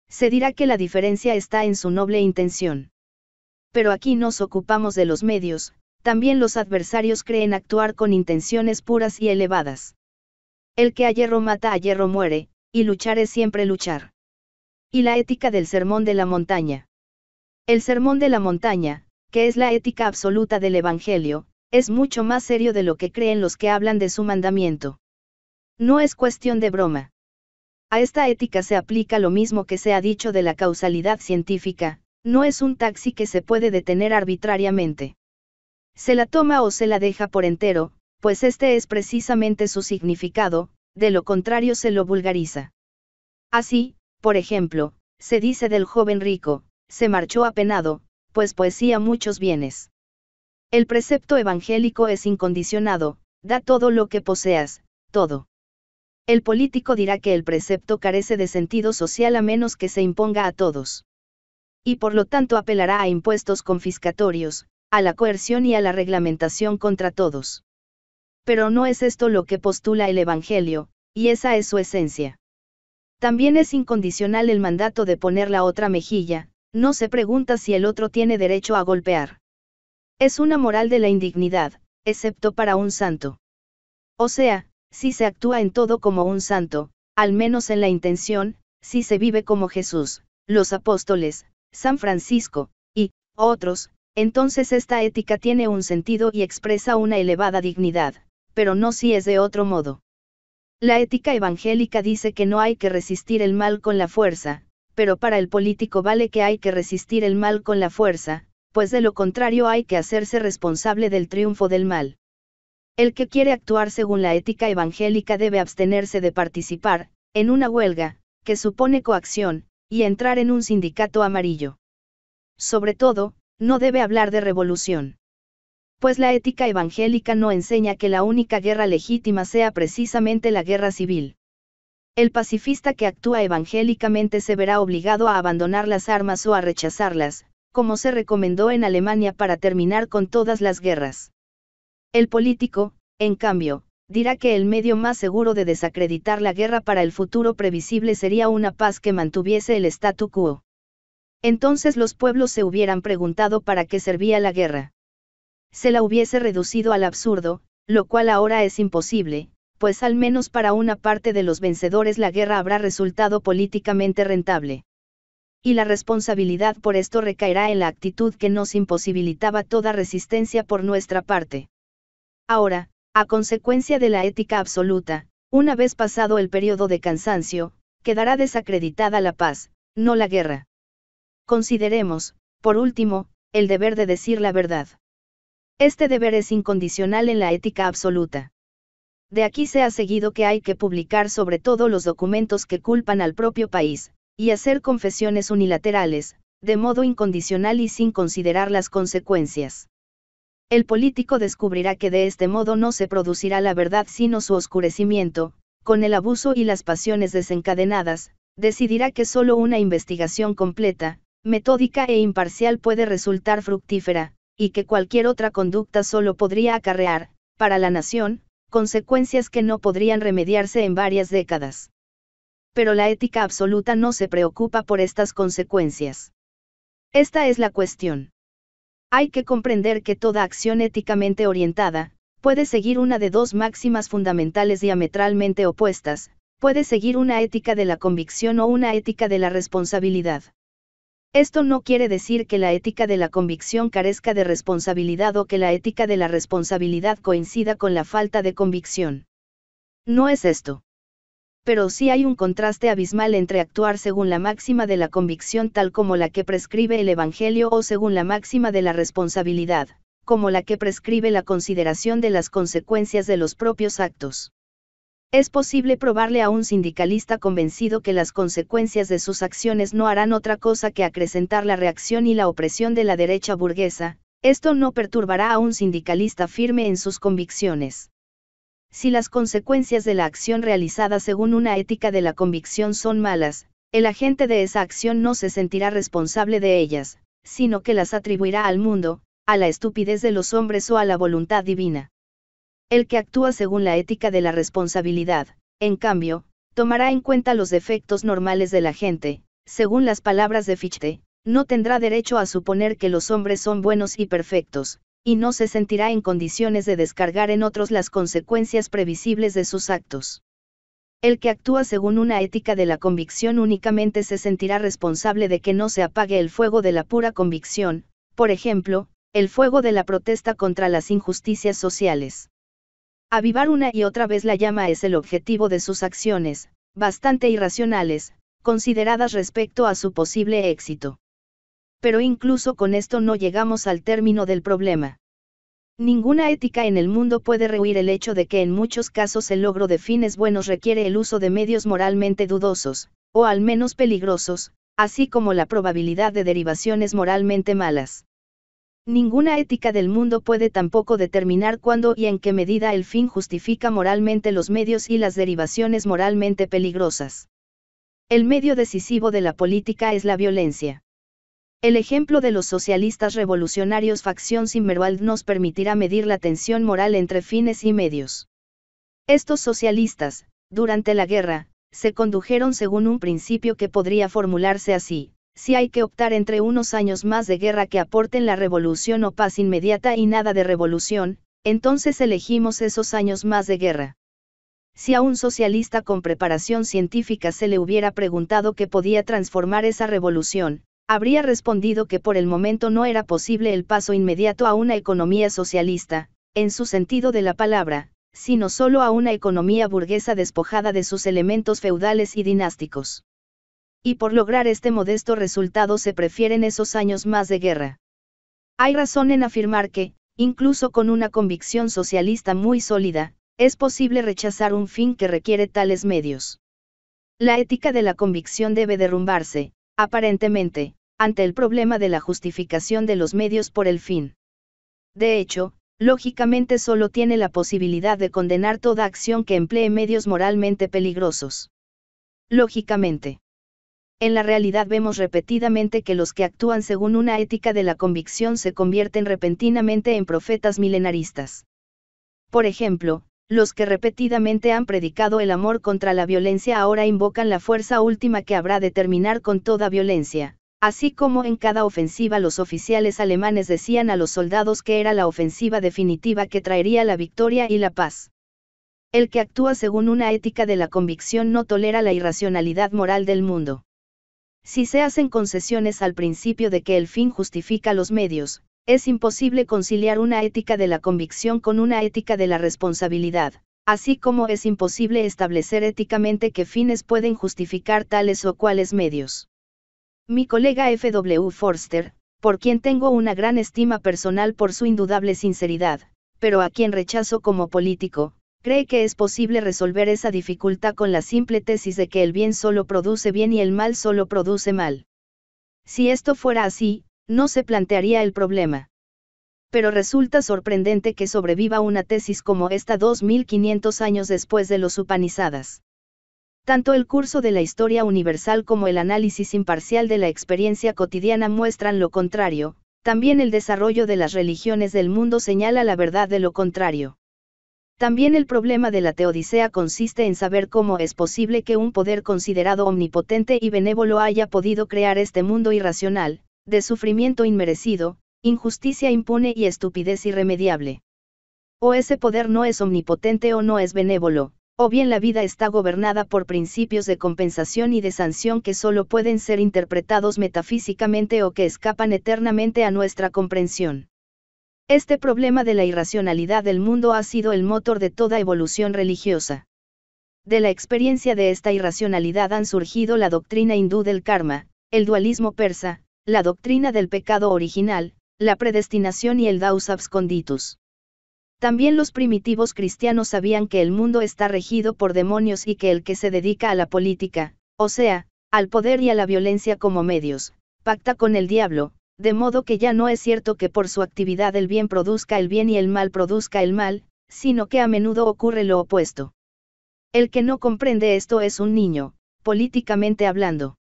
Se dirá que la diferencia está en su noble intención. Pero aquí nos ocupamos de los medios, también los adversarios creen actuar con intenciones puras y elevadas. El que a hierro mata a hierro muere, y luchar es siempre luchar. Y la ética del sermón de la montaña. El sermón de la montaña, que es la ética absoluta del Evangelio, es mucho más serio de lo que creen los que hablan de su mandamiento. No es cuestión de broma. A esta ética se aplica lo mismo que se ha dicho de la causalidad científica, no es un taxi que se puede detener arbitrariamente. Se la toma o se la deja por entero, pues este es precisamente su significado, de lo contrario se lo vulgariza. Así, por ejemplo, se dice del joven rico, se marchó apenado, pues poesía muchos bienes. El precepto evangélico es incondicionado, da todo lo que poseas, todo. El político dirá que el precepto carece de sentido social a menos que se imponga a todos. Y por lo tanto apelará a impuestos confiscatorios, a la coerción y a la reglamentación contra todos. Pero no es esto lo que postula el Evangelio, y esa es su esencia. También es incondicional el mandato de poner la otra mejilla, no se pregunta si el otro tiene derecho a golpear. Es una moral de la indignidad, excepto para un santo. O sea, si se actúa en todo como un santo, al menos en la intención, si se vive como Jesús, los apóstoles, San Francisco, y otros, entonces esta ética tiene un sentido y expresa una elevada dignidad, pero no si es de otro modo. La ética evangélica dice que no hay que resistir el mal con la fuerza, pero para el político vale que hay que resistir el mal con la fuerza, pues de lo contrario hay que hacerse responsable del triunfo del mal. El que quiere actuar según la ética evangélica debe abstenerse de participar, en una huelga, que supone coacción, y entrar en un sindicato amarillo. Sobre todo, no debe hablar de revolución. Pues la ética evangélica no enseña que la única guerra legítima sea precisamente la guerra civil. El pacifista que actúa evangélicamente se verá obligado a abandonar las armas o a rechazarlas, como se recomendó en Alemania para terminar con todas las guerras. El político, en cambio, dirá que el medio más seguro de desacreditar la guerra para el futuro previsible sería una paz que mantuviese el statu quo. Entonces los pueblos se hubieran preguntado para qué servía la guerra. Se la hubiese reducido al absurdo, lo cual ahora es imposible, pues al menos para una parte de los vencedores la guerra habrá resultado políticamente rentable. Y la responsabilidad por esto recaerá en la actitud que nos imposibilitaba toda resistencia por nuestra parte. Ahora, a consecuencia de la ética absoluta, una vez pasado el periodo de cansancio, quedará desacreditada la paz, no la guerra. Consideremos, por último, el deber de decir la verdad. Este deber es incondicional en la ética absoluta de aquí se ha seguido que hay que publicar sobre todo los documentos que culpan al propio país, y hacer confesiones unilaterales, de modo incondicional y sin considerar las consecuencias. El político descubrirá que de este modo no se producirá la verdad sino su oscurecimiento, con el abuso y las pasiones desencadenadas, decidirá que solo una investigación completa, metódica e imparcial puede resultar fructífera, y que cualquier otra conducta solo podría acarrear, para la nación, consecuencias que no podrían remediarse en varias décadas. Pero la ética absoluta no se preocupa por estas consecuencias. Esta es la cuestión. Hay que comprender que toda acción éticamente orientada, puede seguir una de dos máximas fundamentales diametralmente opuestas, puede seguir una ética de la convicción o una ética de la responsabilidad. Esto no quiere decir que la ética de la convicción carezca de responsabilidad o que la ética de la responsabilidad coincida con la falta de convicción. No es esto. Pero sí hay un contraste abismal entre actuar según la máxima de la convicción tal como la que prescribe el Evangelio o según la máxima de la responsabilidad, como la que prescribe la consideración de las consecuencias de los propios actos. Es posible probarle a un sindicalista convencido que las consecuencias de sus acciones no harán otra cosa que acrecentar la reacción y la opresión de la derecha burguesa, esto no perturbará a un sindicalista firme en sus convicciones. Si las consecuencias de la acción realizada según una ética de la convicción son malas, el agente de esa acción no se sentirá responsable de ellas, sino que las atribuirá al mundo, a la estupidez de los hombres o a la voluntad divina el que actúa según la ética de la responsabilidad, en cambio, tomará en cuenta los defectos normales de la gente, según las palabras de Fichte, no tendrá derecho a suponer que los hombres son buenos y perfectos, y no se sentirá en condiciones de descargar en otros las consecuencias previsibles de sus actos. El que actúa según una ética de la convicción únicamente se sentirá responsable de que no se apague el fuego de la pura convicción, por ejemplo, el fuego de la protesta contra las injusticias sociales. Avivar una y otra vez la llama es el objetivo de sus acciones, bastante irracionales, consideradas respecto a su posible éxito. Pero incluso con esto no llegamos al término del problema. Ninguna ética en el mundo puede rehuir el hecho de que en muchos casos el logro de fines buenos requiere el uso de medios moralmente dudosos, o al menos peligrosos, así como la probabilidad de derivaciones moralmente malas. Ninguna ética del mundo puede tampoco determinar cuándo y en qué medida el fin justifica moralmente los medios y las derivaciones moralmente peligrosas. El medio decisivo de la política es la violencia. El ejemplo de los socialistas revolucionarios facción Zimmerwald nos permitirá medir la tensión moral entre fines y medios. Estos socialistas, durante la guerra, se condujeron según un principio que podría formularse así si hay que optar entre unos años más de guerra que aporten la revolución o paz inmediata y nada de revolución, entonces elegimos esos años más de guerra. Si a un socialista con preparación científica se le hubiera preguntado qué podía transformar esa revolución, habría respondido que por el momento no era posible el paso inmediato a una economía socialista, en su sentido de la palabra, sino solo a una economía burguesa despojada de sus elementos feudales y dinásticos y por lograr este modesto resultado se prefieren esos años más de guerra. Hay razón en afirmar que, incluso con una convicción socialista muy sólida, es posible rechazar un fin que requiere tales medios. La ética de la convicción debe derrumbarse, aparentemente, ante el problema de la justificación de los medios por el fin. De hecho, lógicamente solo tiene la posibilidad de condenar toda acción que emplee medios moralmente peligrosos. Lógicamente. En la realidad vemos repetidamente que los que actúan según una ética de la convicción se convierten repentinamente en profetas milenaristas. Por ejemplo, los que repetidamente han predicado el amor contra la violencia ahora invocan la fuerza última que habrá de terminar con toda violencia, así como en cada ofensiva los oficiales alemanes decían a los soldados que era la ofensiva definitiva que traería la victoria y la paz. El que actúa según una ética de la convicción no tolera la irracionalidad moral del mundo. Si se hacen concesiones al principio de que el fin justifica los medios, es imposible conciliar una ética de la convicción con una ética de la responsabilidad, así como es imposible establecer éticamente qué fines pueden justificar tales o cuales medios. Mi colega F.W. Forster, por quien tengo una gran estima personal por su indudable sinceridad, pero a quien rechazo como político, cree que es posible resolver esa dificultad con la simple tesis de que el bien solo produce bien y el mal solo produce mal. Si esto fuera así, no se plantearía el problema. Pero resulta sorprendente que sobreviva una tesis como esta 2500 años después de los Upanisadas. Tanto el curso de la historia universal como el análisis imparcial de la experiencia cotidiana muestran lo contrario, también el desarrollo de las religiones del mundo señala la verdad de lo contrario. También el problema de la teodicea consiste en saber cómo es posible que un poder considerado omnipotente y benévolo haya podido crear este mundo irracional, de sufrimiento inmerecido, injusticia impune y estupidez irremediable. O ese poder no es omnipotente o no es benévolo, o bien la vida está gobernada por principios de compensación y de sanción que solo pueden ser interpretados metafísicamente o que escapan eternamente a nuestra comprensión. Este problema de la irracionalidad del mundo ha sido el motor de toda evolución religiosa. De la experiencia de esta irracionalidad han surgido la doctrina hindú del karma, el dualismo persa, la doctrina del pecado original, la predestinación y el daus absconditus. También los primitivos cristianos sabían que el mundo está regido por demonios y que el que se dedica a la política, o sea, al poder y a la violencia como medios, pacta con el diablo, de modo que ya no es cierto que por su actividad el bien produzca el bien y el mal produzca el mal, sino que a menudo ocurre lo opuesto. El que no comprende esto es un niño, políticamente hablando.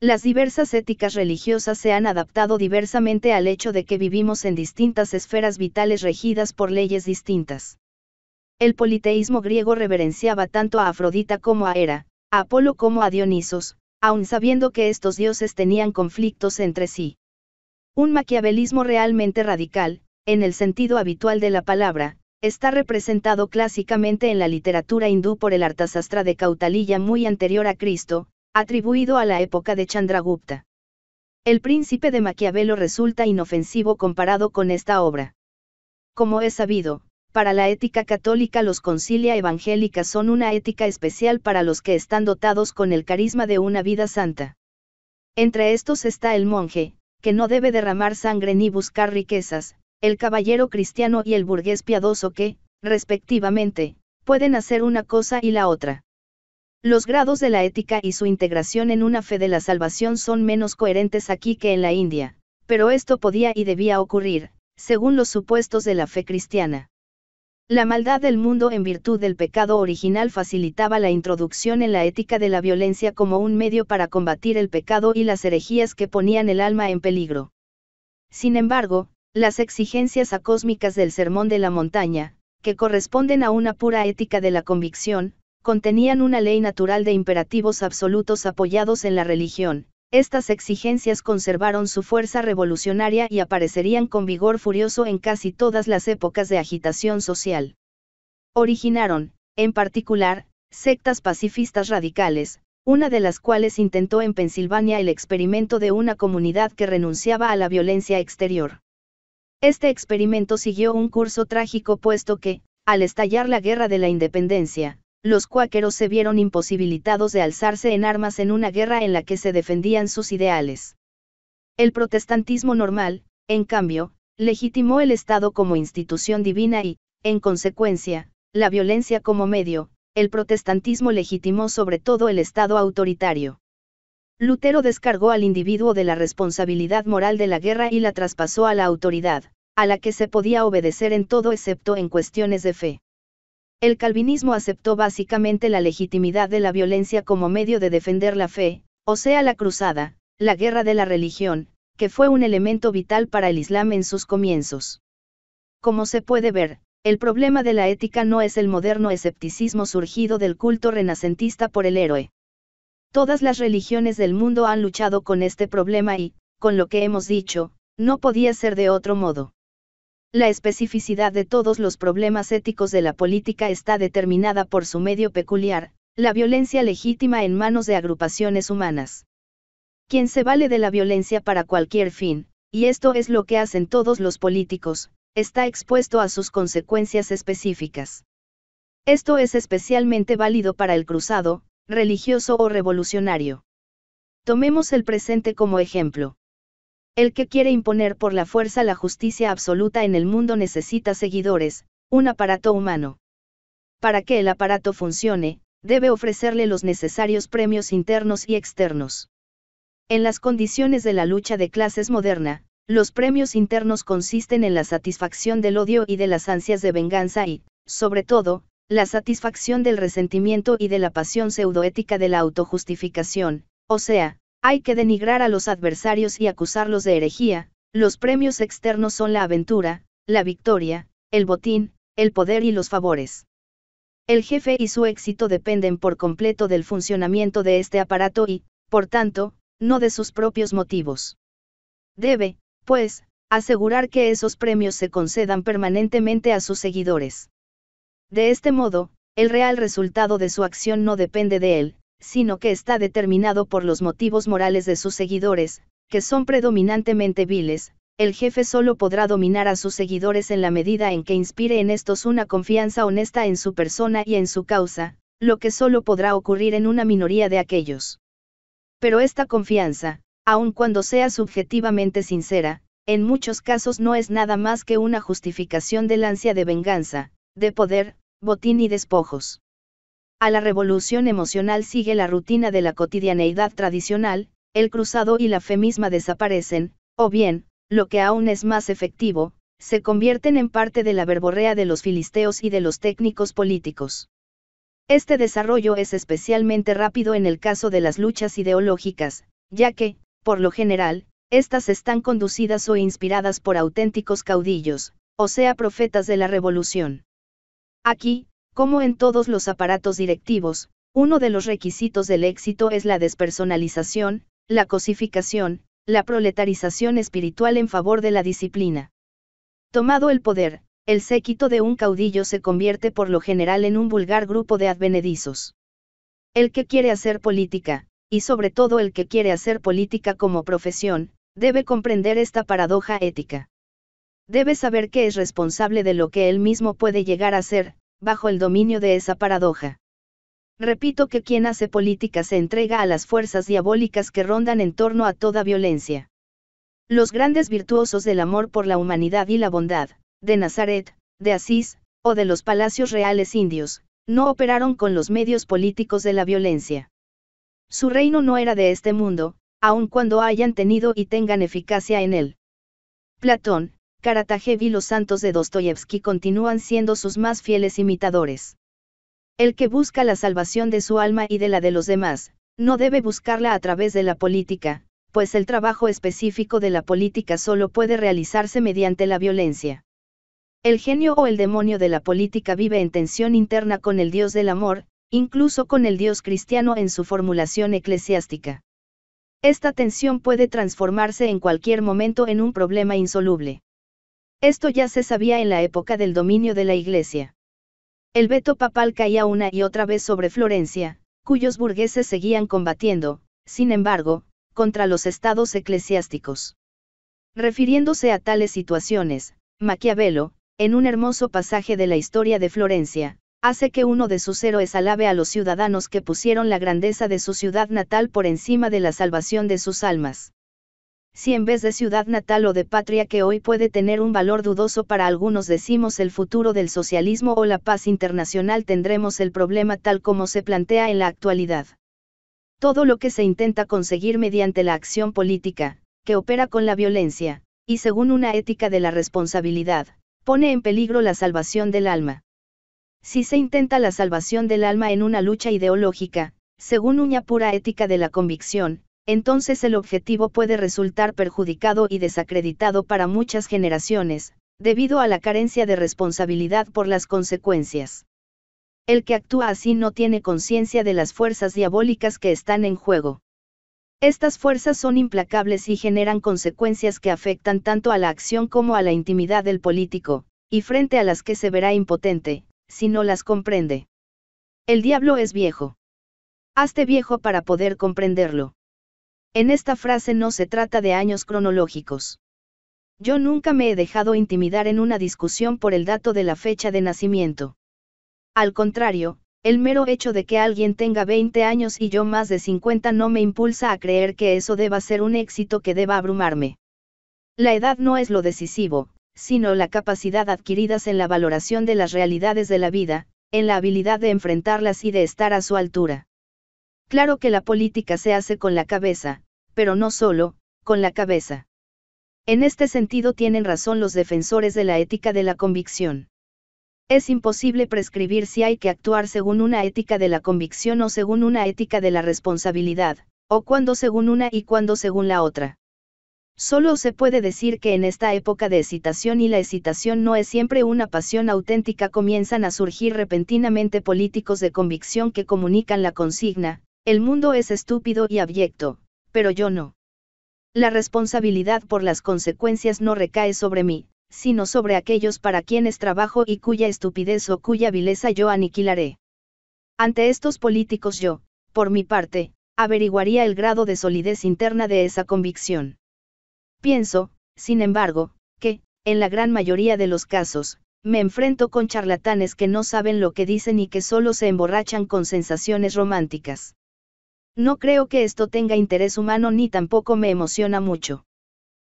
Las diversas éticas religiosas se han adaptado diversamente al hecho de que vivimos en distintas esferas vitales regidas por leyes distintas. El politeísmo griego reverenciaba tanto a Afrodita como a Hera, a Apolo como a Dionisos, aun sabiendo que estos dioses tenían conflictos entre sí. Un maquiavelismo realmente radical, en el sentido habitual de la palabra, está representado clásicamente en la literatura hindú por el Artasastra de Cautalilla muy anterior a Cristo, atribuido a la época de Chandragupta. El príncipe de Maquiavelo resulta inofensivo comparado con esta obra. Como es sabido, para la ética católica los concilia evangélicas son una ética especial para los que están dotados con el carisma de una vida santa. Entre estos está el monje, que no debe derramar sangre ni buscar riquezas, el caballero cristiano y el burgués piadoso que, respectivamente, pueden hacer una cosa y la otra. Los grados de la ética y su integración en una fe de la salvación son menos coherentes aquí que en la India, pero esto podía y debía ocurrir, según los supuestos de la fe cristiana. La maldad del mundo en virtud del pecado original facilitaba la introducción en la ética de la violencia como un medio para combatir el pecado y las herejías que ponían el alma en peligro. Sin embargo, las exigencias acósmicas del Sermón de la Montaña, que corresponden a una pura ética de la convicción, contenían una ley natural de imperativos absolutos apoyados en la religión, estas exigencias conservaron su fuerza revolucionaria y aparecerían con vigor furioso en casi todas las épocas de agitación social. Originaron, en particular, sectas pacifistas radicales, una de las cuales intentó en Pensilvania el experimento de una comunidad que renunciaba a la violencia exterior. Este experimento siguió un curso trágico puesto que, al estallar la Guerra de la Independencia, los cuáqueros se vieron imposibilitados de alzarse en armas en una guerra en la que se defendían sus ideales. El protestantismo normal, en cambio, legitimó el Estado como institución divina y, en consecuencia, la violencia como medio, el protestantismo legitimó sobre todo el Estado autoritario. Lutero descargó al individuo de la responsabilidad moral de la guerra y la traspasó a la autoridad, a la que se podía obedecer en todo excepto en cuestiones de fe. El calvinismo aceptó básicamente la legitimidad de la violencia como medio de defender la fe, o sea la cruzada, la guerra de la religión, que fue un elemento vital para el Islam en sus comienzos. Como se puede ver, el problema de la ética no es el moderno escepticismo surgido del culto renacentista por el héroe. Todas las religiones del mundo han luchado con este problema y, con lo que hemos dicho, no podía ser de otro modo. La especificidad de todos los problemas éticos de la política está determinada por su medio peculiar, la violencia legítima en manos de agrupaciones humanas. Quien se vale de la violencia para cualquier fin, y esto es lo que hacen todos los políticos, está expuesto a sus consecuencias específicas. Esto es especialmente válido para el cruzado, religioso o revolucionario. Tomemos el presente como ejemplo. El que quiere imponer por la fuerza la justicia absoluta en el mundo necesita seguidores, un aparato humano. Para que el aparato funcione, debe ofrecerle los necesarios premios internos y externos. En las condiciones de la lucha de clases moderna, los premios internos consisten en la satisfacción del odio y de las ansias de venganza y, sobre todo, la satisfacción del resentimiento y de la pasión pseudoética de la autojustificación, o sea, hay que denigrar a los adversarios y acusarlos de herejía, los premios externos son la aventura, la victoria, el botín, el poder y los favores. El jefe y su éxito dependen por completo del funcionamiento de este aparato y, por tanto, no de sus propios motivos. Debe, pues, asegurar que esos premios se concedan permanentemente a sus seguidores. De este modo, el real resultado de su acción no depende de él, sino que está determinado por los motivos morales de sus seguidores, que son predominantemente viles, el jefe solo podrá dominar a sus seguidores en la medida en que inspire en estos una confianza honesta en su persona y en su causa, lo que solo podrá ocurrir en una minoría de aquellos. Pero esta confianza, aun cuando sea subjetivamente sincera, en muchos casos no es nada más que una justificación del ansia de venganza, de poder, botín y despojos. A la revolución emocional sigue la rutina de la cotidianeidad tradicional, el cruzado y la fe misma desaparecen, o bien, lo que aún es más efectivo, se convierten en parte de la verborrea de los filisteos y de los técnicos políticos. Este desarrollo es especialmente rápido en el caso de las luchas ideológicas, ya que, por lo general, estas están conducidas o inspiradas por auténticos caudillos, o sea, profetas de la revolución. Aquí, como en todos los aparatos directivos, uno de los requisitos del éxito es la despersonalización, la cosificación, la proletarización espiritual en favor de la disciplina. Tomado el poder, el séquito de un caudillo se convierte por lo general en un vulgar grupo de advenedizos. El que quiere hacer política, y sobre todo el que quiere hacer política como profesión, debe comprender esta paradoja ética. Debe saber que es responsable de lo que él mismo puede llegar a ser, bajo el dominio de esa paradoja. Repito que quien hace política se entrega a las fuerzas diabólicas que rondan en torno a toda violencia. Los grandes virtuosos del amor por la humanidad y la bondad, de Nazaret, de Asís, o de los palacios reales indios, no operaron con los medios políticos de la violencia. Su reino no era de este mundo, aun cuando hayan tenido y tengan eficacia en él. Platón, Karatajev y los santos de Dostoyevsky continúan siendo sus más fieles imitadores. El que busca la salvación de su alma y de la de los demás, no debe buscarla a través de la política, pues el trabajo específico de la política solo puede realizarse mediante la violencia. El genio o el demonio de la política vive en tensión interna con el Dios del amor, incluso con el Dios cristiano en su formulación eclesiástica. Esta tensión puede transformarse en cualquier momento en un problema insoluble. Esto ya se sabía en la época del dominio de la Iglesia. El veto papal caía una y otra vez sobre Florencia, cuyos burgueses seguían combatiendo, sin embargo, contra los estados eclesiásticos. Refiriéndose a tales situaciones, Maquiavelo, en un hermoso pasaje de la historia de Florencia, hace que uno de sus héroes alabe a los ciudadanos que pusieron la grandeza de su ciudad natal por encima de la salvación de sus almas si en vez de ciudad natal o de patria que hoy puede tener un valor dudoso para algunos decimos el futuro del socialismo o la paz internacional tendremos el problema tal como se plantea en la actualidad. Todo lo que se intenta conseguir mediante la acción política, que opera con la violencia, y según una ética de la responsabilidad, pone en peligro la salvación del alma. Si se intenta la salvación del alma en una lucha ideológica, según una pura ética de la convicción, entonces el objetivo puede resultar perjudicado y desacreditado para muchas generaciones, debido a la carencia de responsabilidad por las consecuencias. El que actúa así no tiene conciencia de las fuerzas diabólicas que están en juego. Estas fuerzas son implacables y generan consecuencias que afectan tanto a la acción como a la intimidad del político, y frente a las que se verá impotente, si no las comprende. El diablo es viejo. Hazte viejo para poder comprenderlo. En esta frase no se trata de años cronológicos. Yo nunca me he dejado intimidar en una discusión por el dato de la fecha de nacimiento. Al contrario, el mero hecho de que alguien tenga 20 años y yo más de 50 no me impulsa a creer que eso deba ser un éxito que deba abrumarme. La edad no es lo decisivo, sino la capacidad adquiridas en la valoración de las realidades de la vida, en la habilidad de enfrentarlas y de estar a su altura. Claro que la política se hace con la cabeza, pero no solo, con la cabeza. En este sentido tienen razón los defensores de la ética de la convicción. Es imposible prescribir si hay que actuar según una ética de la convicción o según una ética de la responsabilidad, o cuándo según una y cuándo según la otra. Solo se puede decir que en esta época de excitación y la excitación no es siempre una pasión auténtica comienzan a surgir repentinamente políticos de convicción que comunican la consigna, el mundo es estúpido y abyecto, pero yo no. La responsabilidad por las consecuencias no recae sobre mí, sino sobre aquellos para quienes trabajo y cuya estupidez o cuya vileza yo aniquilaré. Ante estos políticos yo, por mi parte, averiguaría el grado de solidez interna de esa convicción. Pienso, sin embargo, que, en la gran mayoría de los casos, me enfrento con charlatanes que no saben lo que dicen y que solo se emborrachan con sensaciones románticas. No creo que esto tenga interés humano ni tampoco me emociona mucho.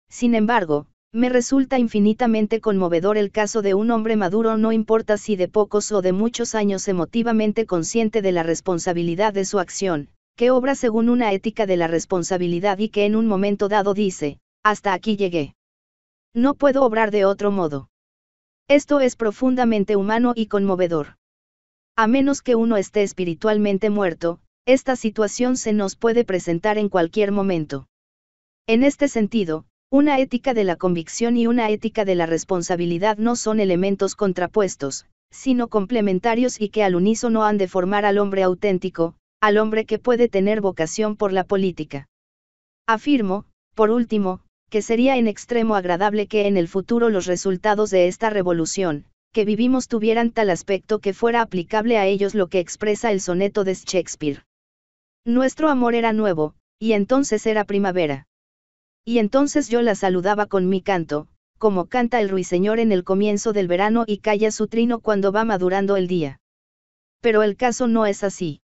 Sin embargo, me resulta infinitamente conmovedor el caso de un hombre maduro, no importa si de pocos o de muchos años, emotivamente consciente de la responsabilidad de su acción, que obra según una ética de la responsabilidad y que en un momento dado dice, hasta aquí llegué. No puedo obrar de otro modo. Esto es profundamente humano y conmovedor. A menos que uno esté espiritualmente muerto, esta situación se nos puede presentar en cualquier momento. En este sentido, una ética de la convicción y una ética de la responsabilidad no son elementos contrapuestos, sino complementarios y que al unísono han de formar al hombre auténtico, al hombre que puede tener vocación por la política. Afirmo, por último, que sería en extremo agradable que en el futuro los resultados de esta revolución, que vivimos tuvieran tal aspecto que fuera aplicable a ellos lo que expresa el soneto de Shakespeare. Nuestro amor era nuevo, y entonces era primavera. Y entonces yo la saludaba con mi canto, como canta el ruiseñor en el comienzo del verano y calla su trino cuando va madurando el día. Pero el caso no es así.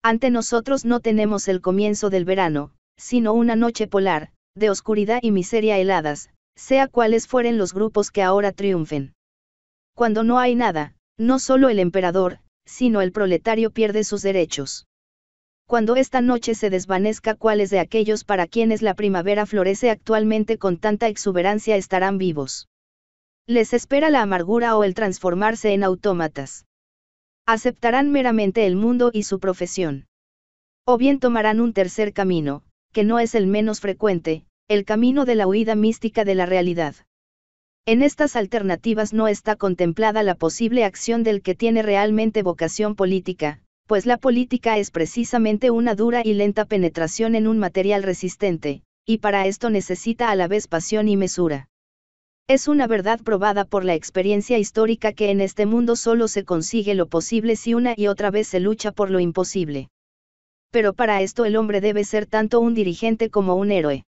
Ante nosotros no tenemos el comienzo del verano, sino una noche polar, de oscuridad y miseria heladas, sea cuales fueren los grupos que ahora triunfen. Cuando no hay nada, no solo el emperador, sino el proletario pierde sus derechos cuando esta noche se desvanezca cuáles de aquellos para quienes la primavera florece actualmente con tanta exuberancia estarán vivos. Les espera la amargura o el transformarse en autómatas. Aceptarán meramente el mundo y su profesión. O bien tomarán un tercer camino, que no es el menos frecuente, el camino de la huida mística de la realidad. En estas alternativas no está contemplada la posible acción del que tiene realmente vocación política, pues la política es precisamente una dura y lenta penetración en un material resistente, y para esto necesita a la vez pasión y mesura. Es una verdad probada por la experiencia histórica que en este mundo solo se consigue lo posible si una y otra vez se lucha por lo imposible. Pero para esto el hombre debe ser tanto un dirigente como un héroe.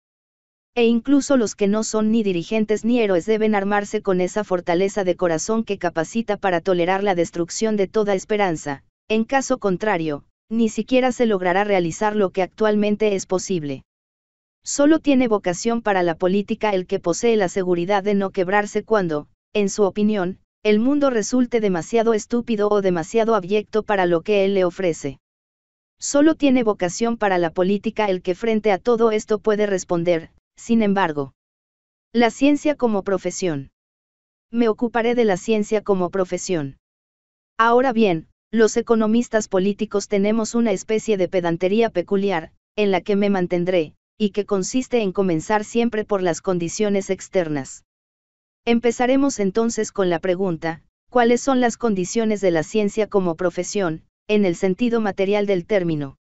E incluso los que no son ni dirigentes ni héroes deben armarse con esa fortaleza de corazón que capacita para tolerar la destrucción de toda esperanza, en caso contrario, ni siquiera se logrará realizar lo que actualmente es posible. Solo tiene vocación para la política el que posee la seguridad de no quebrarse cuando, en su opinión, el mundo resulte demasiado estúpido o demasiado abyecto para lo que él le ofrece. Solo tiene vocación para la política el que frente a todo esto puede responder, sin embargo. La ciencia como profesión. Me ocuparé de la ciencia como profesión. Ahora bien, los economistas políticos tenemos una especie de pedantería peculiar, en la que me mantendré, y que consiste en comenzar siempre por las condiciones externas. Empezaremos entonces con la pregunta, ¿cuáles son las condiciones de la ciencia como profesión, en el sentido material del término?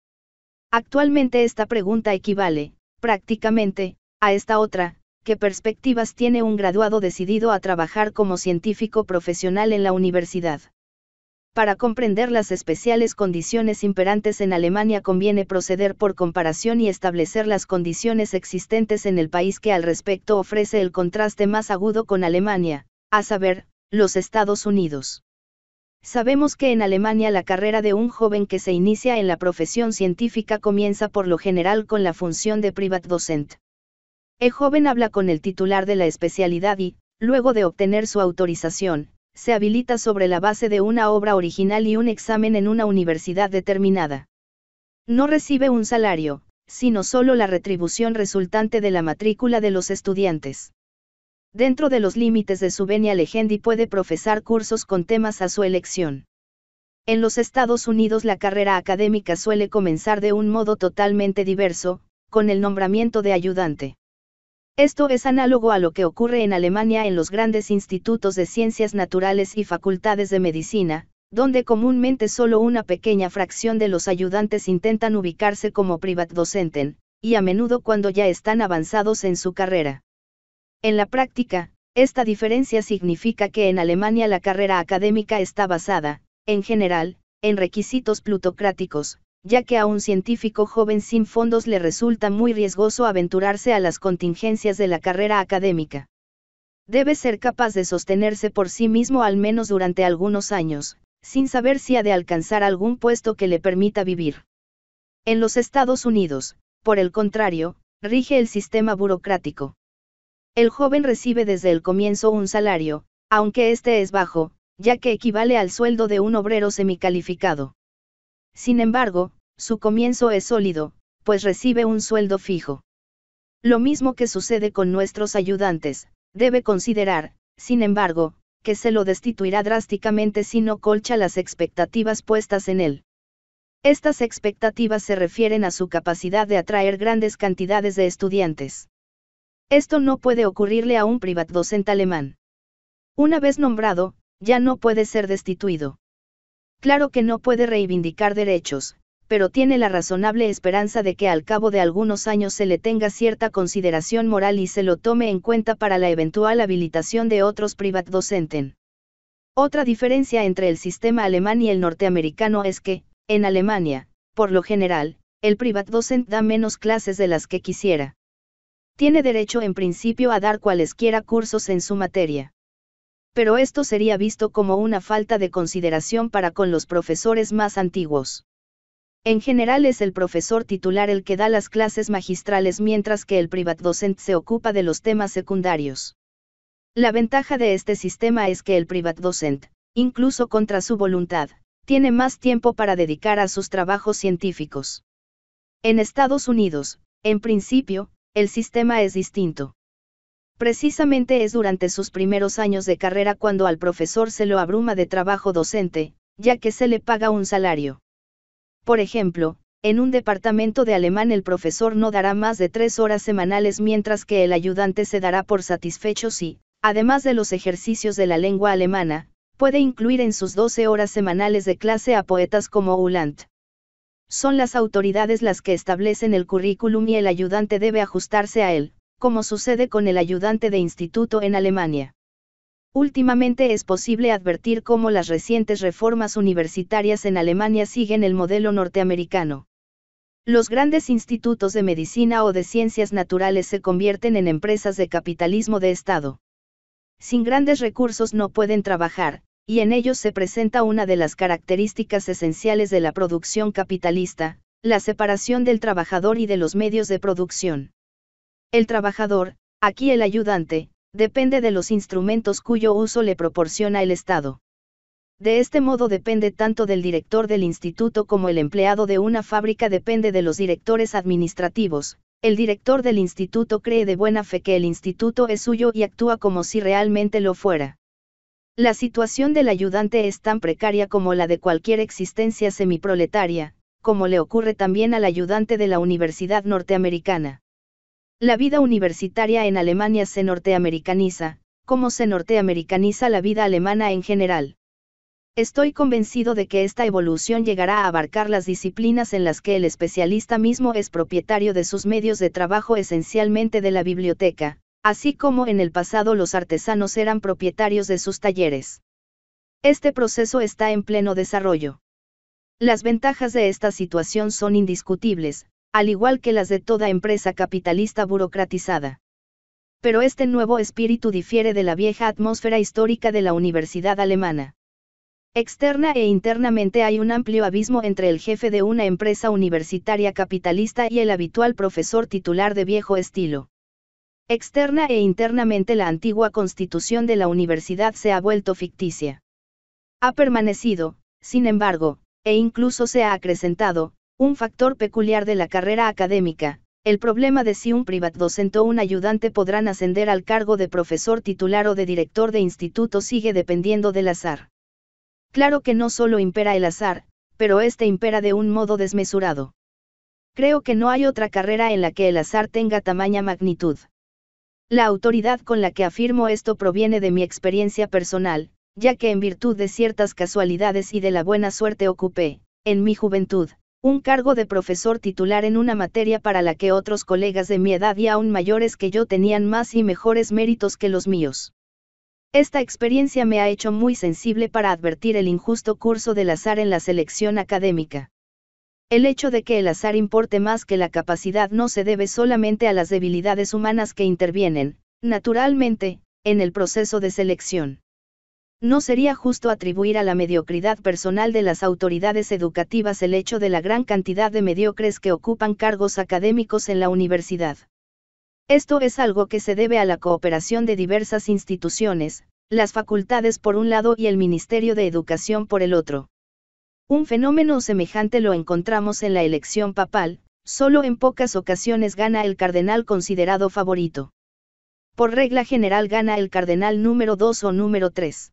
Actualmente esta pregunta equivale, prácticamente, a esta otra, ¿qué perspectivas tiene un graduado decidido a trabajar como científico profesional en la universidad? Para comprender las especiales condiciones imperantes en Alemania conviene proceder por comparación y establecer las condiciones existentes en el país que al respecto ofrece el contraste más agudo con Alemania, a saber, los Estados Unidos. Sabemos que en Alemania la carrera de un joven que se inicia en la profesión científica comienza por lo general con la función de privat El joven habla con el titular de la especialidad y, luego de obtener su autorización, se habilita sobre la base de una obra original y un examen en una universidad determinada. No recibe un salario, sino solo la retribución resultante de la matrícula de los estudiantes. Dentro de los límites de su venia legendi puede profesar cursos con temas a su elección. En los Estados Unidos la carrera académica suele comenzar de un modo totalmente diverso, con el nombramiento de ayudante. Esto es análogo a lo que ocurre en Alemania en los grandes institutos de ciencias naturales y facultades de medicina, donde comúnmente solo una pequeña fracción de los ayudantes intentan ubicarse como privatdocenten, y a menudo cuando ya están avanzados en su carrera. En la práctica, esta diferencia significa que en Alemania la carrera académica está basada, en general, en requisitos plutocráticos, ya que a un científico joven sin fondos le resulta muy riesgoso aventurarse a las contingencias de la carrera académica. Debe ser capaz de sostenerse por sí mismo al menos durante algunos años, sin saber si ha de alcanzar algún puesto que le permita vivir. En los Estados Unidos, por el contrario, rige el sistema burocrático. El joven recibe desde el comienzo un salario, aunque este es bajo, ya que equivale al sueldo de un obrero semicalificado. Sin embargo, su comienzo es sólido, pues recibe un sueldo fijo. Lo mismo que sucede con nuestros ayudantes, debe considerar, sin embargo, que se lo destituirá drásticamente si no colcha las expectativas puestas en él. Estas expectativas se refieren a su capacidad de atraer grandes cantidades de estudiantes. Esto no puede ocurrirle a un docente alemán. Una vez nombrado, ya no puede ser destituido. Claro que no puede reivindicar derechos, pero tiene la razonable esperanza de que al cabo de algunos años se le tenga cierta consideración moral y se lo tome en cuenta para la eventual habilitación de otros privat Otra diferencia entre el sistema alemán y el norteamericano es que, en Alemania, por lo general, el privat da menos clases de las que quisiera. Tiene derecho en principio a dar cualesquiera cursos en su materia pero esto sería visto como una falta de consideración para con los profesores más antiguos. En general es el profesor titular el que da las clases magistrales mientras que el privatdocent se ocupa de los temas secundarios. La ventaja de este sistema es que el privatdocent, incluso contra su voluntad, tiene más tiempo para dedicar a sus trabajos científicos. En Estados Unidos, en principio, el sistema es distinto. Precisamente es durante sus primeros años de carrera cuando al profesor se lo abruma de trabajo docente, ya que se le paga un salario. Por ejemplo, en un departamento de alemán el profesor no dará más de tres horas semanales mientras que el ayudante se dará por satisfecho si, además de los ejercicios de la lengua alemana, puede incluir en sus 12 horas semanales de clase a poetas como Ulland. Son las autoridades las que establecen el currículum y el ayudante debe ajustarse a él, como sucede con el ayudante de instituto en Alemania. Últimamente es posible advertir cómo las recientes reformas universitarias en Alemania siguen el modelo norteamericano. Los grandes institutos de medicina o de ciencias naturales se convierten en empresas de capitalismo de Estado. Sin grandes recursos no pueden trabajar, y en ellos se presenta una de las características esenciales de la producción capitalista, la separación del trabajador y de los medios de producción. El trabajador, aquí el ayudante, depende de los instrumentos cuyo uso le proporciona el Estado. De este modo depende tanto del director del instituto como el empleado de una fábrica depende de los directores administrativos. El director del instituto cree de buena fe que el instituto es suyo y actúa como si realmente lo fuera. La situación del ayudante es tan precaria como la de cualquier existencia semiproletaria, como le ocurre también al ayudante de la Universidad Norteamericana. La vida universitaria en Alemania se norteamericaniza, como se norteamericaniza la vida alemana en general. Estoy convencido de que esta evolución llegará a abarcar las disciplinas en las que el especialista mismo es propietario de sus medios de trabajo esencialmente de la biblioteca, así como en el pasado los artesanos eran propietarios de sus talleres. Este proceso está en pleno desarrollo. Las ventajas de esta situación son indiscutibles, al igual que las de toda empresa capitalista burocratizada. Pero este nuevo espíritu difiere de la vieja atmósfera histórica de la universidad alemana. Externa e internamente hay un amplio abismo entre el jefe de una empresa universitaria capitalista y el habitual profesor titular de viejo estilo. Externa e internamente la antigua constitución de la universidad se ha vuelto ficticia. Ha permanecido, sin embargo, e incluso se ha acrecentado, un factor peculiar de la carrera académica, el problema de si un docente o un ayudante podrán ascender al cargo de profesor titular o de director de instituto sigue dependiendo del azar. Claro que no solo impera el azar, pero este impera de un modo desmesurado. Creo que no hay otra carrera en la que el azar tenga tamaña magnitud. La autoridad con la que afirmo esto proviene de mi experiencia personal, ya que en virtud de ciertas casualidades y de la buena suerte ocupé, en mi juventud, un cargo de profesor titular en una materia para la que otros colegas de mi edad y aún mayores que yo tenían más y mejores méritos que los míos. Esta experiencia me ha hecho muy sensible para advertir el injusto curso del azar en la selección académica. El hecho de que el azar importe más que la capacidad no se debe solamente a las debilidades humanas que intervienen, naturalmente, en el proceso de selección. No sería justo atribuir a la mediocridad personal de las autoridades educativas el hecho de la gran cantidad de mediocres que ocupan cargos académicos en la universidad. Esto es algo que se debe a la cooperación de diversas instituciones, las facultades por un lado y el Ministerio de Educación por el otro. Un fenómeno semejante lo encontramos en la elección papal, solo en pocas ocasiones gana el cardenal considerado favorito. Por regla general gana el cardenal número 2 o número 3.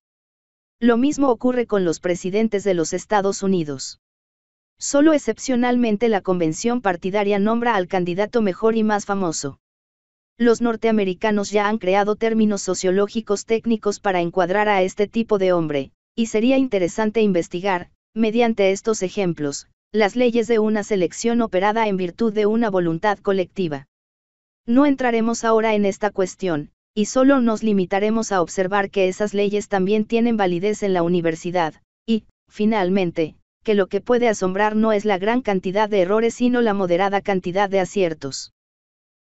Lo mismo ocurre con los presidentes de los Estados Unidos. Solo excepcionalmente la convención partidaria nombra al candidato mejor y más famoso. Los norteamericanos ya han creado términos sociológicos técnicos para encuadrar a este tipo de hombre, y sería interesante investigar, mediante estos ejemplos, las leyes de una selección operada en virtud de una voluntad colectiva. No entraremos ahora en esta cuestión, y solo nos limitaremos a observar que esas leyes también tienen validez en la universidad, y, finalmente, que lo que puede asombrar no es la gran cantidad de errores sino la moderada cantidad de aciertos.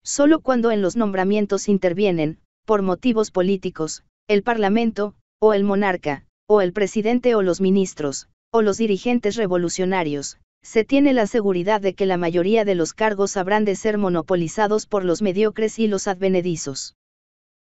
Solo cuando en los nombramientos intervienen, por motivos políticos, el Parlamento, o el monarca, o el presidente o los ministros, o los dirigentes revolucionarios, se tiene la seguridad de que la mayoría de los cargos habrán de ser monopolizados por los mediocres y los advenedizos.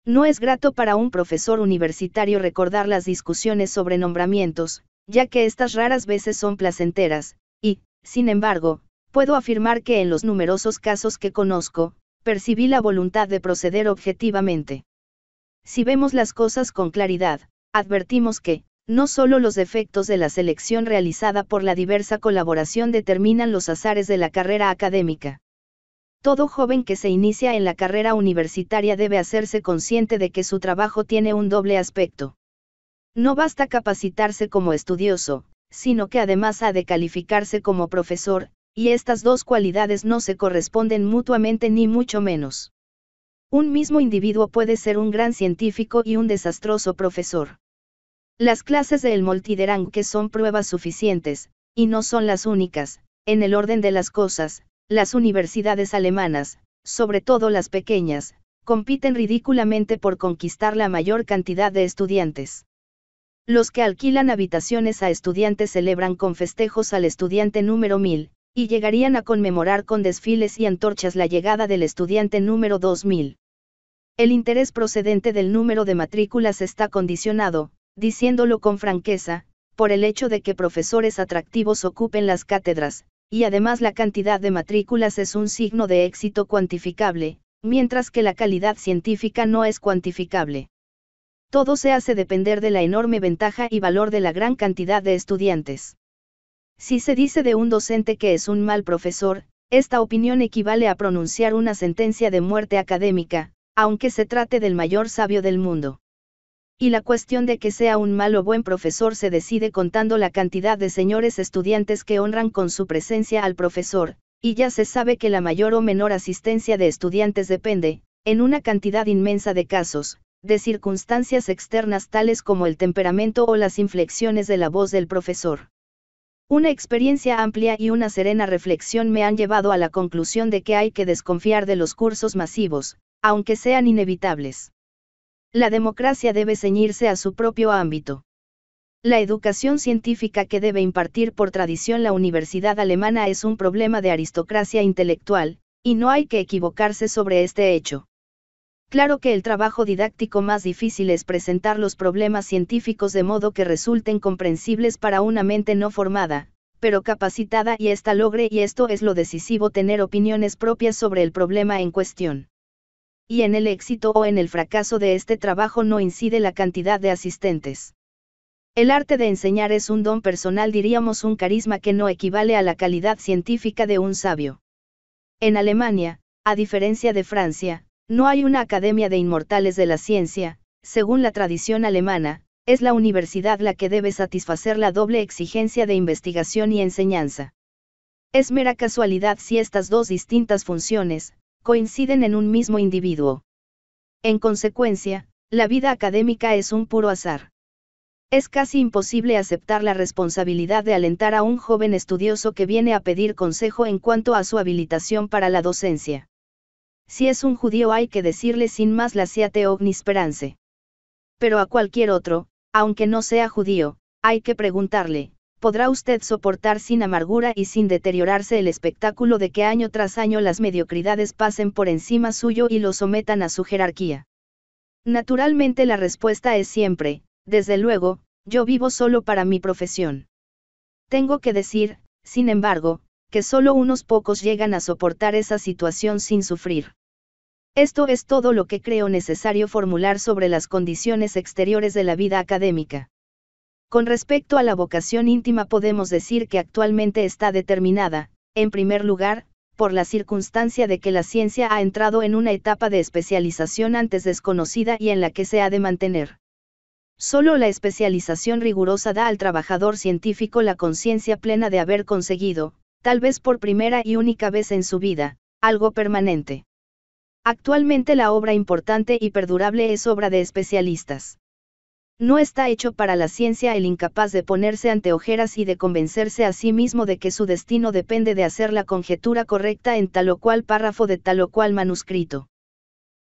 No es grato para un profesor universitario recordar las discusiones sobre nombramientos, ya que estas raras veces son placenteras, y, sin embargo, puedo afirmar que en los numerosos casos que conozco, percibí la voluntad de proceder objetivamente. Si vemos las cosas con claridad, advertimos que, no solo los efectos de la selección realizada por la diversa colaboración determinan los azares de la carrera académica. Todo joven que se inicia en la carrera universitaria debe hacerse consciente de que su trabajo tiene un doble aspecto. No basta capacitarse como estudioso, sino que además ha de calificarse como profesor, y estas dos cualidades no se corresponden mutuamente ni mucho menos. Un mismo individuo puede ser un gran científico y un desastroso profesor. Las clases de El que son pruebas suficientes, y no son las únicas, en el orden de las cosas, las universidades alemanas, sobre todo las pequeñas, compiten ridículamente por conquistar la mayor cantidad de estudiantes. Los que alquilan habitaciones a estudiantes celebran con festejos al estudiante número 1000, y llegarían a conmemorar con desfiles y antorchas la llegada del estudiante número 2000. El interés procedente del número de matrículas está condicionado, diciéndolo con franqueza, por el hecho de que profesores atractivos ocupen las cátedras, y además la cantidad de matrículas es un signo de éxito cuantificable, mientras que la calidad científica no es cuantificable. Todo se hace depender de la enorme ventaja y valor de la gran cantidad de estudiantes. Si se dice de un docente que es un mal profesor, esta opinión equivale a pronunciar una sentencia de muerte académica, aunque se trate del mayor sabio del mundo y la cuestión de que sea un mal o buen profesor se decide contando la cantidad de señores estudiantes que honran con su presencia al profesor, y ya se sabe que la mayor o menor asistencia de estudiantes depende, en una cantidad inmensa de casos, de circunstancias externas tales como el temperamento o las inflexiones de la voz del profesor. Una experiencia amplia y una serena reflexión me han llevado a la conclusión de que hay que desconfiar de los cursos masivos, aunque sean inevitables la democracia debe ceñirse a su propio ámbito. La educación científica que debe impartir por tradición la universidad alemana es un problema de aristocracia intelectual, y no hay que equivocarse sobre este hecho. Claro que el trabajo didáctico más difícil es presentar los problemas científicos de modo que resulten comprensibles para una mente no formada, pero capacitada y esta logre y esto es lo decisivo tener opiniones propias sobre el problema en cuestión y en el éxito o en el fracaso de este trabajo no incide la cantidad de asistentes. El arte de enseñar es un don personal, diríamos un carisma que no equivale a la calidad científica de un sabio. En Alemania, a diferencia de Francia, no hay una academia de inmortales de la ciencia, según la tradición alemana, es la universidad la que debe satisfacer la doble exigencia de investigación y enseñanza. Es mera casualidad si estas dos distintas funciones, coinciden en un mismo individuo. En consecuencia, la vida académica es un puro azar. Es casi imposible aceptar la responsabilidad de alentar a un joven estudioso que viene a pedir consejo en cuanto a su habilitación para la docencia. Si es un judío hay que decirle sin más la siate ognisperance. Pero a cualquier otro, aunque no sea judío, hay que preguntarle, podrá usted soportar sin amargura y sin deteriorarse el espectáculo de que año tras año las mediocridades pasen por encima suyo y lo sometan a su jerarquía. Naturalmente la respuesta es siempre, desde luego, yo vivo solo para mi profesión. Tengo que decir, sin embargo, que solo unos pocos llegan a soportar esa situación sin sufrir. Esto es todo lo que creo necesario formular sobre las condiciones exteriores de la vida académica. Con respecto a la vocación íntima podemos decir que actualmente está determinada, en primer lugar, por la circunstancia de que la ciencia ha entrado en una etapa de especialización antes desconocida y en la que se ha de mantener. Solo la especialización rigurosa da al trabajador científico la conciencia plena de haber conseguido, tal vez por primera y única vez en su vida, algo permanente. Actualmente la obra importante y perdurable es obra de especialistas. No está hecho para la ciencia el incapaz de ponerse ante ojeras y de convencerse a sí mismo de que su destino depende de hacer la conjetura correcta en tal o cual párrafo de tal o cual manuscrito.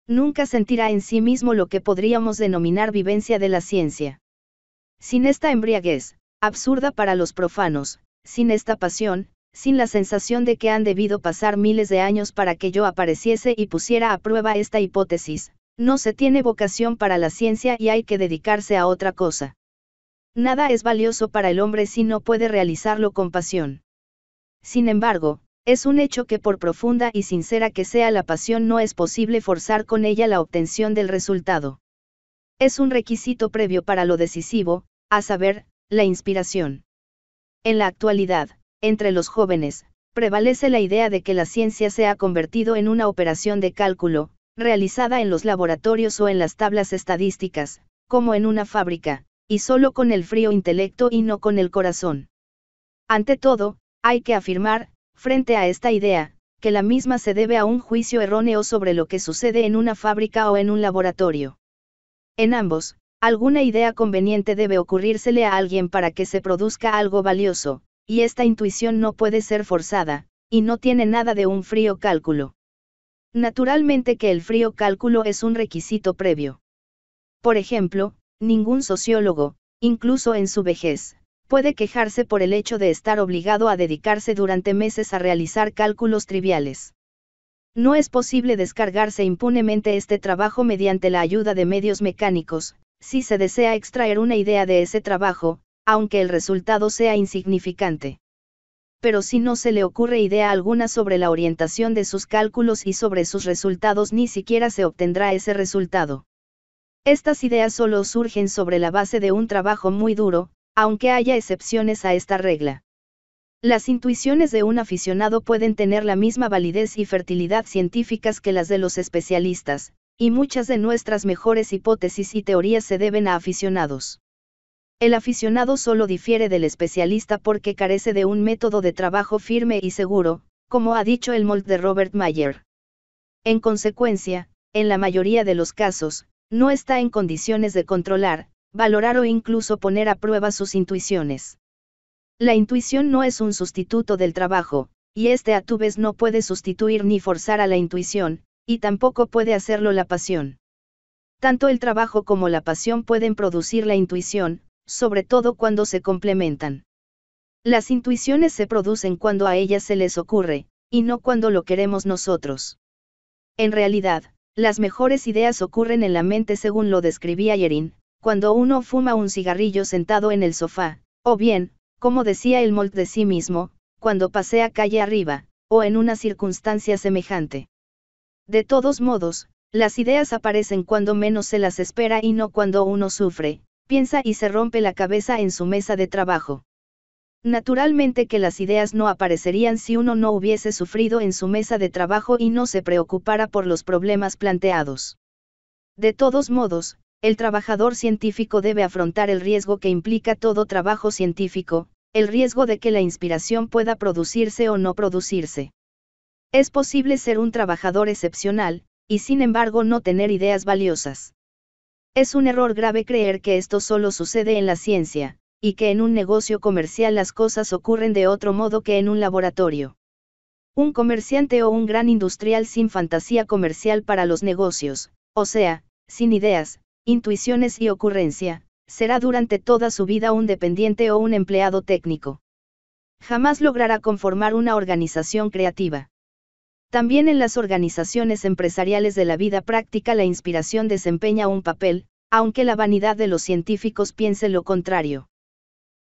Nunca sentirá en sí mismo lo que podríamos denominar vivencia de la ciencia. Sin esta embriaguez, absurda para los profanos, sin esta pasión, sin la sensación de que han debido pasar miles de años para que yo apareciese y pusiera a prueba esta hipótesis, no se tiene vocación para la ciencia y hay que dedicarse a otra cosa. Nada es valioso para el hombre si no puede realizarlo con pasión. Sin embargo, es un hecho que por profunda y sincera que sea la pasión no es posible forzar con ella la obtención del resultado. Es un requisito previo para lo decisivo, a saber, la inspiración. En la actualidad, entre los jóvenes, prevalece la idea de que la ciencia se ha convertido en una operación de cálculo, realizada en los laboratorios o en las tablas estadísticas, como en una fábrica, y solo con el frío intelecto y no con el corazón. Ante todo, hay que afirmar, frente a esta idea, que la misma se debe a un juicio erróneo sobre lo que sucede en una fábrica o en un laboratorio. En ambos, alguna idea conveniente debe ocurrírsele a alguien para que se produzca algo valioso, y esta intuición no puede ser forzada, y no tiene nada de un frío cálculo. Naturalmente que el frío cálculo es un requisito previo. Por ejemplo, ningún sociólogo, incluso en su vejez, puede quejarse por el hecho de estar obligado a dedicarse durante meses a realizar cálculos triviales. No es posible descargarse impunemente este trabajo mediante la ayuda de medios mecánicos, si se desea extraer una idea de ese trabajo, aunque el resultado sea insignificante pero si no se le ocurre idea alguna sobre la orientación de sus cálculos y sobre sus resultados ni siquiera se obtendrá ese resultado. Estas ideas solo surgen sobre la base de un trabajo muy duro, aunque haya excepciones a esta regla. Las intuiciones de un aficionado pueden tener la misma validez y fertilidad científicas que las de los especialistas, y muchas de nuestras mejores hipótesis y teorías se deben a aficionados. El aficionado solo difiere del especialista porque carece de un método de trabajo firme y seguro, como ha dicho el mold de Robert Mayer. En consecuencia, en la mayoría de los casos, no está en condiciones de controlar, valorar o incluso poner a prueba sus intuiciones. La intuición no es un sustituto del trabajo, y este a tu vez no puede sustituir ni forzar a la intuición, y tampoco puede hacerlo la pasión. Tanto el trabajo como la pasión pueden producir la intuición, sobre todo cuando se complementan. Las intuiciones se producen cuando a ellas se les ocurre, y no cuando lo queremos nosotros. En realidad, las mejores ideas ocurren en la mente según lo describía Yerin, cuando uno fuma un cigarrillo sentado en el sofá, o bien, como decía el Molt de sí mismo, cuando pasea calle arriba, o en una circunstancia semejante. De todos modos, las ideas aparecen cuando menos se las espera y no cuando uno sufre, piensa y se rompe la cabeza en su mesa de trabajo. Naturalmente que las ideas no aparecerían si uno no hubiese sufrido en su mesa de trabajo y no se preocupara por los problemas planteados. De todos modos, el trabajador científico debe afrontar el riesgo que implica todo trabajo científico, el riesgo de que la inspiración pueda producirse o no producirse. Es posible ser un trabajador excepcional, y sin embargo no tener ideas valiosas. Es un error grave creer que esto solo sucede en la ciencia, y que en un negocio comercial las cosas ocurren de otro modo que en un laboratorio. Un comerciante o un gran industrial sin fantasía comercial para los negocios, o sea, sin ideas, intuiciones y ocurrencia, será durante toda su vida un dependiente o un empleado técnico. Jamás logrará conformar una organización creativa. También en las organizaciones empresariales de la vida práctica la inspiración desempeña un papel, aunque la vanidad de los científicos piense lo contrario.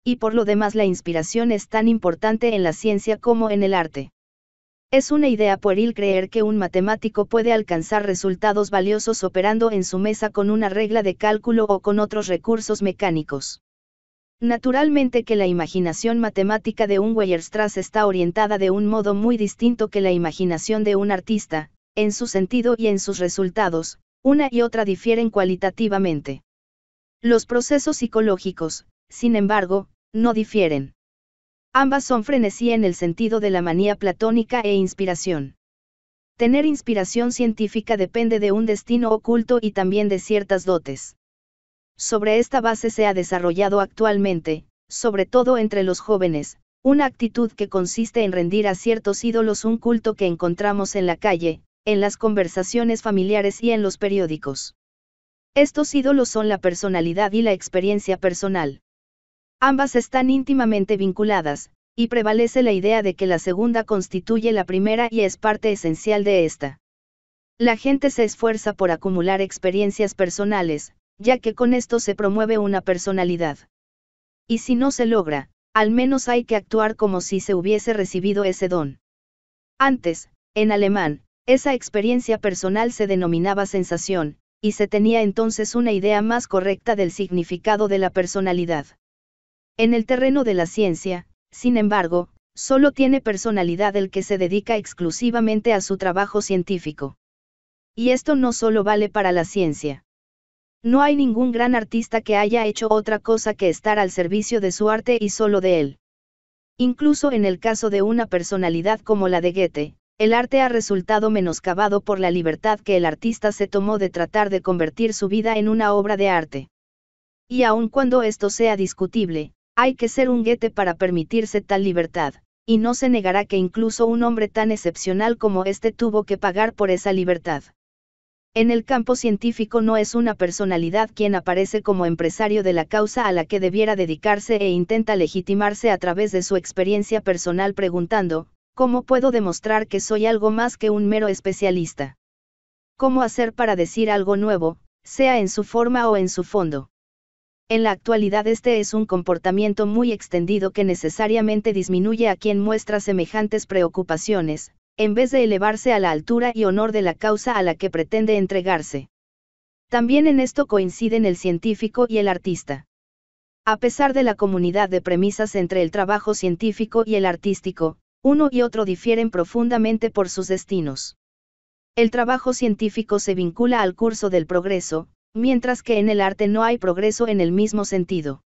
Y por lo demás la inspiración es tan importante en la ciencia como en el arte. Es una idea pueril creer que un matemático puede alcanzar resultados valiosos operando en su mesa con una regla de cálculo o con otros recursos mecánicos. Naturalmente que la imaginación matemática de un Weierstrass está orientada de un modo muy distinto que la imaginación de un artista, en su sentido y en sus resultados, una y otra difieren cualitativamente. Los procesos psicológicos, sin embargo, no difieren. Ambas son frenesí en el sentido de la manía platónica e inspiración. Tener inspiración científica depende de un destino oculto y también de ciertas dotes sobre esta base se ha desarrollado actualmente, sobre todo entre los jóvenes, una actitud que consiste en rendir a ciertos ídolos un culto que encontramos en la calle, en las conversaciones familiares y en los periódicos. Estos ídolos son la personalidad y la experiencia personal. Ambas están íntimamente vinculadas, y prevalece la idea de que la segunda constituye la primera y es parte esencial de esta. La gente se esfuerza por acumular experiencias personales, ya que con esto se promueve una personalidad. Y si no se logra, al menos hay que actuar como si se hubiese recibido ese don. Antes, en alemán, esa experiencia personal se denominaba sensación, y se tenía entonces una idea más correcta del significado de la personalidad. En el terreno de la ciencia, sin embargo, solo tiene personalidad el que se dedica exclusivamente a su trabajo científico. Y esto no solo vale para la ciencia. No hay ningún gran artista que haya hecho otra cosa que estar al servicio de su arte y solo de él. Incluso en el caso de una personalidad como la de Goethe, el arte ha resultado menoscabado por la libertad que el artista se tomó de tratar de convertir su vida en una obra de arte. Y aun cuando esto sea discutible, hay que ser un Goethe para permitirse tal libertad, y no se negará que incluso un hombre tan excepcional como este tuvo que pagar por esa libertad. En el campo científico no es una personalidad quien aparece como empresario de la causa a la que debiera dedicarse e intenta legitimarse a través de su experiencia personal preguntando, ¿cómo puedo demostrar que soy algo más que un mero especialista? ¿Cómo hacer para decir algo nuevo, sea en su forma o en su fondo? En la actualidad este es un comportamiento muy extendido que necesariamente disminuye a quien muestra semejantes preocupaciones, en vez de elevarse a la altura y honor de la causa a la que pretende entregarse. También en esto coinciden el científico y el artista. A pesar de la comunidad de premisas entre el trabajo científico y el artístico, uno y otro difieren profundamente por sus destinos. El trabajo científico se vincula al curso del progreso, mientras que en el arte no hay progreso en el mismo sentido.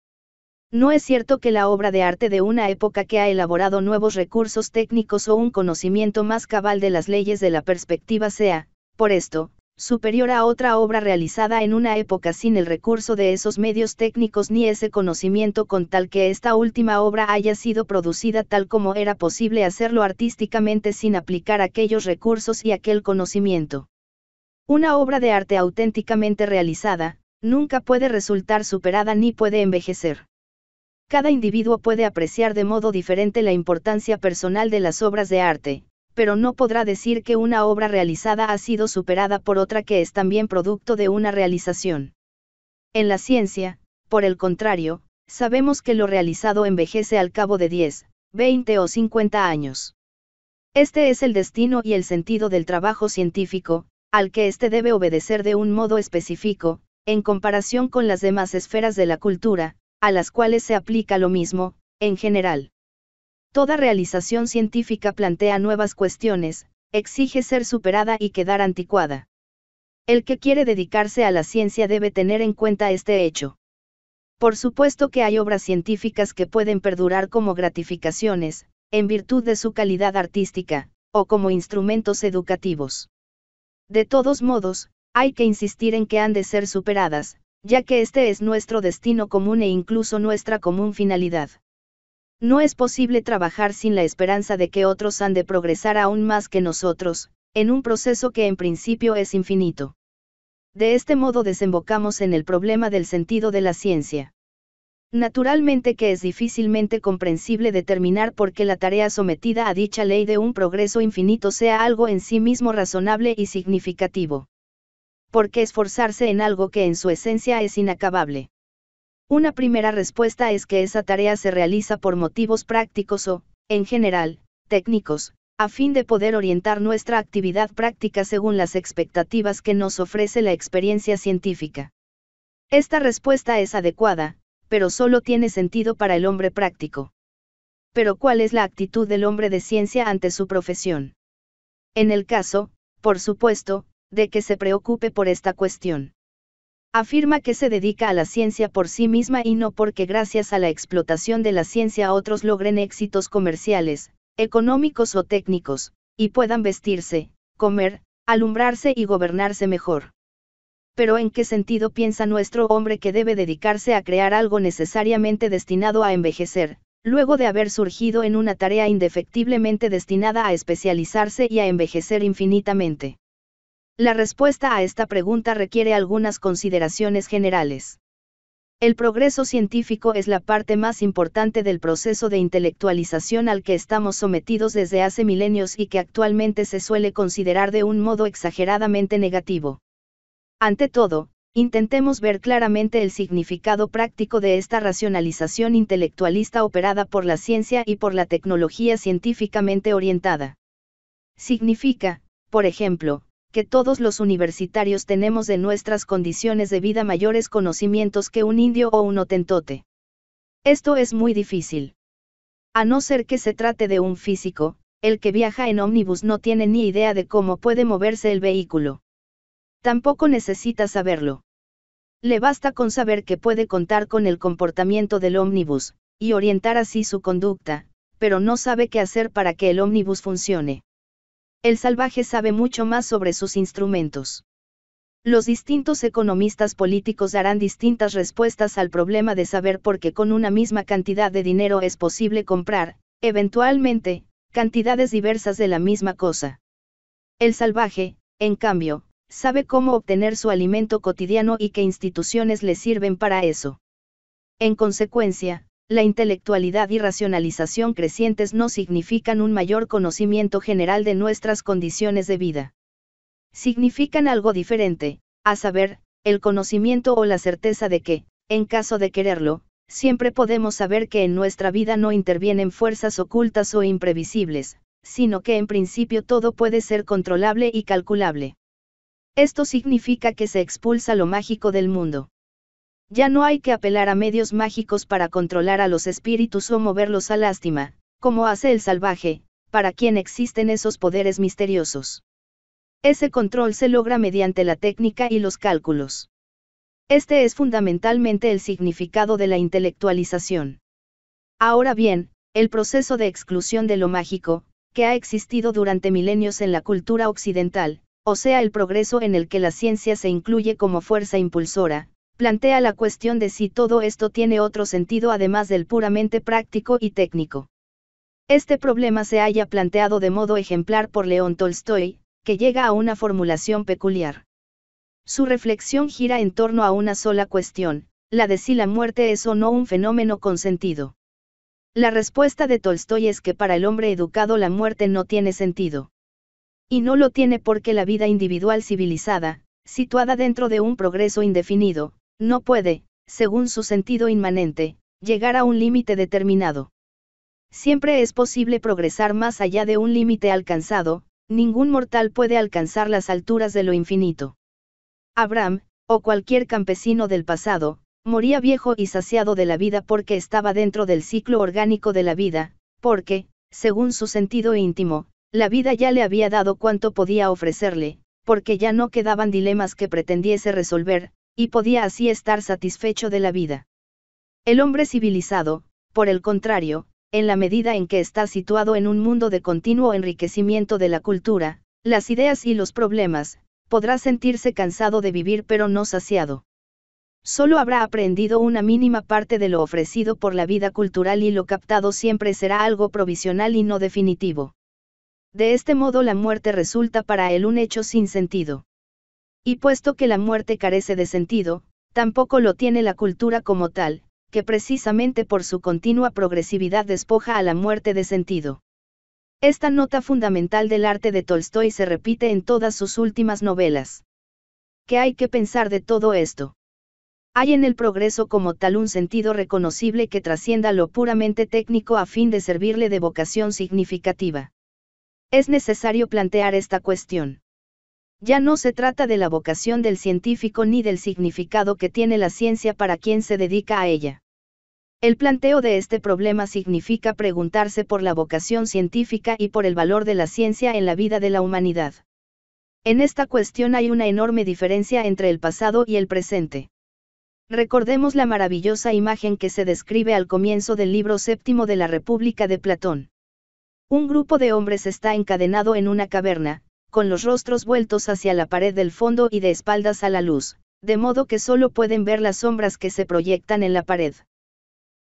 No es cierto que la obra de arte de una época que ha elaborado nuevos recursos técnicos o un conocimiento más cabal de las leyes de la perspectiva sea, por esto, superior a otra obra realizada en una época sin el recurso de esos medios técnicos ni ese conocimiento con tal que esta última obra haya sido producida tal como era posible hacerlo artísticamente sin aplicar aquellos recursos y aquel conocimiento. Una obra de arte auténticamente realizada, nunca puede resultar superada ni puede envejecer. Cada individuo puede apreciar de modo diferente la importancia personal de las obras de arte, pero no podrá decir que una obra realizada ha sido superada por otra que es también producto de una realización. En la ciencia, por el contrario, sabemos que lo realizado envejece al cabo de 10, 20 o 50 años. Este es el destino y el sentido del trabajo científico, al que éste debe obedecer de un modo específico, en comparación con las demás esferas de la cultura, a las cuales se aplica lo mismo, en general. Toda realización científica plantea nuevas cuestiones, exige ser superada y quedar anticuada. El que quiere dedicarse a la ciencia debe tener en cuenta este hecho. Por supuesto que hay obras científicas que pueden perdurar como gratificaciones, en virtud de su calidad artística, o como instrumentos educativos. De todos modos, hay que insistir en que han de ser superadas, ya que este es nuestro destino común e incluso nuestra común finalidad. No es posible trabajar sin la esperanza de que otros han de progresar aún más que nosotros, en un proceso que en principio es infinito. De este modo desembocamos en el problema del sentido de la ciencia. Naturalmente que es difícilmente comprensible determinar por qué la tarea sometida a dicha ley de un progreso infinito sea algo en sí mismo razonable y significativo. ¿por qué esforzarse en algo que en su esencia es inacabable? Una primera respuesta es que esa tarea se realiza por motivos prácticos o, en general, técnicos, a fin de poder orientar nuestra actividad práctica según las expectativas que nos ofrece la experiencia científica. Esta respuesta es adecuada, pero solo tiene sentido para el hombre práctico. Pero ¿cuál es la actitud del hombre de ciencia ante su profesión? En el caso, por supuesto, de que se preocupe por esta cuestión. Afirma que se dedica a la ciencia por sí misma y no porque gracias a la explotación de la ciencia otros logren éxitos comerciales, económicos o técnicos, y puedan vestirse, comer, alumbrarse y gobernarse mejor. Pero ¿en qué sentido piensa nuestro hombre que debe dedicarse a crear algo necesariamente destinado a envejecer, luego de haber surgido en una tarea indefectiblemente destinada a especializarse y a envejecer infinitamente? La respuesta a esta pregunta requiere algunas consideraciones generales. El progreso científico es la parte más importante del proceso de intelectualización al que estamos sometidos desde hace milenios y que actualmente se suele considerar de un modo exageradamente negativo. Ante todo, intentemos ver claramente el significado práctico de esta racionalización intelectualista operada por la ciencia y por la tecnología científicamente orientada. Significa, por ejemplo, que todos los universitarios tenemos en nuestras condiciones de vida mayores conocimientos que un indio o un otentote. Esto es muy difícil. A no ser que se trate de un físico, el que viaja en ómnibus no tiene ni idea de cómo puede moverse el vehículo. Tampoco necesita saberlo. Le basta con saber que puede contar con el comportamiento del ómnibus, y orientar así su conducta, pero no sabe qué hacer para que el ómnibus funcione el salvaje sabe mucho más sobre sus instrumentos. Los distintos economistas políticos darán distintas respuestas al problema de saber por qué con una misma cantidad de dinero es posible comprar, eventualmente, cantidades diversas de la misma cosa. El salvaje, en cambio, sabe cómo obtener su alimento cotidiano y qué instituciones le sirven para eso. En consecuencia, la intelectualidad y racionalización crecientes no significan un mayor conocimiento general de nuestras condiciones de vida. Significan algo diferente, a saber, el conocimiento o la certeza de que, en caso de quererlo, siempre podemos saber que en nuestra vida no intervienen fuerzas ocultas o imprevisibles, sino que en principio todo puede ser controlable y calculable. Esto significa que se expulsa lo mágico del mundo. Ya no hay que apelar a medios mágicos para controlar a los espíritus o moverlos a lástima, como hace el salvaje, para quien existen esos poderes misteriosos. Ese control se logra mediante la técnica y los cálculos. Este es fundamentalmente el significado de la intelectualización. Ahora bien, el proceso de exclusión de lo mágico, que ha existido durante milenios en la cultura occidental, o sea el progreso en el que la ciencia se incluye como fuerza impulsora, plantea la cuestión de si todo esto tiene otro sentido además del puramente práctico y técnico. Este problema se haya planteado de modo ejemplar por León Tolstoy, que llega a una formulación peculiar. Su reflexión gira en torno a una sola cuestión, la de si la muerte es o no un fenómeno con sentido. La respuesta de Tolstoy es que para el hombre educado la muerte no tiene sentido. Y no lo tiene porque la vida individual civilizada, situada dentro de un progreso indefinido, no puede, según su sentido inmanente, llegar a un límite determinado. Siempre es posible progresar más allá de un límite alcanzado, ningún mortal puede alcanzar las alturas de lo infinito. Abraham, o cualquier campesino del pasado, moría viejo y saciado de la vida porque estaba dentro del ciclo orgánico de la vida, porque, según su sentido íntimo, la vida ya le había dado cuanto podía ofrecerle, porque ya no quedaban dilemas que pretendiese resolver, y podía así estar satisfecho de la vida. El hombre civilizado, por el contrario, en la medida en que está situado en un mundo de continuo enriquecimiento de la cultura, las ideas y los problemas, podrá sentirse cansado de vivir pero no saciado. Solo habrá aprendido una mínima parte de lo ofrecido por la vida cultural y lo captado siempre será algo provisional y no definitivo. De este modo la muerte resulta para él un hecho sin sentido. Y puesto que la muerte carece de sentido, tampoco lo tiene la cultura como tal, que precisamente por su continua progresividad despoja a la muerte de sentido. Esta nota fundamental del arte de Tolstoy se repite en todas sus últimas novelas. ¿Qué hay que pensar de todo esto? Hay en el progreso como tal un sentido reconocible que trascienda lo puramente técnico a fin de servirle de vocación significativa. Es necesario plantear esta cuestión. Ya no se trata de la vocación del científico ni del significado que tiene la ciencia para quien se dedica a ella. El planteo de este problema significa preguntarse por la vocación científica y por el valor de la ciencia en la vida de la humanidad. En esta cuestión hay una enorme diferencia entre el pasado y el presente. Recordemos la maravillosa imagen que se describe al comienzo del libro séptimo de la República de Platón. Un grupo de hombres está encadenado en una caverna, con los rostros vueltos hacia la pared del fondo y de espaldas a la luz, de modo que solo pueden ver las sombras que se proyectan en la pared.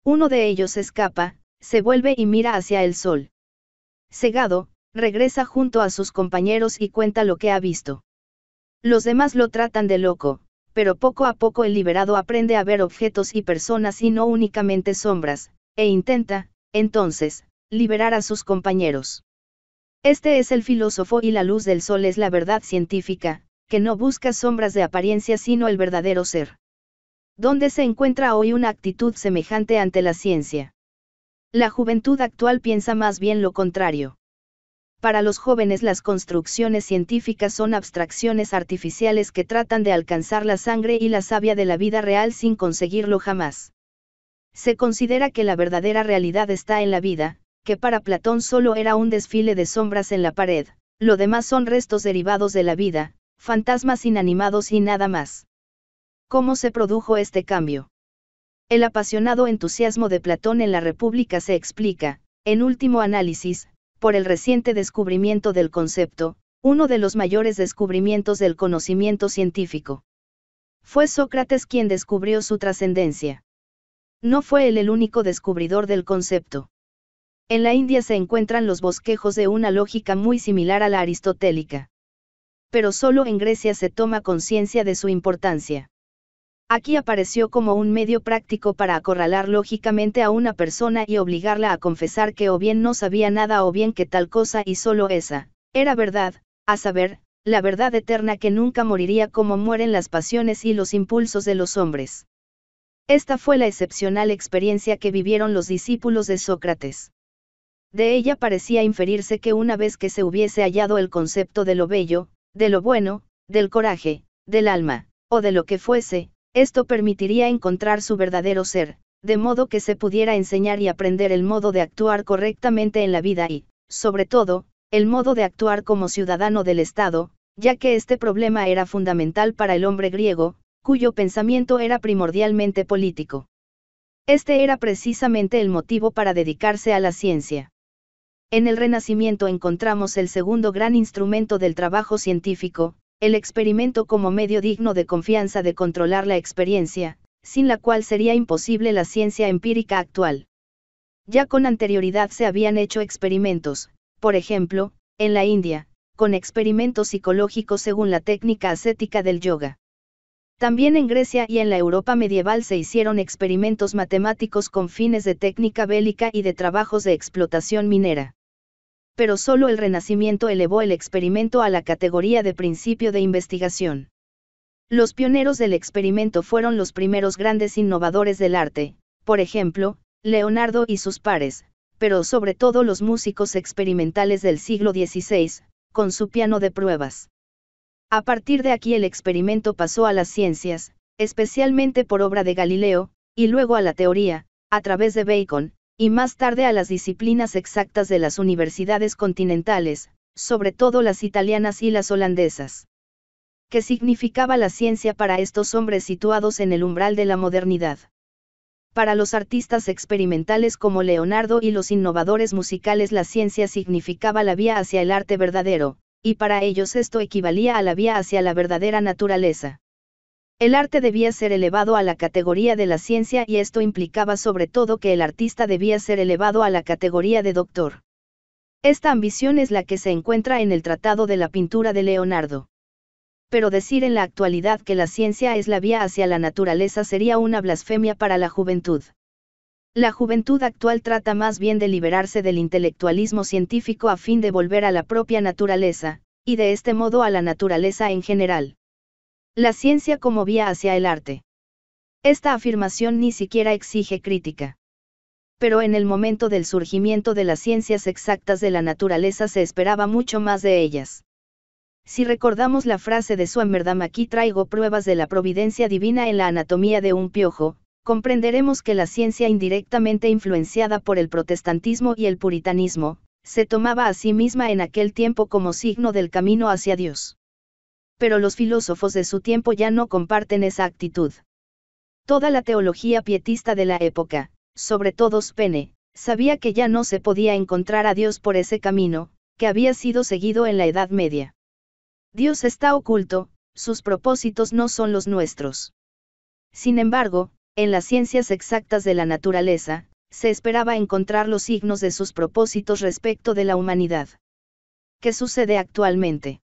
Uno de ellos escapa, se vuelve y mira hacia el sol. Cegado, regresa junto a sus compañeros y cuenta lo que ha visto. Los demás lo tratan de loco, pero poco a poco el liberado aprende a ver objetos y personas y no únicamente sombras, e intenta, entonces, liberar a sus compañeros. Este es el filósofo y la luz del sol es la verdad científica, que no busca sombras de apariencia sino el verdadero ser. ¿Dónde se encuentra hoy una actitud semejante ante la ciencia? La juventud actual piensa más bien lo contrario. Para los jóvenes las construcciones científicas son abstracciones artificiales que tratan de alcanzar la sangre y la savia de la vida real sin conseguirlo jamás. Se considera que la verdadera realidad está en la vida, que para Platón solo era un desfile de sombras en la pared, lo demás son restos derivados de la vida, fantasmas inanimados y nada más. ¿Cómo se produjo este cambio? El apasionado entusiasmo de Platón en la República se explica, en último análisis, por el reciente descubrimiento del concepto, uno de los mayores descubrimientos del conocimiento científico. Fue Sócrates quien descubrió su trascendencia. No fue él el único descubridor del concepto. En la India se encuentran los bosquejos de una lógica muy similar a la aristotélica. Pero solo en Grecia se toma conciencia de su importancia. Aquí apareció como un medio práctico para acorralar lógicamente a una persona y obligarla a confesar que o bien no sabía nada o bien que tal cosa y solo esa, era verdad, a saber, la verdad eterna que nunca moriría como mueren las pasiones y los impulsos de los hombres. Esta fue la excepcional experiencia que vivieron los discípulos de Sócrates. De ella parecía inferirse que una vez que se hubiese hallado el concepto de lo bello, de lo bueno, del coraje, del alma, o de lo que fuese, esto permitiría encontrar su verdadero ser, de modo que se pudiera enseñar y aprender el modo de actuar correctamente en la vida y, sobre todo, el modo de actuar como ciudadano del Estado, ya que este problema era fundamental para el hombre griego, cuyo pensamiento era primordialmente político. Este era precisamente el motivo para dedicarse a la ciencia. En el Renacimiento encontramos el segundo gran instrumento del trabajo científico, el experimento como medio digno de confianza de controlar la experiencia, sin la cual sería imposible la ciencia empírica actual. Ya con anterioridad se habían hecho experimentos, por ejemplo, en la India, con experimentos psicológicos según la técnica ascética del yoga. También en Grecia y en la Europa medieval se hicieron experimentos matemáticos con fines de técnica bélica y de trabajos de explotación minera pero solo el Renacimiento elevó el experimento a la categoría de principio de investigación. Los pioneros del experimento fueron los primeros grandes innovadores del arte, por ejemplo, Leonardo y sus pares, pero sobre todo los músicos experimentales del siglo XVI, con su piano de pruebas. A partir de aquí el experimento pasó a las ciencias, especialmente por obra de Galileo, y luego a la teoría, a través de Bacon, y más tarde a las disciplinas exactas de las universidades continentales, sobre todo las italianas y las holandesas. ¿Qué significaba la ciencia para estos hombres situados en el umbral de la modernidad? Para los artistas experimentales como Leonardo y los innovadores musicales la ciencia significaba la vía hacia el arte verdadero, y para ellos esto equivalía a la vía hacia la verdadera naturaleza. El arte debía ser elevado a la categoría de la ciencia y esto implicaba sobre todo que el artista debía ser elevado a la categoría de doctor. Esta ambición es la que se encuentra en el Tratado de la Pintura de Leonardo. Pero decir en la actualidad que la ciencia es la vía hacia la naturaleza sería una blasfemia para la juventud. La juventud actual trata más bien de liberarse del intelectualismo científico a fin de volver a la propia naturaleza, y de este modo a la naturaleza en general. La ciencia como vía hacia el arte. Esta afirmación ni siquiera exige crítica. Pero en el momento del surgimiento de las ciencias exactas de la naturaleza se esperaba mucho más de ellas. Si recordamos la frase de Swammerdam aquí traigo pruebas de la providencia divina en la anatomía de un piojo, comprenderemos que la ciencia indirectamente influenciada por el protestantismo y el puritanismo, se tomaba a sí misma en aquel tiempo como signo del camino hacia Dios pero los filósofos de su tiempo ya no comparten esa actitud. Toda la teología pietista de la época, sobre todo Spene, sabía que ya no se podía encontrar a Dios por ese camino, que había sido seguido en la Edad Media. Dios está oculto, sus propósitos no son los nuestros. Sin embargo, en las ciencias exactas de la naturaleza, se esperaba encontrar los signos de sus propósitos respecto de la humanidad. ¿Qué sucede actualmente?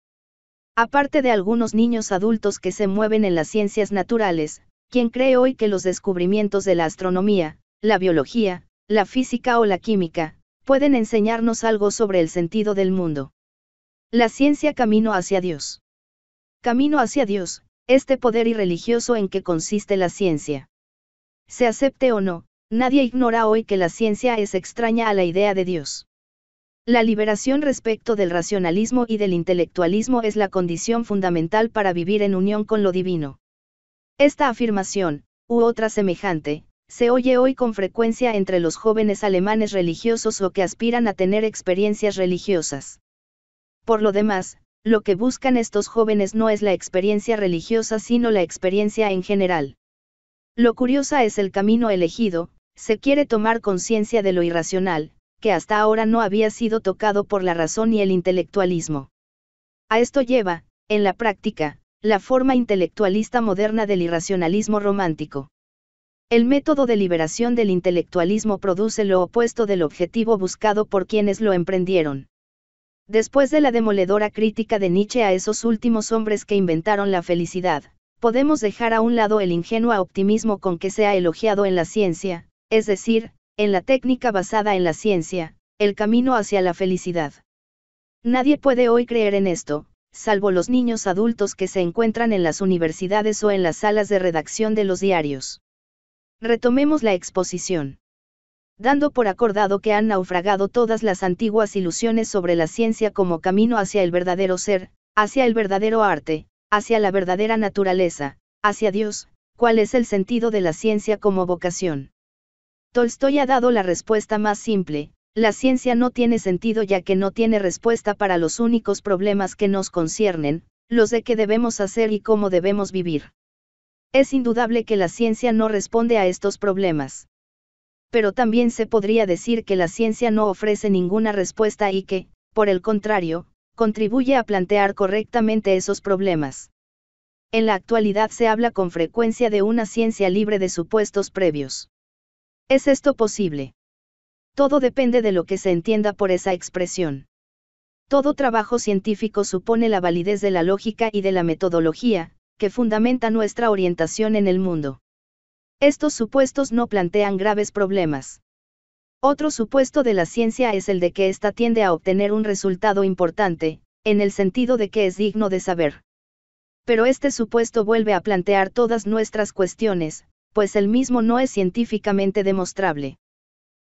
Aparte de algunos niños adultos que se mueven en las ciencias naturales, quien cree hoy que los descubrimientos de la astronomía, la biología, la física o la química, pueden enseñarnos algo sobre el sentido del mundo. La ciencia camino hacia Dios. Camino hacia Dios, este poder irreligioso en que consiste la ciencia. Se acepte o no, nadie ignora hoy que la ciencia es extraña a la idea de Dios. La liberación respecto del racionalismo y del intelectualismo es la condición fundamental para vivir en unión con lo divino. Esta afirmación, u otra semejante, se oye hoy con frecuencia entre los jóvenes alemanes religiosos o que aspiran a tener experiencias religiosas. Por lo demás, lo que buscan estos jóvenes no es la experiencia religiosa sino la experiencia en general. Lo curiosa es el camino elegido, se quiere tomar conciencia de lo irracional, que hasta ahora no había sido tocado por la razón y el intelectualismo. A esto lleva, en la práctica, la forma intelectualista moderna del irracionalismo romántico. El método de liberación del intelectualismo produce lo opuesto del objetivo buscado por quienes lo emprendieron. Después de la demoledora crítica de Nietzsche a esos últimos hombres que inventaron la felicidad, podemos dejar a un lado el ingenuo optimismo con que se ha elogiado en la ciencia, es decir, en la técnica basada en la ciencia, el camino hacia la felicidad. Nadie puede hoy creer en esto, salvo los niños adultos que se encuentran en las universidades o en las salas de redacción de los diarios. Retomemos la exposición. Dando por acordado que han naufragado todas las antiguas ilusiones sobre la ciencia como camino hacia el verdadero ser, hacia el verdadero arte, hacia la verdadera naturaleza, hacia Dios, ¿cuál es el sentido de la ciencia como vocación? Tolstoy ha dado la respuesta más simple, la ciencia no tiene sentido ya que no tiene respuesta para los únicos problemas que nos conciernen, los de qué debemos hacer y cómo debemos vivir. Es indudable que la ciencia no responde a estos problemas. Pero también se podría decir que la ciencia no ofrece ninguna respuesta y que, por el contrario, contribuye a plantear correctamente esos problemas. En la actualidad se habla con frecuencia de una ciencia libre de supuestos previos. ¿Es esto posible? Todo depende de lo que se entienda por esa expresión. Todo trabajo científico supone la validez de la lógica y de la metodología, que fundamenta nuestra orientación en el mundo. Estos supuestos no plantean graves problemas. Otro supuesto de la ciencia es el de que ésta tiende a obtener un resultado importante, en el sentido de que es digno de saber. Pero este supuesto vuelve a plantear todas nuestras cuestiones, pues el mismo no es científicamente demostrable.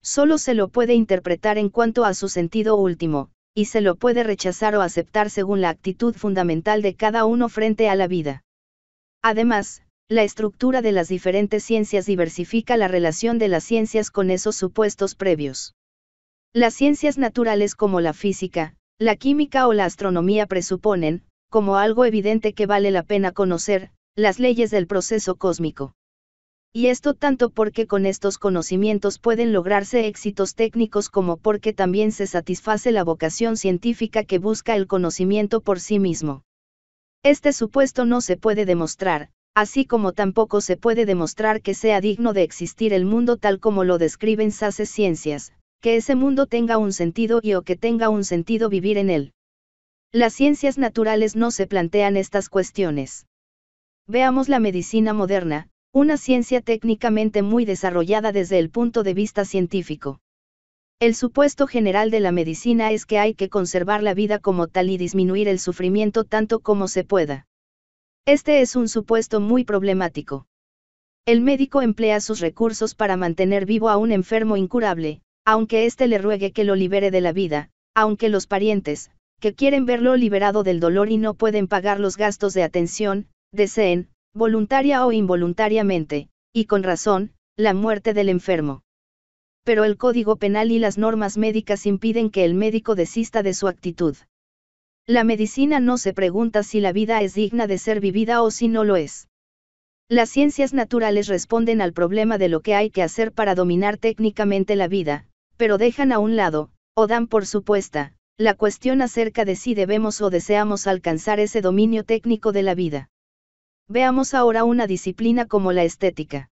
Solo se lo puede interpretar en cuanto a su sentido último, y se lo puede rechazar o aceptar según la actitud fundamental de cada uno frente a la vida. Además, la estructura de las diferentes ciencias diversifica la relación de las ciencias con esos supuestos previos. Las ciencias naturales como la física, la química o la astronomía presuponen, como algo evidente que vale la pena conocer, las leyes del proceso cósmico y esto tanto porque con estos conocimientos pueden lograrse éxitos técnicos como porque también se satisface la vocación científica que busca el conocimiento por sí mismo. Este supuesto no se puede demostrar, así como tampoco se puede demostrar que sea digno de existir el mundo tal como lo describen SACES ciencias, que ese mundo tenga un sentido y o que tenga un sentido vivir en él. Las ciencias naturales no se plantean estas cuestiones. Veamos la medicina moderna, una ciencia técnicamente muy desarrollada desde el punto de vista científico. El supuesto general de la medicina es que hay que conservar la vida como tal y disminuir el sufrimiento tanto como se pueda. Este es un supuesto muy problemático. El médico emplea sus recursos para mantener vivo a un enfermo incurable, aunque éste le ruegue que lo libere de la vida, aunque los parientes, que quieren verlo liberado del dolor y no pueden pagar los gastos de atención, deseen, voluntaria o involuntariamente, y con razón, la muerte del enfermo. Pero el Código Penal y las normas médicas impiden que el médico desista de su actitud. La medicina no se pregunta si la vida es digna de ser vivida o si no lo es. Las ciencias naturales responden al problema de lo que hay que hacer para dominar técnicamente la vida, pero dejan a un lado, o dan por supuesta, la cuestión acerca de si debemos o deseamos alcanzar ese dominio técnico de la vida. Veamos ahora una disciplina como la estética.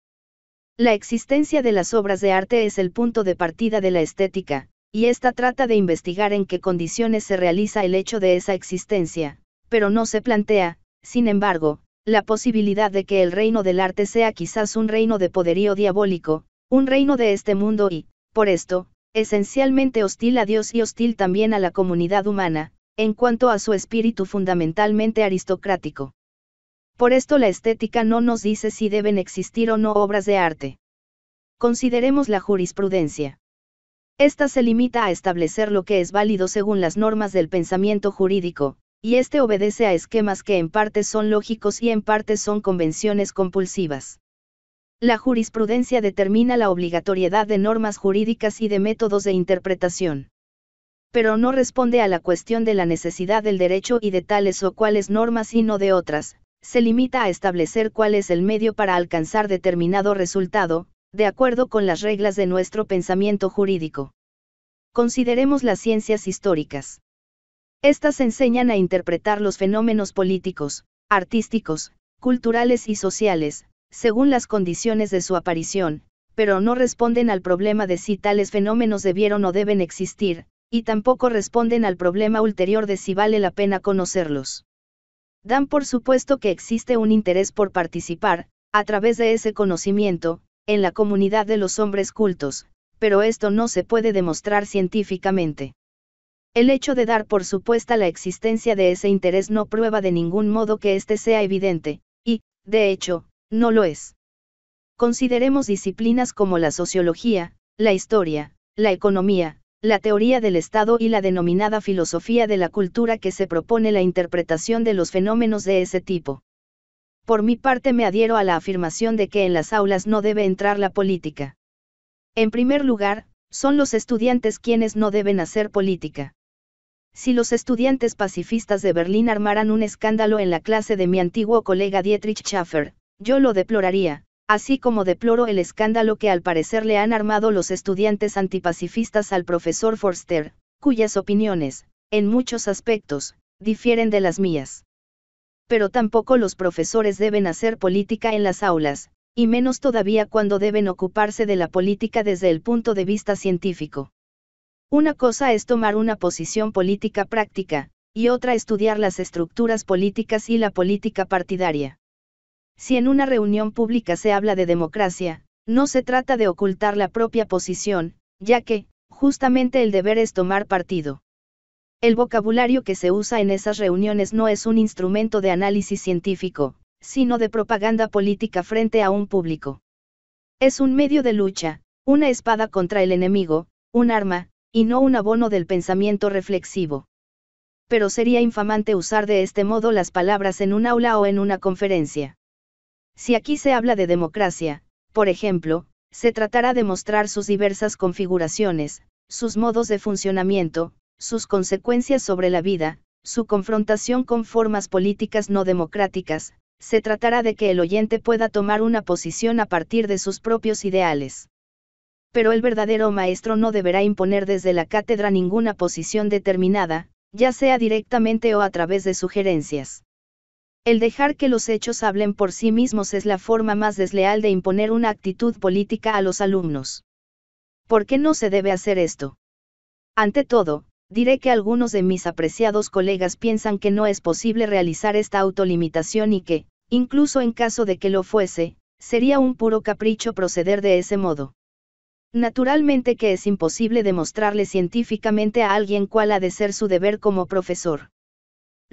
La existencia de las obras de arte es el punto de partida de la estética, y ésta trata de investigar en qué condiciones se realiza el hecho de esa existencia, pero no se plantea, sin embargo, la posibilidad de que el reino del arte sea quizás un reino de poderío diabólico, un reino de este mundo y, por esto, esencialmente hostil a Dios y hostil también a la comunidad humana, en cuanto a su espíritu fundamentalmente aristocrático. Por esto la estética no nos dice si deben existir o no obras de arte. Consideremos la jurisprudencia. Esta se limita a establecer lo que es válido según las normas del pensamiento jurídico, y este obedece a esquemas que en parte son lógicos y en parte son convenciones compulsivas. La jurisprudencia determina la obligatoriedad de normas jurídicas y de métodos de interpretación. Pero no responde a la cuestión de la necesidad del derecho y de tales o cuales normas y no de otras, se limita a establecer cuál es el medio para alcanzar determinado resultado, de acuerdo con las reglas de nuestro pensamiento jurídico. Consideremos las ciencias históricas. Estas enseñan a interpretar los fenómenos políticos, artísticos, culturales y sociales, según las condiciones de su aparición, pero no responden al problema de si tales fenómenos debieron o deben existir, y tampoco responden al problema ulterior de si vale la pena conocerlos. Dan por supuesto que existe un interés por participar, a través de ese conocimiento, en la comunidad de los hombres cultos, pero esto no se puede demostrar científicamente. El hecho de dar por supuesta la existencia de ese interés no prueba de ningún modo que éste sea evidente, y, de hecho, no lo es. Consideremos disciplinas como la sociología, la historia, la economía, la teoría del Estado y la denominada filosofía de la cultura que se propone la interpretación de los fenómenos de ese tipo. Por mi parte me adhiero a la afirmación de que en las aulas no debe entrar la política. En primer lugar, son los estudiantes quienes no deben hacer política. Si los estudiantes pacifistas de Berlín armaran un escándalo en la clase de mi antiguo colega Dietrich Schaffer, yo lo deploraría, así como deploro el escándalo que al parecer le han armado los estudiantes antipacifistas al profesor Forster, cuyas opiniones, en muchos aspectos, difieren de las mías. Pero tampoco los profesores deben hacer política en las aulas, y menos todavía cuando deben ocuparse de la política desde el punto de vista científico. Una cosa es tomar una posición política práctica, y otra estudiar las estructuras políticas y la política partidaria. Si en una reunión pública se habla de democracia, no se trata de ocultar la propia posición, ya que, justamente el deber es tomar partido. El vocabulario que se usa en esas reuniones no es un instrumento de análisis científico, sino de propaganda política frente a un público. Es un medio de lucha, una espada contra el enemigo, un arma, y no un abono del pensamiento reflexivo. Pero sería infamante usar de este modo las palabras en un aula o en una conferencia. Si aquí se habla de democracia, por ejemplo, se tratará de mostrar sus diversas configuraciones, sus modos de funcionamiento, sus consecuencias sobre la vida, su confrontación con formas políticas no democráticas, se tratará de que el oyente pueda tomar una posición a partir de sus propios ideales. Pero el verdadero maestro no deberá imponer desde la cátedra ninguna posición determinada, ya sea directamente o a través de sugerencias. El dejar que los hechos hablen por sí mismos es la forma más desleal de imponer una actitud política a los alumnos. ¿Por qué no se debe hacer esto? Ante todo, diré que algunos de mis apreciados colegas piensan que no es posible realizar esta autolimitación y que, incluso en caso de que lo fuese, sería un puro capricho proceder de ese modo. Naturalmente que es imposible demostrarle científicamente a alguien cuál ha de ser su deber como profesor.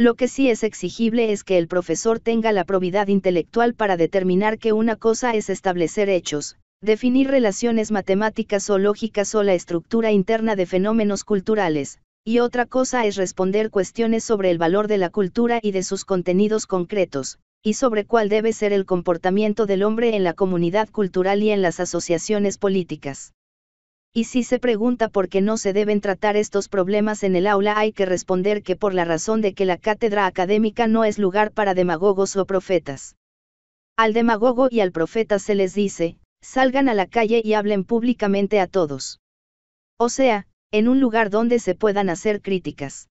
Lo que sí es exigible es que el profesor tenga la probidad intelectual para determinar que una cosa es establecer hechos, definir relaciones matemáticas o lógicas o la estructura interna de fenómenos culturales, y otra cosa es responder cuestiones sobre el valor de la cultura y de sus contenidos concretos, y sobre cuál debe ser el comportamiento del hombre en la comunidad cultural y en las asociaciones políticas. Y si se pregunta por qué no se deben tratar estos problemas en el aula, hay que responder que por la razón de que la cátedra académica no es lugar para demagogos o profetas. Al demagogo y al profeta se les dice, salgan a la calle y hablen públicamente a todos. O sea, en un lugar donde se puedan hacer críticas.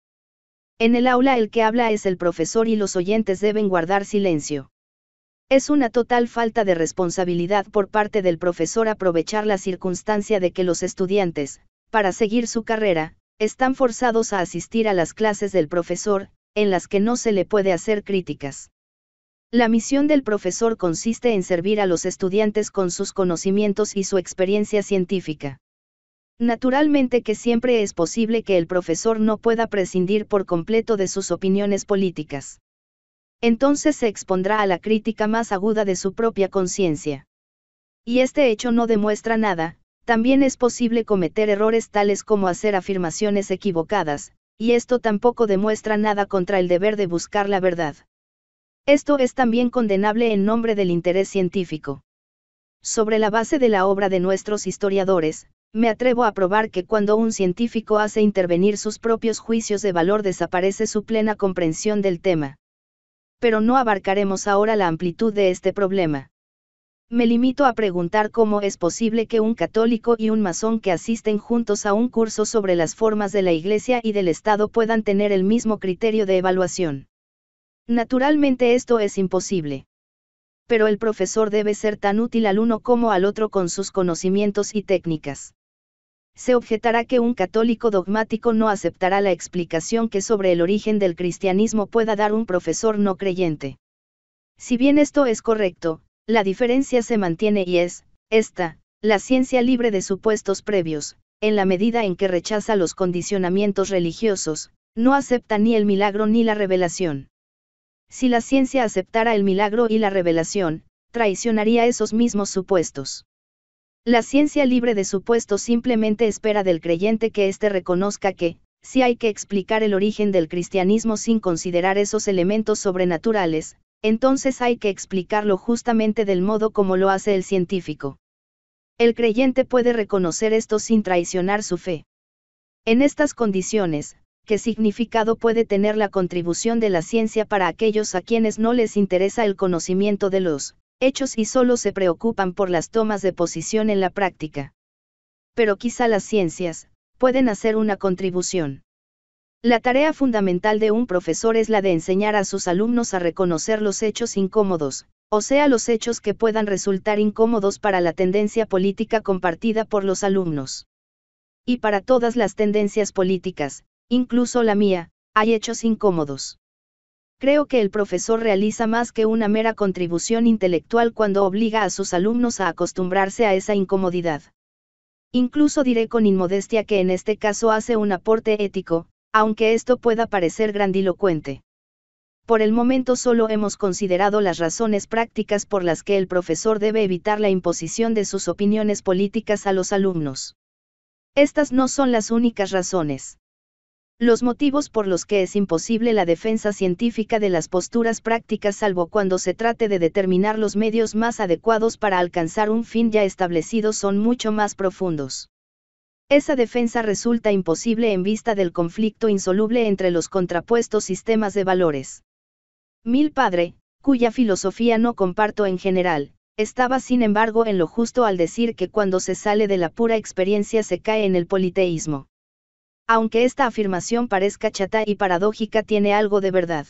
En el aula el que habla es el profesor y los oyentes deben guardar silencio. Es una total falta de responsabilidad por parte del profesor aprovechar la circunstancia de que los estudiantes, para seguir su carrera, están forzados a asistir a las clases del profesor, en las que no se le puede hacer críticas. La misión del profesor consiste en servir a los estudiantes con sus conocimientos y su experiencia científica. Naturalmente que siempre es posible que el profesor no pueda prescindir por completo de sus opiniones políticas entonces se expondrá a la crítica más aguda de su propia conciencia. Y este hecho no demuestra nada, también es posible cometer errores tales como hacer afirmaciones equivocadas, y esto tampoco demuestra nada contra el deber de buscar la verdad. Esto es también condenable en nombre del interés científico. Sobre la base de la obra de nuestros historiadores, me atrevo a probar que cuando un científico hace intervenir sus propios juicios de valor desaparece su plena comprensión del tema pero no abarcaremos ahora la amplitud de este problema. Me limito a preguntar cómo es posible que un católico y un masón que asisten juntos a un curso sobre las formas de la Iglesia y del Estado puedan tener el mismo criterio de evaluación. Naturalmente esto es imposible. Pero el profesor debe ser tan útil al uno como al otro con sus conocimientos y técnicas se objetará que un católico dogmático no aceptará la explicación que sobre el origen del cristianismo pueda dar un profesor no creyente. Si bien esto es correcto, la diferencia se mantiene y es, esta, la ciencia libre de supuestos previos, en la medida en que rechaza los condicionamientos religiosos, no acepta ni el milagro ni la revelación. Si la ciencia aceptara el milagro y la revelación, traicionaría esos mismos supuestos. La ciencia libre de supuesto simplemente espera del creyente que éste reconozca que, si hay que explicar el origen del cristianismo sin considerar esos elementos sobrenaturales, entonces hay que explicarlo justamente del modo como lo hace el científico. El creyente puede reconocer esto sin traicionar su fe. En estas condiciones, ¿qué significado puede tener la contribución de la ciencia para aquellos a quienes no les interesa el conocimiento de los hechos y solo se preocupan por las tomas de posición en la práctica. Pero quizá las ciencias, pueden hacer una contribución. La tarea fundamental de un profesor es la de enseñar a sus alumnos a reconocer los hechos incómodos, o sea, los hechos que puedan resultar incómodos para la tendencia política compartida por los alumnos. Y para todas las tendencias políticas, incluso la mía, hay hechos incómodos. Creo que el profesor realiza más que una mera contribución intelectual cuando obliga a sus alumnos a acostumbrarse a esa incomodidad. Incluso diré con inmodestia que en este caso hace un aporte ético, aunque esto pueda parecer grandilocuente. Por el momento solo hemos considerado las razones prácticas por las que el profesor debe evitar la imposición de sus opiniones políticas a los alumnos. Estas no son las únicas razones los motivos por los que es imposible la defensa científica de las posturas prácticas salvo cuando se trate de determinar los medios más adecuados para alcanzar un fin ya establecido son mucho más profundos. Esa defensa resulta imposible en vista del conflicto insoluble entre los contrapuestos sistemas de valores. Mil padre, cuya filosofía no comparto en general, estaba sin embargo en lo justo al decir que cuando se sale de la pura experiencia se cae en el politeísmo. Aunque esta afirmación parezca chata y paradójica tiene algo de verdad.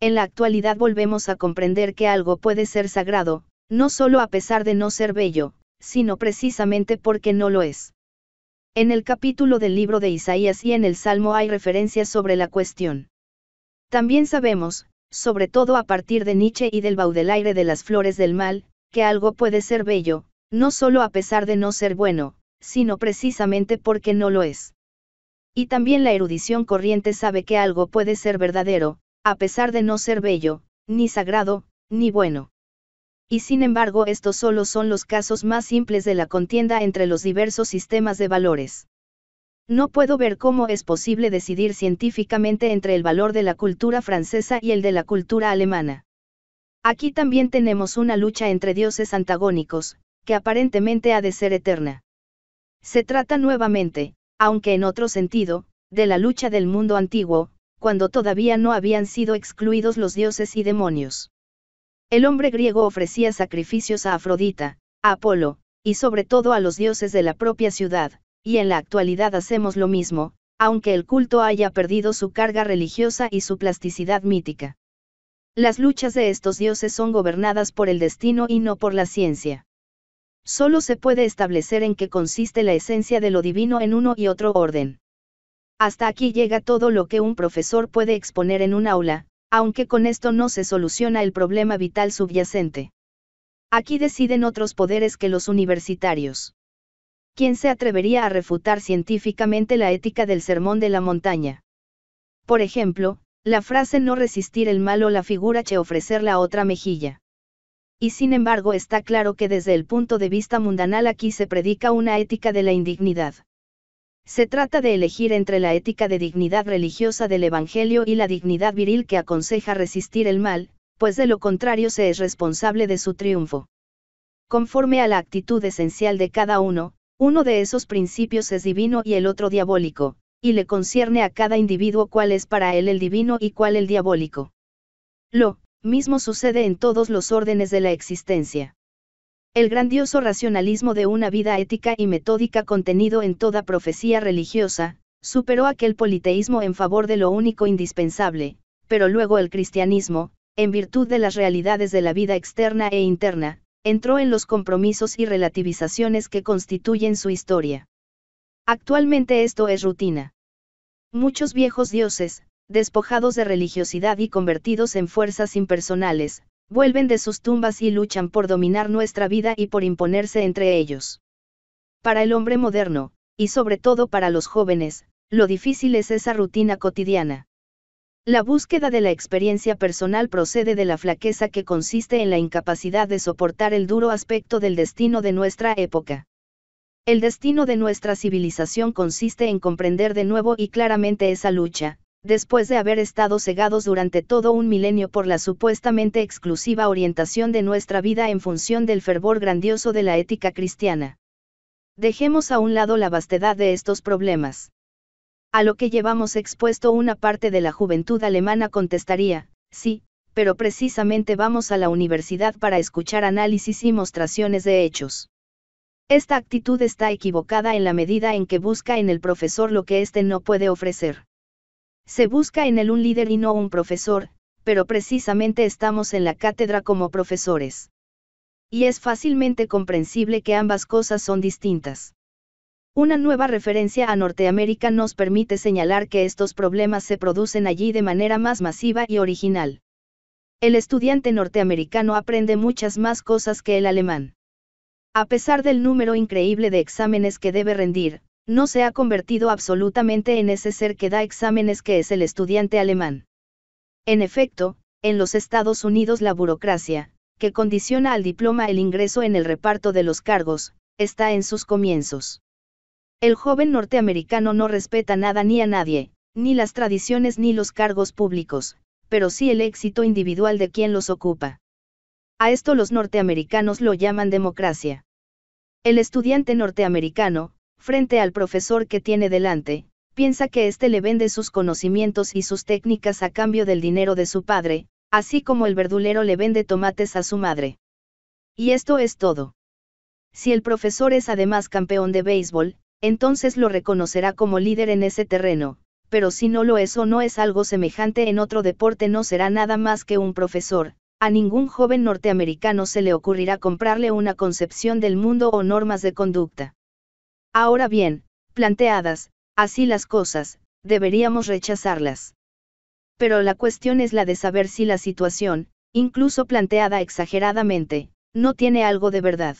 En la actualidad volvemos a comprender que algo puede ser sagrado, no solo a pesar de no ser bello, sino precisamente porque no lo es. En el capítulo del libro de Isaías y en el Salmo hay referencias sobre la cuestión. También sabemos, sobre todo a partir de Nietzsche y del Baudelaire de las flores del mal, que algo puede ser bello, no solo a pesar de no ser bueno, sino precisamente porque no lo es. Y también la erudición corriente sabe que algo puede ser verdadero, a pesar de no ser bello, ni sagrado, ni bueno. Y sin embargo estos solo son los casos más simples de la contienda entre los diversos sistemas de valores. No puedo ver cómo es posible decidir científicamente entre el valor de la cultura francesa y el de la cultura alemana. Aquí también tenemos una lucha entre dioses antagónicos, que aparentemente ha de ser eterna. Se trata nuevamente, aunque en otro sentido, de la lucha del mundo antiguo, cuando todavía no habían sido excluidos los dioses y demonios. El hombre griego ofrecía sacrificios a Afrodita, a Apolo, y sobre todo a los dioses de la propia ciudad, y en la actualidad hacemos lo mismo, aunque el culto haya perdido su carga religiosa y su plasticidad mítica. Las luchas de estos dioses son gobernadas por el destino y no por la ciencia solo se puede establecer en qué consiste la esencia de lo divino en uno y otro orden. Hasta aquí llega todo lo que un profesor puede exponer en un aula, aunque con esto no se soluciona el problema vital subyacente. Aquí deciden otros poderes que los universitarios. ¿Quién se atrevería a refutar científicamente la ética del sermón de la montaña? Por ejemplo, la frase no resistir el mal o la figura che ofrecer la otra mejilla y sin embargo está claro que desde el punto de vista mundanal aquí se predica una ética de la indignidad. Se trata de elegir entre la ética de dignidad religiosa del Evangelio y la dignidad viril que aconseja resistir el mal, pues de lo contrario se es responsable de su triunfo. Conforme a la actitud esencial de cada uno, uno de esos principios es divino y el otro diabólico, y le concierne a cada individuo cuál es para él el divino y cuál el diabólico. Lo, mismo sucede en todos los órdenes de la existencia. El grandioso racionalismo de una vida ética y metódica contenido en toda profecía religiosa, superó aquel politeísmo en favor de lo único indispensable, pero luego el cristianismo, en virtud de las realidades de la vida externa e interna, entró en los compromisos y relativizaciones que constituyen su historia. Actualmente esto es rutina. Muchos viejos dioses, despojados de religiosidad y convertidos en fuerzas impersonales, vuelven de sus tumbas y luchan por dominar nuestra vida y por imponerse entre ellos. Para el hombre moderno, y sobre todo para los jóvenes, lo difícil es esa rutina cotidiana. La búsqueda de la experiencia personal procede de la flaqueza que consiste en la incapacidad de soportar el duro aspecto del destino de nuestra época. El destino de nuestra civilización consiste en comprender de nuevo y claramente esa lucha, después de haber estado cegados durante todo un milenio por la supuestamente exclusiva orientación de nuestra vida en función del fervor grandioso de la ética cristiana. Dejemos a un lado la vastedad de estos problemas. A lo que llevamos expuesto una parte de la juventud alemana contestaría, sí, pero precisamente vamos a la universidad para escuchar análisis y mostraciones de hechos. Esta actitud está equivocada en la medida en que busca en el profesor lo que éste no puede ofrecer. Se busca en él un líder y no un profesor, pero precisamente estamos en la cátedra como profesores. Y es fácilmente comprensible que ambas cosas son distintas. Una nueva referencia a Norteamérica nos permite señalar que estos problemas se producen allí de manera más masiva y original. El estudiante norteamericano aprende muchas más cosas que el alemán. A pesar del número increíble de exámenes que debe rendir, no se ha convertido absolutamente en ese ser que da exámenes que es el estudiante alemán. En efecto, en los Estados Unidos la burocracia, que condiciona al diploma el ingreso en el reparto de los cargos, está en sus comienzos. El joven norteamericano no respeta nada ni a nadie, ni las tradiciones ni los cargos públicos, pero sí el éxito individual de quien los ocupa. A esto los norteamericanos lo llaman democracia. El estudiante norteamericano, frente al profesor que tiene delante, piensa que éste le vende sus conocimientos y sus técnicas a cambio del dinero de su padre, así como el verdulero le vende tomates a su madre. Y esto es todo. Si el profesor es además campeón de béisbol, entonces lo reconocerá como líder en ese terreno, pero si no lo es o no es algo semejante en otro deporte no será nada más que un profesor, a ningún joven norteamericano se le ocurrirá comprarle una concepción del mundo o normas de conducta. Ahora bien, planteadas, así las cosas, deberíamos rechazarlas. Pero la cuestión es la de saber si la situación, incluso planteada exageradamente, no tiene algo de verdad.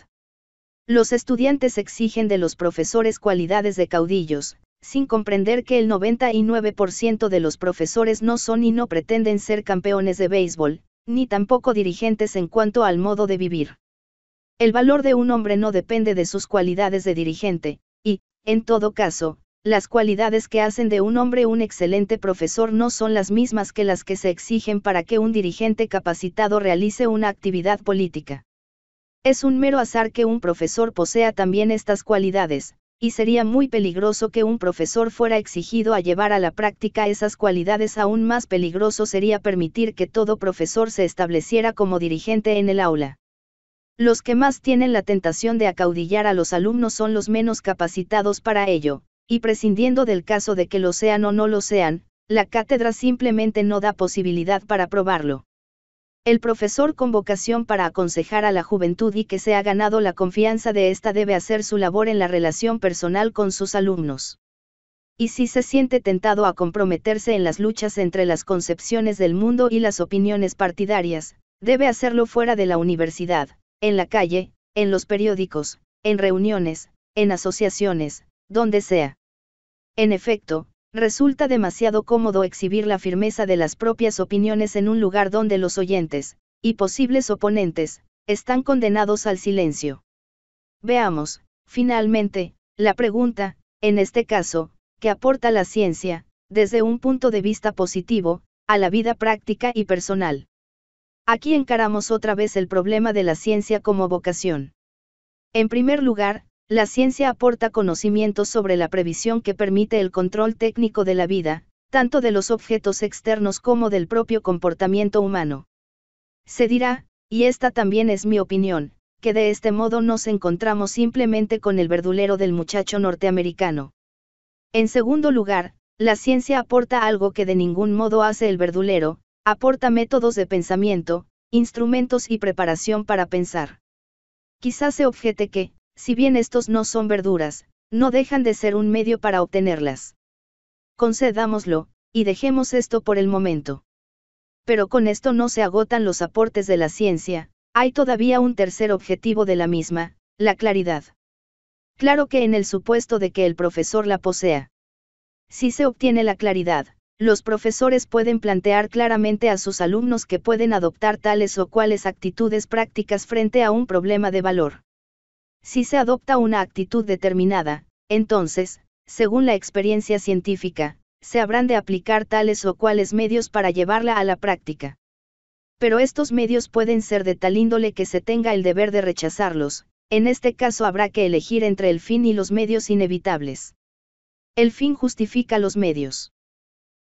Los estudiantes exigen de los profesores cualidades de caudillos, sin comprender que el 99% de los profesores no son y no pretenden ser campeones de béisbol, ni tampoco dirigentes en cuanto al modo de vivir. El valor de un hombre no depende de sus cualidades de dirigente, y, en todo caso, las cualidades que hacen de un hombre un excelente profesor no son las mismas que las que se exigen para que un dirigente capacitado realice una actividad política. Es un mero azar que un profesor posea también estas cualidades, y sería muy peligroso que un profesor fuera exigido a llevar a la práctica esas cualidades. Aún más peligroso sería permitir que todo profesor se estableciera como dirigente en el aula los que más tienen la tentación de acaudillar a los alumnos son los menos capacitados para ello, y prescindiendo del caso de que lo sean o no lo sean, la cátedra simplemente no da posibilidad para probarlo. El profesor con vocación para aconsejar a la juventud y que se ha ganado la confianza de ésta debe hacer su labor en la relación personal con sus alumnos. Y si se siente tentado a comprometerse en las luchas entre las concepciones del mundo y las opiniones partidarias, debe hacerlo fuera de la universidad en la calle, en los periódicos, en reuniones, en asociaciones, donde sea. En efecto, resulta demasiado cómodo exhibir la firmeza de las propias opiniones en un lugar donde los oyentes, y posibles oponentes, están condenados al silencio. Veamos, finalmente, la pregunta, en este caso, que aporta la ciencia, desde un punto de vista positivo, a la vida práctica y personal. Aquí encaramos otra vez el problema de la ciencia como vocación. En primer lugar, la ciencia aporta conocimientos sobre la previsión que permite el control técnico de la vida, tanto de los objetos externos como del propio comportamiento humano. Se dirá, y esta también es mi opinión, que de este modo nos encontramos simplemente con el verdulero del muchacho norteamericano. En segundo lugar, la ciencia aporta algo que de ningún modo hace el verdulero, Aporta métodos de pensamiento, instrumentos y preparación para pensar. Quizás se objete que, si bien estos no son verduras, no dejan de ser un medio para obtenerlas. Concedámoslo, y dejemos esto por el momento. Pero con esto no se agotan los aportes de la ciencia, hay todavía un tercer objetivo de la misma, la claridad. Claro que en el supuesto de que el profesor la posea. Si se obtiene la claridad, los profesores pueden plantear claramente a sus alumnos que pueden adoptar tales o cuales actitudes prácticas frente a un problema de valor. Si se adopta una actitud determinada, entonces, según la experiencia científica, se habrán de aplicar tales o cuales medios para llevarla a la práctica. Pero estos medios pueden ser de tal índole que se tenga el deber de rechazarlos, en este caso habrá que elegir entre el fin y los medios inevitables. El fin justifica los medios.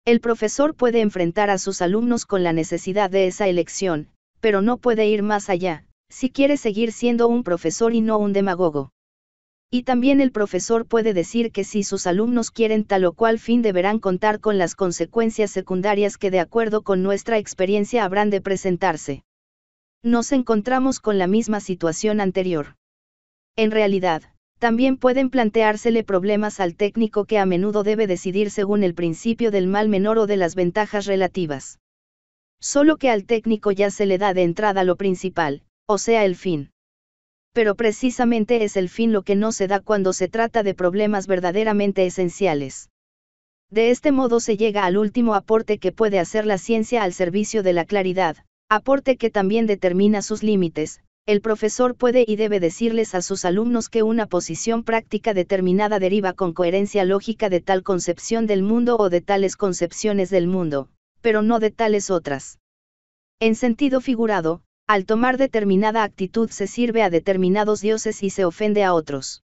El profesor puede enfrentar a sus alumnos con la necesidad de esa elección, pero no puede ir más allá, si quiere seguir siendo un profesor y no un demagogo. Y también el profesor puede decir que si sus alumnos quieren tal o cual fin deberán contar con las consecuencias secundarias que de acuerdo con nuestra experiencia habrán de presentarse. Nos encontramos con la misma situación anterior. En realidad, también pueden planteársele problemas al técnico que a menudo debe decidir según el principio del mal menor o de las ventajas relativas. Solo que al técnico ya se le da de entrada lo principal, o sea el fin. Pero precisamente es el fin lo que no se da cuando se trata de problemas verdaderamente esenciales. De este modo se llega al último aporte que puede hacer la ciencia al servicio de la claridad, aporte que también determina sus límites, el profesor puede y debe decirles a sus alumnos que una posición práctica determinada deriva con coherencia lógica de tal concepción del mundo o de tales concepciones del mundo, pero no de tales otras. En sentido figurado, al tomar determinada actitud se sirve a determinados dioses y se ofende a otros.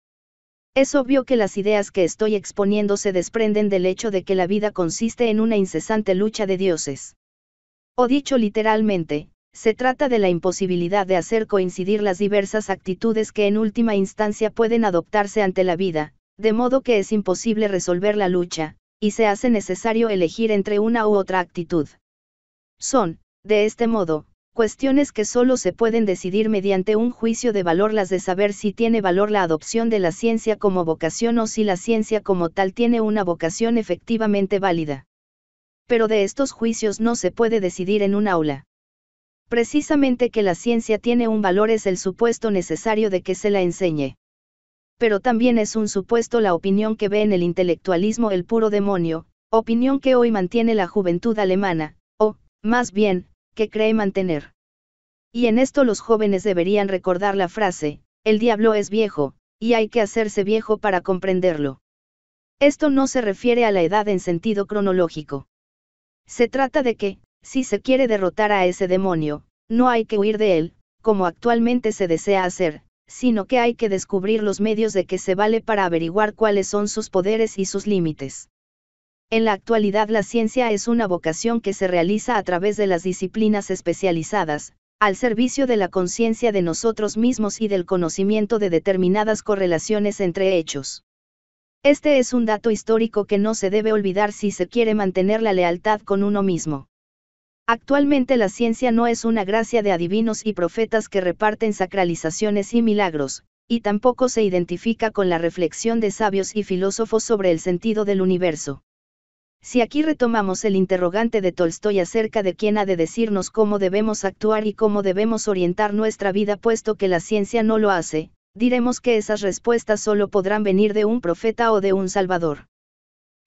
Es obvio que las ideas que estoy exponiendo se desprenden del hecho de que la vida consiste en una incesante lucha de dioses. O dicho literalmente, se trata de la imposibilidad de hacer coincidir las diversas actitudes que en última instancia pueden adoptarse ante la vida, de modo que es imposible resolver la lucha, y se hace necesario elegir entre una u otra actitud. Son, de este modo, cuestiones que solo se pueden decidir mediante un juicio de valor las de saber si tiene valor la adopción de la ciencia como vocación o si la ciencia como tal tiene una vocación efectivamente válida. Pero de estos juicios no se puede decidir en un aula precisamente que la ciencia tiene un valor es el supuesto necesario de que se la enseñe. Pero también es un supuesto la opinión que ve en el intelectualismo el puro demonio, opinión que hoy mantiene la juventud alemana, o, más bien, que cree mantener. Y en esto los jóvenes deberían recordar la frase, el diablo es viejo, y hay que hacerse viejo para comprenderlo. Esto no se refiere a la edad en sentido cronológico. Se trata de que, si se quiere derrotar a ese demonio, no hay que huir de él, como actualmente se desea hacer, sino que hay que descubrir los medios de que se vale para averiguar cuáles son sus poderes y sus límites. En la actualidad la ciencia es una vocación que se realiza a través de las disciplinas especializadas, al servicio de la conciencia de nosotros mismos y del conocimiento de determinadas correlaciones entre hechos. Este es un dato histórico que no se debe olvidar si se quiere mantener la lealtad con uno mismo. Actualmente la ciencia no es una gracia de adivinos y profetas que reparten sacralizaciones y milagros, y tampoco se identifica con la reflexión de sabios y filósofos sobre el sentido del universo. Si aquí retomamos el interrogante de Tolstoy acerca de quién ha de decirnos cómo debemos actuar y cómo debemos orientar nuestra vida puesto que la ciencia no lo hace, diremos que esas respuestas solo podrán venir de un profeta o de un salvador.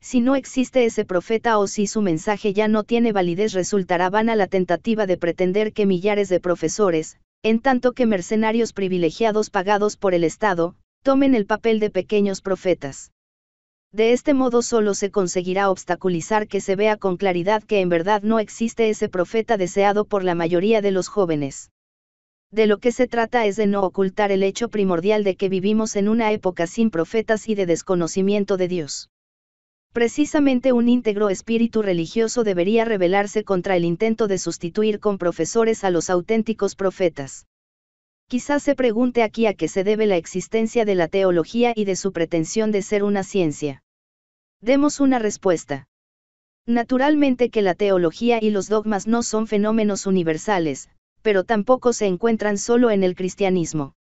Si no existe ese profeta o si su mensaje ya no tiene validez resultará vana la tentativa de pretender que millares de profesores, en tanto que mercenarios privilegiados pagados por el Estado, tomen el papel de pequeños profetas. De este modo solo se conseguirá obstaculizar que se vea con claridad que en verdad no existe ese profeta deseado por la mayoría de los jóvenes. De lo que se trata es de no ocultar el hecho primordial de que vivimos en una época sin profetas y de desconocimiento de Dios. Precisamente un íntegro espíritu religioso debería rebelarse contra el intento de sustituir con profesores a los auténticos profetas. Quizás se pregunte aquí a qué se debe la existencia de la teología y de su pretensión de ser una ciencia. Demos una respuesta. Naturalmente que la teología y los dogmas no son fenómenos universales, pero tampoco se encuentran solo en el cristianismo.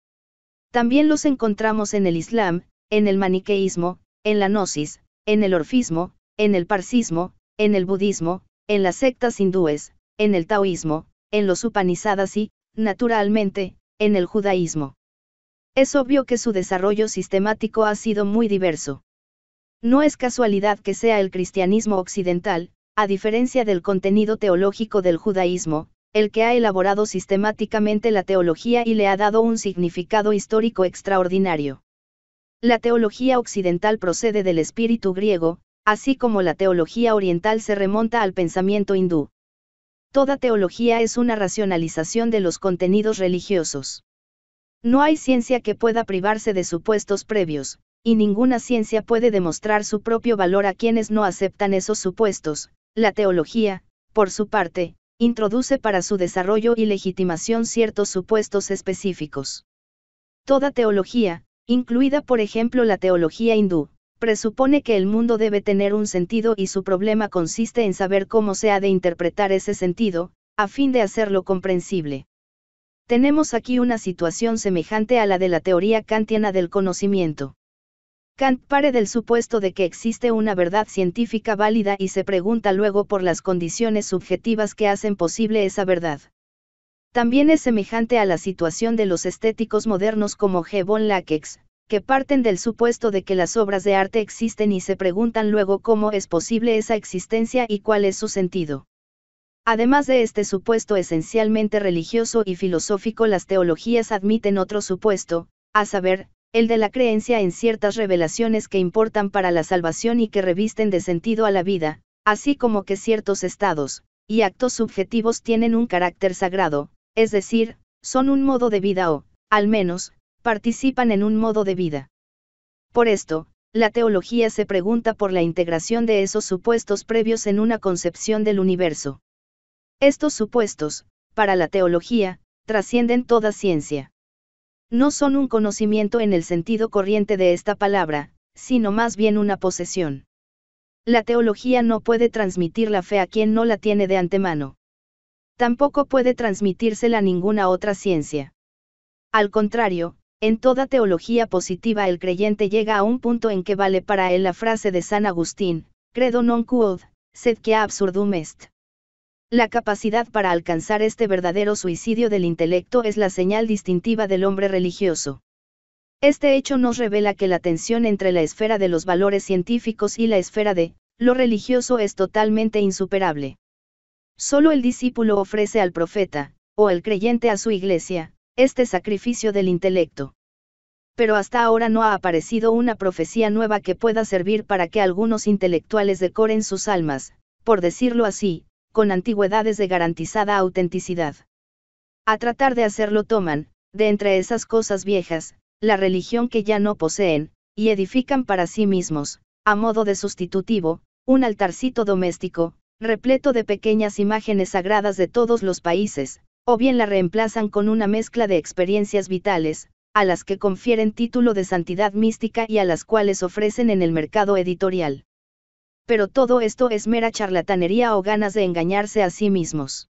También los encontramos en el Islam, en el maniqueísmo, en la gnosis, en el orfismo, en el parsismo, en el budismo, en las sectas hindúes, en el taoísmo, en los upanizadas y, naturalmente, en el judaísmo. Es obvio que su desarrollo sistemático ha sido muy diverso. No es casualidad que sea el cristianismo occidental, a diferencia del contenido teológico del judaísmo, el que ha elaborado sistemáticamente la teología y le ha dado un significado histórico extraordinario. La teología occidental procede del espíritu griego, así como la teología oriental se remonta al pensamiento hindú. Toda teología es una racionalización de los contenidos religiosos. No hay ciencia que pueda privarse de supuestos previos, y ninguna ciencia puede demostrar su propio valor a quienes no aceptan esos supuestos. La teología, por su parte, introduce para su desarrollo y legitimación ciertos supuestos específicos. Toda teología, incluida por ejemplo la teología hindú, presupone que el mundo debe tener un sentido y su problema consiste en saber cómo se ha de interpretar ese sentido, a fin de hacerlo comprensible. Tenemos aquí una situación semejante a la de la teoría kantiana del conocimiento. Kant pare del supuesto de que existe una verdad científica válida y se pregunta luego por las condiciones subjetivas que hacen posible esa verdad. También es semejante a la situación de los estéticos modernos como G. von que parten del supuesto de que las obras de arte existen y se preguntan luego cómo es posible esa existencia y cuál es su sentido. Además de este supuesto esencialmente religioso y filosófico, las teologías admiten otro supuesto, a saber, el de la creencia en ciertas revelaciones que importan para la salvación y que revisten de sentido a la vida, así como que ciertos estados y actos subjetivos tienen un carácter sagrado, es decir, son un modo de vida o, al menos, participan en un modo de vida. Por esto, la teología se pregunta por la integración de esos supuestos previos en una concepción del universo. Estos supuestos, para la teología, trascienden toda ciencia. No son un conocimiento en el sentido corriente de esta palabra, sino más bien una posesión. La teología no puede transmitir la fe a quien no la tiene de antemano tampoco puede transmitírsela ninguna otra ciencia. Al contrario, en toda teología positiva el creyente llega a un punto en que vale para él la frase de San Agustín, credo non quod, sed quia absurdum est. La capacidad para alcanzar este verdadero suicidio del intelecto es la señal distintiva del hombre religioso. Este hecho nos revela que la tensión entre la esfera de los valores científicos y la esfera de lo religioso es totalmente insuperable. Solo el discípulo ofrece al profeta, o el creyente a su iglesia, este sacrificio del intelecto. Pero hasta ahora no ha aparecido una profecía nueva que pueda servir para que algunos intelectuales decoren sus almas, por decirlo así, con antigüedades de garantizada autenticidad. A tratar de hacerlo toman, de entre esas cosas viejas, la religión que ya no poseen, y edifican para sí mismos, a modo de sustitutivo, un altarcito doméstico, repleto de pequeñas imágenes sagradas de todos los países, o bien la reemplazan con una mezcla de experiencias vitales, a las que confieren título de santidad mística y a las cuales ofrecen en el mercado editorial. Pero todo esto es mera charlatanería o ganas de engañarse a sí mismos.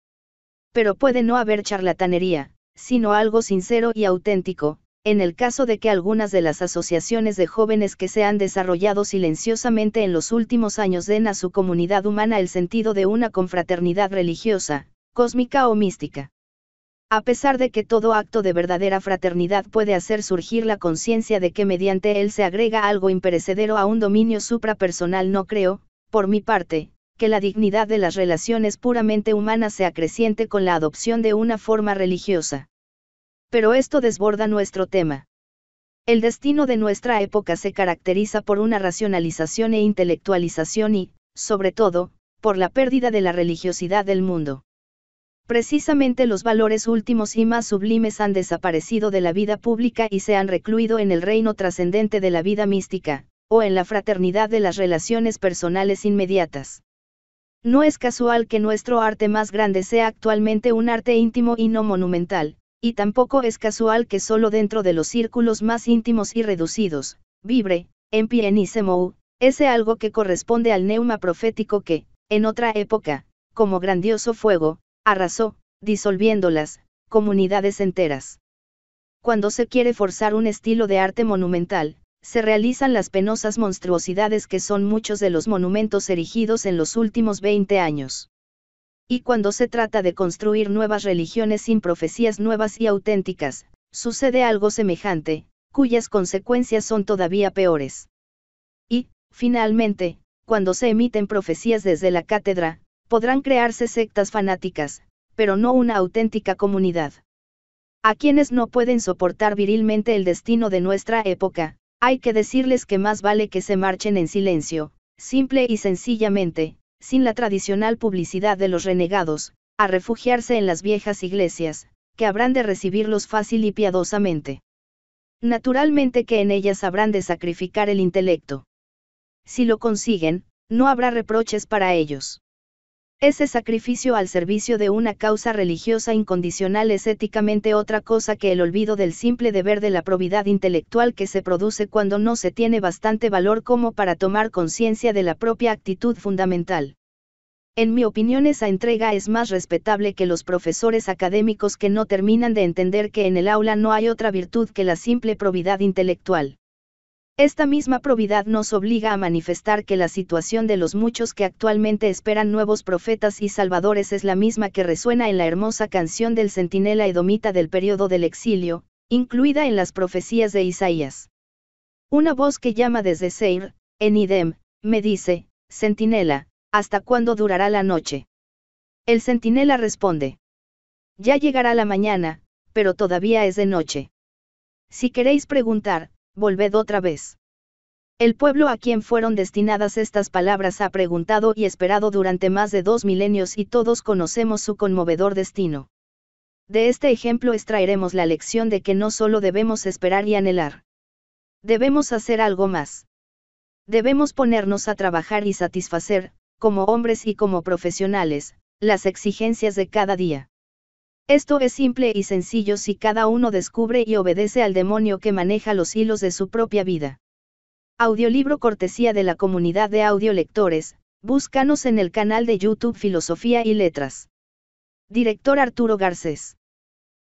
Pero puede no haber charlatanería, sino algo sincero y auténtico, en el caso de que algunas de las asociaciones de jóvenes que se han desarrollado silenciosamente en los últimos años den a su comunidad humana el sentido de una confraternidad religiosa, cósmica o mística. A pesar de que todo acto de verdadera fraternidad puede hacer surgir la conciencia de que mediante él se agrega algo imperecedero a un dominio suprapersonal, no creo, por mi parte, que la dignidad de las relaciones puramente humanas se acreciente con la adopción de una forma religiosa pero esto desborda nuestro tema. El destino de nuestra época se caracteriza por una racionalización e intelectualización y, sobre todo, por la pérdida de la religiosidad del mundo. Precisamente los valores últimos y más sublimes han desaparecido de la vida pública y se han recluido en el reino trascendente de la vida mística, o en la fraternidad de las relaciones personales inmediatas. No es casual que nuestro arte más grande sea actualmente un arte íntimo y no monumental, y tampoco es casual que solo dentro de los círculos más íntimos y reducidos, vibre, en pienísimo, ese algo que corresponde al neuma profético que, en otra época, como grandioso fuego, arrasó, disolviéndolas, comunidades enteras. Cuando se quiere forzar un estilo de arte monumental, se realizan las penosas monstruosidades que son muchos de los monumentos erigidos en los últimos 20 años. Y cuando se trata de construir nuevas religiones sin profecías nuevas y auténticas, sucede algo semejante, cuyas consecuencias son todavía peores. Y, finalmente, cuando se emiten profecías desde la cátedra, podrán crearse sectas fanáticas, pero no una auténtica comunidad. A quienes no pueden soportar virilmente el destino de nuestra época, hay que decirles que más vale que se marchen en silencio, simple y sencillamente, sin la tradicional publicidad de los renegados, a refugiarse en las viejas iglesias, que habrán de recibirlos fácil y piadosamente. Naturalmente que en ellas habrán de sacrificar el intelecto. Si lo consiguen, no habrá reproches para ellos. Ese sacrificio al servicio de una causa religiosa incondicional es éticamente otra cosa que el olvido del simple deber de la probidad intelectual que se produce cuando no se tiene bastante valor como para tomar conciencia de la propia actitud fundamental. En mi opinión esa entrega es más respetable que los profesores académicos que no terminan de entender que en el aula no hay otra virtud que la simple probidad intelectual. Esta misma probidad nos obliga a manifestar que la situación de los muchos que actualmente esperan nuevos profetas y salvadores es la misma que resuena en la hermosa canción del centinela edomita del periodo del exilio, incluida en las profecías de Isaías. Una voz que llama desde Seir, en Idem, me dice, centinela, ¿hasta cuándo durará la noche? El centinela responde. Ya llegará la mañana, pero todavía es de noche. Si queréis preguntar, volved otra vez. El pueblo a quien fueron destinadas estas palabras ha preguntado y esperado durante más de dos milenios y todos conocemos su conmovedor destino. De este ejemplo extraeremos la lección de que no solo debemos esperar y anhelar. Debemos hacer algo más. Debemos ponernos a trabajar y satisfacer, como hombres y como profesionales, las exigencias de cada día. Esto es simple y sencillo si cada uno descubre y obedece al demonio que maneja los hilos de su propia vida. Audiolibro cortesía de la comunidad de audiolectores, búscanos en el canal de YouTube Filosofía y Letras. Director Arturo Garcés.